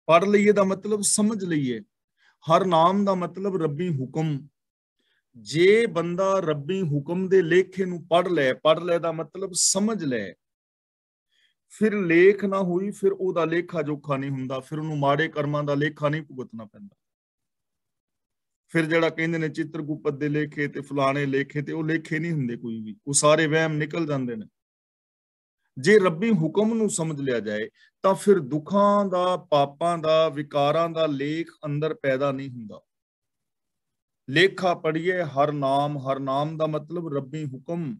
ਪੜ ਲਈਏ ਦਾ ਮਤਲਬ ਸਮਝ ਲਈਏ ਹਰ ਨਾਮ ਦਾ ਮਤਲਬ ਰੱਬੀ ਹੁਕਮ ਜੇ ਬੰਦਾ ਰੱਬੀ ਹੁਕਮ ਦੇ ਲੇਖੇ ਨੂੰ ਪੜ ਲੈ ਪੜ ਲੈ ਦਾ ਮਤਲਬ ਸਮਝ ਲੈ ਫਿਰ ਲੇਖ ਨਾ ਹੋਈ ਫਿਰ ਉਹਦਾ ਲੇਖਾ ਜੋਖਾ ਨਹੀਂ ਹੁੰਦਾ ਫਿਰ ਉਹਨੂੰ ਮਾੜੇ ਕਰਮਾਂ ਦਾ ਲੇਖਾ ਨਹੀਂ ਭੁਗਤਣਾ ਪੈਂਦਾ ਫਿਰ ਜਿਹੜਾ ਕਹਿੰਦੇ ਨੇ ਚਿੱਤਰਗੁਪਤ ਦੇ ਲੇਖੇ ਤੇ ਫਲਾਣੇ ਲੇਖੇ ਤੇ ਉਹ ਲੇਖੇ ਨਹੀਂ ਹੁੰਦੇ ਕੋਈ ਵੀ ਉਹ ਸਾਰੇ ਵਹਿਮ ਨਿਕਲ ਜਾਂਦੇ ਨੇ ਜੇ ਰੱਬੀ ਹੁਕਮ ਨੂੰ ਸਮਝ ਲਿਆ ਜਾਏ ਤਾਂ ਫਿਰ ਦੁੱਖਾਂ ਦਾ ਪਾਪਾਂ ਦਾ ਵਿਕਾਰਾਂ ਦਾ ਲੇਖ ਅੰਦਰ ਪੈਦਾ ਨਹੀਂ ਹੁੰਦਾ ਲੇਖਾ ਪੜੀਏ ਹਰ ਨਾਮ ਹਰ ਨਾਮ ਦਾ ਮਤਲਬ ਰੱਬੀ ਹੁਕਮ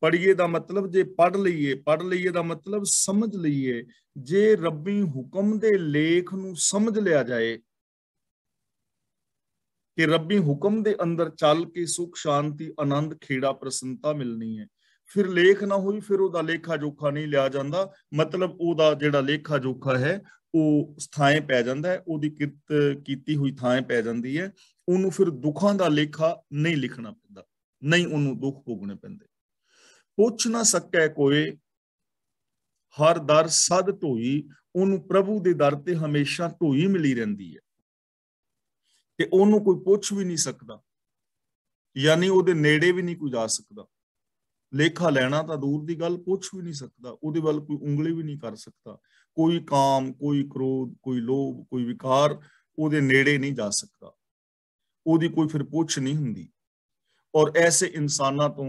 ਪੜੀਏ ਦਾ ਮਤਲਬ ਜੇ ਪੜ ਲਈਏ ਪੜ ਲਈਏ ਦਾ ਮਤਲਬ ਸਮਝ ਲਈਏ ਜੇ ਰੱਬੀ ਹੁਕਮ ਦੇ ਲੇਖ ਨੂੰ ਸਮਝ ਲਿਆ ਜਾਏ ਕਿ ਰੱਬੀ ਹੁਕਮ ਦੇ ਅੰਦਰ ਚੱਲ ਕੇ ਸੁਖ ਸ਼ਾਂਤੀ ਆਨੰਦ ਖੇੜਾ ਪ੍ਰਸੰਤਾ ਮਿਲਣੀ ਹੈ ਫਿਰ ਲੇਖ ਨਾ ਹੋਈ ਫਿਰ ਉਹਦਾ ਲੇਖਾ ਜੋਖਾ ਨਹੀਂ ਲਿਆ ਜਾਂਦਾ ਮਤਲਬ ਉਹਦਾ ਜਿਹੜਾ ਲੇਖਾ ਜੋਖਾ ਹੈ ਉਹ ਸਥਾਏ ਪੈ ਜਾਂਦਾ ਹੈ ਉਹਦੀ ਕਿਰਤ ਕੀਤੀ ਹੋਈ ਥਾਂ ਪੈ ਜਾਂਦੀ ਹੈ ਉਹਨੂੰ ਫਿਰ ਦੁੱਖਾਂ ਦਾ ਲੇਖਾ ਨਹੀਂ ਲਿਖਣਾ ਪੈਂਦਾ ਨਹੀਂ ਉਹਨੂੰ ਦੁੱਖ ਭੋਗਣੇ ਪੈਂਦੇ ਪੁੱਛ ਨਾ ਸਕੈ ਕੋਈ ਹਰ ਦਰ ਸਦ ਧੋਈ ਉਹਨੂੰ ਪ੍ਰਭੂ ਦੇ ਦਰ ਤੇ ਹਮੇਸ਼ਾ ਧੋਈ ਮਿਲੀ ਰਹਿੰਦੀ ਹੈ ਤੇ ਉਹਨੂੰ ਕੋਈ ਪੁੱਛ ਵੀ ਨਹੀਂ ਸਕਦਾ ਯਾਨੀ ਉਹਦੇ ਨੇੜੇ ਵੀ ਨਹੀਂ ਕੋਈ ਜਾ ਸਕਦਾ ਲੇਖਾ ਲੈਣਾ ਤਾਂ ਦੂਰ ਦੀ ਗੱਲ ਪੁੱਛ ਵੀ ਨਹੀਂ ਸਕਦਾ ਉਹਦੇ ਵੱਲ ਕੋਈ ਉਂਗਲੀ ਵੀ ਨਹੀਂ ਕਰ ਸਕਦਾ ਕੋਈ ਕਾਮ ਕੋਈ ਕ੍ਰੋਧ ਕੋਈ ਲੋਭ ਕੋਈ ਵਿਕਾਰ ਉਹਦੇ ਨੇੜੇ ਨਹੀਂ ਜਾ ਸਕਦਾ ਉਹਦੀ ਕੋਈ ਫਿਰ ਪੁੱਛ ਨਹੀਂ ਹੁੰਦੀ ਔਰ ਐਸੇ ਇਨਸਾਨਾਂ ਤੋਂ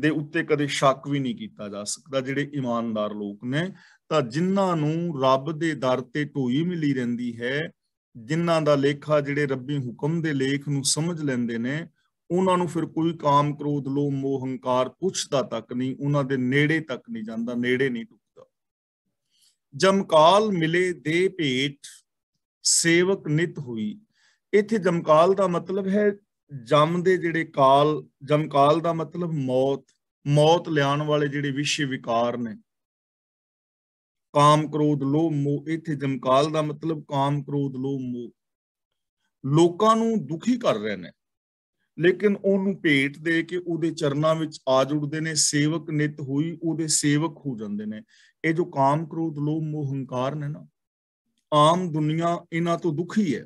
ਦੇ ਉੱਤੇ ਕਦੇ ਸ਼ੱਕ ਵੀ ਨਹੀਂ ਕੀਤਾ ਜਾ ਸਕਦਾ ਜਿਹੜੇ ਇਮਾਨਦਾਰ ਲੋਕ ਨੇ ਤਾਂ ਜਿਨ੍ਹਾਂ ਨੂੰ ਰੱਬ ਦੇ ਦਰ ਤੇ ਢੋਈ ਮਿਲੀ ਰਹਿੰਦੀ ਹੈ ਜਿਨ੍ਹਾਂ ਦਾ ਲੇਖਾ ਜਿਹੜੇ ਰੱਬੀ ਹੁਕਮ ਦੇ ਲੇਖ ਨੂੰ ਸਮਝ ਲੈਂਦੇ ਨੇ ਉਹਨਾਂ ਨੂੰ ਫਿਰ ਕੋਈ ਕਾਮ ਕ੍ਰੋਧ ਲੋਭ ਮੋਹ ਹੰਕਾਰ ਪੁੱਛਦਾ ਤੱਕ ਨਹੀਂ ਉਹਨਾਂ ਦੇ ਨੇੜੇ ਤੱਕ ਨਹੀਂ ਜਾਂਦਾ ਨੇੜੇ ਨਹੀਂ ਟੁੱਟਦਾ ਜਮਕਾਲ ਮਿਲੇ ਦੇ ਭੇਟ ਸੇਵਕ ਨਿਤ ਹੋਈ ਇੱਥੇ ਜਮਕਾਲ ਦਾ ਮਤਲਬ ਹੈ ਜਮ ਦੇ ਜਿਹੜੇ ਕਾਲ ਜਮਕਾਲ ਦਾ ਮਤਲਬ ਮੌਤ ਮੌਤ ਲਿਆਉਣ ਵਾਲੇ ਜਿਹੜੇ ਵਿਸ਼ੇ ਵਿਕਾਰ ਨੇ ਕਾਮ ਕ੍ਰੋਧ ਲੋਭ ਮੋਹ ਇੱਥੇ ਜਮਕਾਲ ਦਾ ਮਤਲਬ ਕਾਮ ਕ੍ਰੋਧ ਲੋਭ ਮੋਹ ਲੋਕਾਂ ਨੂੰ ਦੁਖੀ ਕਰ ਰਹੇ ਨੇ ਲੇਕਿਨ ਉਹਨੂੰ ਭੇਟ ਦੇ ਕੇ ਉਹਦੇ ਚਰਨਾਂ ਵਿੱਚ ਆ ਜੁੜਦੇ ਨੇ ਸੇਵਕ ਨਿਤ ਹੋਈ ਉਹਦੇ ਸੇਵਕ ਹੋ ਜਾਂਦੇ ਨੇ ਇਹ ਜੋ ਕਾਮ ਕ੍ਰੋਧ ਲੋਭ ਮੋਹ ਹੰਕਾਰ ਨੇ ਨਾ ਆਮ ਦੁਨੀਆ ਇਹਨਾਂ ਤੋਂ ਦੁਖੀ ਹੈ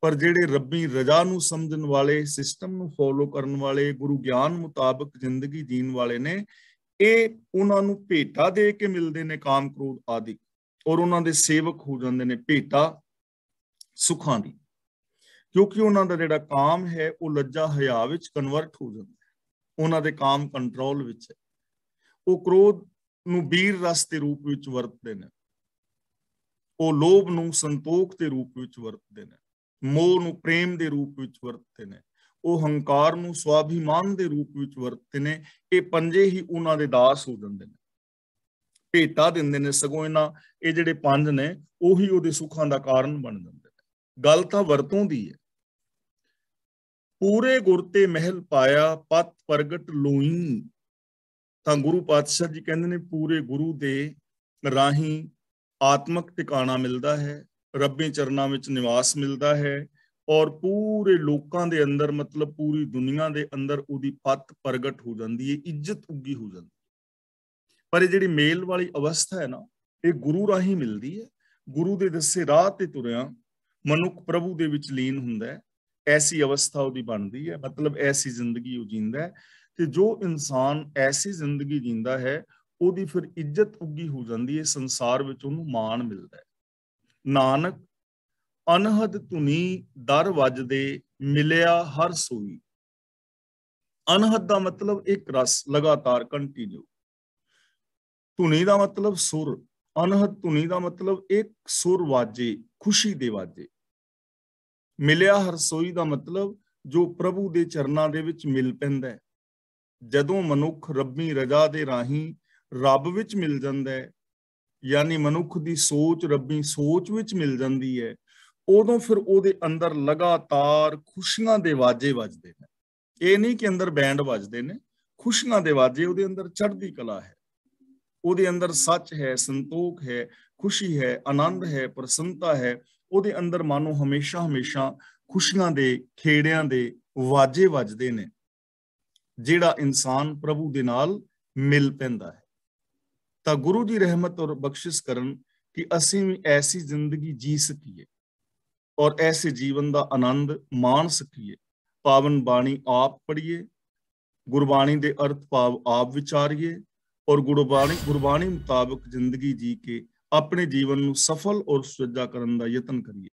ਪਰ ਜਿਹੜੇ ਰੱਬੀ ਰਜ਼ਾ ਨੂੰ ਸਮਝਣ ਵਾਲੇ ਸਿਸਟਮ ਨੂੰ ਫੋਲੋ ਕਰਨ ਵਾਲੇ ਗੁਰੂ ਗਿਆਨ ਮੁਤਾਬਕ ਜ਼ਿੰਦਗੀ ਜੀਣ ਵਾਲੇ ਨੇ ਇਹ ਉਹਨਾਂ ਨੂੰ ਭੇਟਾ ਦੇ ਕੇ ਮਿਲਦੇ ਨੇ ਕਾਮ ਕ੍ਰੋਧ ਆਦਿ ਔਰ ਉਹਨਾਂ ਦੇ ਸੇਵਕ ਹੋ ਜਾਂਦੇ ਨੇ ਭੇਟਾ ਸੁਖਾਂ ਦੀ ਕਿਉਂਕਿ ਉਹਨਾਂ ਦਾ ਜਿਹੜਾ ਕਾਮ ਹੈ ਉਹ ਲੱਜਾ ਹਿਆ ਵਿੱਚ ਕਨਵਰਟ ਹੋ ਜਾਂਦਾ ਹੈ ਉਹਨਾਂ ਦੇ ਕਾਮ ਕੰਟਰੋਲ ਵਿੱਚ ਹੈ ਉਹ ਕ੍ਰੋਧ ਨੂੰ ਵੀਰ ਰਸ ਦੇ ਰੂਪ ਵਿੱਚ ਵਰਤਦੇ ਨੇ ਉਹ ਲੋਭ ਨੂੰ ਸੰਤੋਖ ਦੇ ਰੂਪ ਵਿੱਚ ਵਰਤਦੇ ਨੇ ਮੋਹ ਨੂੰ ਪ੍ਰੇਮ ਦੇ ਰੂਪ ਵਿੱਚ ਵਰਤਦੇ ਨੇ ਉਹ ਹੰਕਾਰ ਨੂੰ ਸਵਾਭਿਮਾਨ ਦੇ ਰੂਪ ਵਿੱਚ ਵਰਤਦੇ ਨੇ ਇਹ ਪੰਜੇ ਹੀ ਉਹਨਾਂ ਦੇ ਦਾਸ ਹੋ ਜਾਂਦੇ ਨੇ ਭੇਟਾ ਦਿੰਦੇ ਨੇ ਸਗੋਂ ਇਹਨਾਂ ਇਹ ਜਿਹੜੇ ਪੰਜ ਨੇ ਉਹੀ ਉਹਦੇ ਸੁੱਖਾਂ ਦਾ ਕਾਰਨ ਬਣ ਜਾਂਦੇ ਨੇ ਗੱਲ ਤਾਂ ਵਰਤੋਂ ਦੀ ਹੈ ਪੂਰੇ ਗੁਰ ਤੇ ਮਹਿਲ ਪਾਇਆ ਪਤ ਪ੍ਰਗਟ ਲੋਈ ਤਾਂ ਗੁਰੂ ਪਾਤਸ਼ਾਹ ਜੀ ਕਹਿੰਦੇ ਨੇ ਪੂਰੇ ਗੁਰੂ ਦੇ ਰਾਹੀਂ ਆਤਮਕ ਟਿਕਾਣਾ ਮਿਲਦਾ ਹੈ ਰੱਬੀ ਚਰਨਾਂ ਵਿੱਚ ਨਿਵਾਸ ਮਿਲਦਾ ਹੈ ਔਰ ਪੂਰੇ ਲੋਕਾਂ ਦੇ ਅੰਦਰ ਮਤਲਬ ਪੂਰੀ ਦੁਨੀਆ ਦੇ ਅੰਦਰ ਉਹਦੀ ਪਤ ਪ੍ਰਗਟ ਹੋ ਜਾਂਦੀ ਹੈ ਇੱਜ਼ਤ ਉੱਗੀ ਹੋ ਜਾਂਦੀ ਹੈ ਪਰ ਇਹ ਜਿਹੜੀ ਮੇਲ ਵਾਲੀ ਅਵਸਥਾ ਹੈ ਨਾ ਇਹ ਗੁਰੂ ਰਾਹੀਂ ਮਿਲਦੀ ਹੈ ਗੁਰੂ ਦੇ ਦੱਸੇ ਰਾਹ ਤੇ ਤੁਰਿਆ ਮਨੁੱਖ ਪ੍ਰਭੂ ਦੇ ਵਿੱਚ ਲੀਨ ਹੁੰਦਾ ਹੈ ਐਸੀ ਅਵਸਥਾ ਉਹਦੀ ਬਣਦੀ ਹੈ ਮਤਲਬ ਐਸੀ ਜ਼ਿੰਦਗੀ ਉਹ ਜੀਂਦਾ ਹੈ ਤੇ ਜੋ ਇਨਸਾਨ ਐਸੀ ਜ਼ਿੰਦਗੀ ਜੀਂਦਾ ਹੈ ਉਹਦੀ ਫਿਰ ਇੱਜ਼ਤ ਉੱਗੀ ਹੋ ਜਾਂਦੀ ਹੈ ਸੰਸਾਰ ਵਿੱਚ ਉਹਨੂੰ ਮਾਣ ਮਿਲਦਾ ਹੈ ਨਾਨਕ ਅਨਹਦ ਧੁਨੀ ਦਰ ਵੱਜਦੇ ਮਿਲਿਆ ਹਰ ਸੂਈ ਅਨਹਦ ਦਾ ਮਤਲਬ ਇੱਕ ਰਸ ਲਗਾਤਾਰ ਕੰਟੀਨਿਊ ਧੁਨੀ ਦਾ ਮਤਲਬ ਸੁਰ ਅਨਹਦ ਧੁਨੀ ਦਾ ਮਤਲਬ ਇੱਕ ਸੁਰ ਵਾਜੇ ਖੁਸ਼ੀ ਦੇ ਵਾਜੇ ਮਿਲਿਆ ਹਰ ਸੋਈ ਦਾ ਮਤਲਬ ਜੋ ਪ੍ਰਭੂ ਦੇ ਚਰਨਾਂ ਦੇ ਵਿੱਚ ਮਿਲ ਪੈਂਦਾ ਹੈ ਜਦੋਂ ਮਨੁੱਖ ਰੱਬੀ ਰਜ਼ਾ ਦੇ ਰਾਹੀਂ ਰੱਬ ਵਿੱਚ ਮਿਲ ਜਾਂਦਾ ਹੈ ਯਾਨੀ ਮਨੁੱਖ ਦੀ ਸੋਚ ਰੱਬੀ ਸੋਚ ਵਿੱਚ ਮਿਲ ਜਾਂਦੀ ਹੈ ਉਦੋਂ ਫਿਰ ਉਹਦੇ ਅੰਦਰ ਲਗਾਤਾਰ ਖੁਸ਼ੀਆਂ ਦੇ ਵਾਜੇ ਵੱਜਦੇ ਨੇ ਇਹ ਨਹੀਂ ਕਿ ਅੰਦਰ ਬੈਂਡ ਵੱਜਦੇ ਨੇ ਖੁਸ਼ੀਆਂ ਦੇ ਵਾਜੇ ਉਹਦੇ ਅੰਦਰ ਚੜ੍ਹਦੀ ਕਲਾ ਹੈ ਉਹਦੇ ਅੰਦਰ ਸੱਚ ਹੈ ਸੰਤੋਖ ਹੈ ਖੁਸ਼ੀ ਹੈ ਆਨੰਦ ਹੈ ਪ੍ਰਸੰਨਤਾ ਹੈ ਉਹਦੇ ਅੰਦਰ ਮਾਨੋ ਹਮੇਸ਼ਾ ਹਮੇਸ਼ਾ ਖੁਸ਼ੀਆਂ ਦੇ ਖੇੜਿਆਂ ਦੇ ਵਾਜੇ ਵੱਜਦੇ ਨੇ ਜਿਹੜਾ ਇਨਸਾਨ ਪ੍ਰਭੂ ਦੇ ਨਾਲ ਮਿਲ ਪੈਂਦਾ ਹੈ ਤਾਂ ਗੁਰੂ ਜੀ ਰਹਿਮਤ ਔਰ ਬਖਸ਼ਿਸ਼ ਕਰਨ ਕਿ ਅਸੀਂ ਵੀ ਐਸੀ ਜ਼ਿੰਦਗੀ ਜੀ ਸਕੀਏ ਔਰ ਐਸੇ ਜੀਵਨ ਦਾ ਆਨੰਦ ਮਾਣ ਸਕੀਏ ਪਾਵਨ ਬਾਣੀ ਆਪ ਪੜ੍ਹੀਏ ਗੁਰਬਾਣੀ ਦੇ ਅਰਥ ਭਾਵ ਆਪ ਵਿਚਾਰੀਏ ਔਰ ਗੁਰਬਾਣੀ ਗੁਰਬਾਣੀ ਮੁਤਾਬਕ ਜ਼ਿੰਦਗੀ ਜੀ ਕੇ ਆਪਣੇ ਜੀਵਨ ਨੂੰ ਸਫਲ ਔਰ ਸੁਚੱਜਾ ਕਰਨ ਦਾ ਯਤਨ ਕਰੀਏ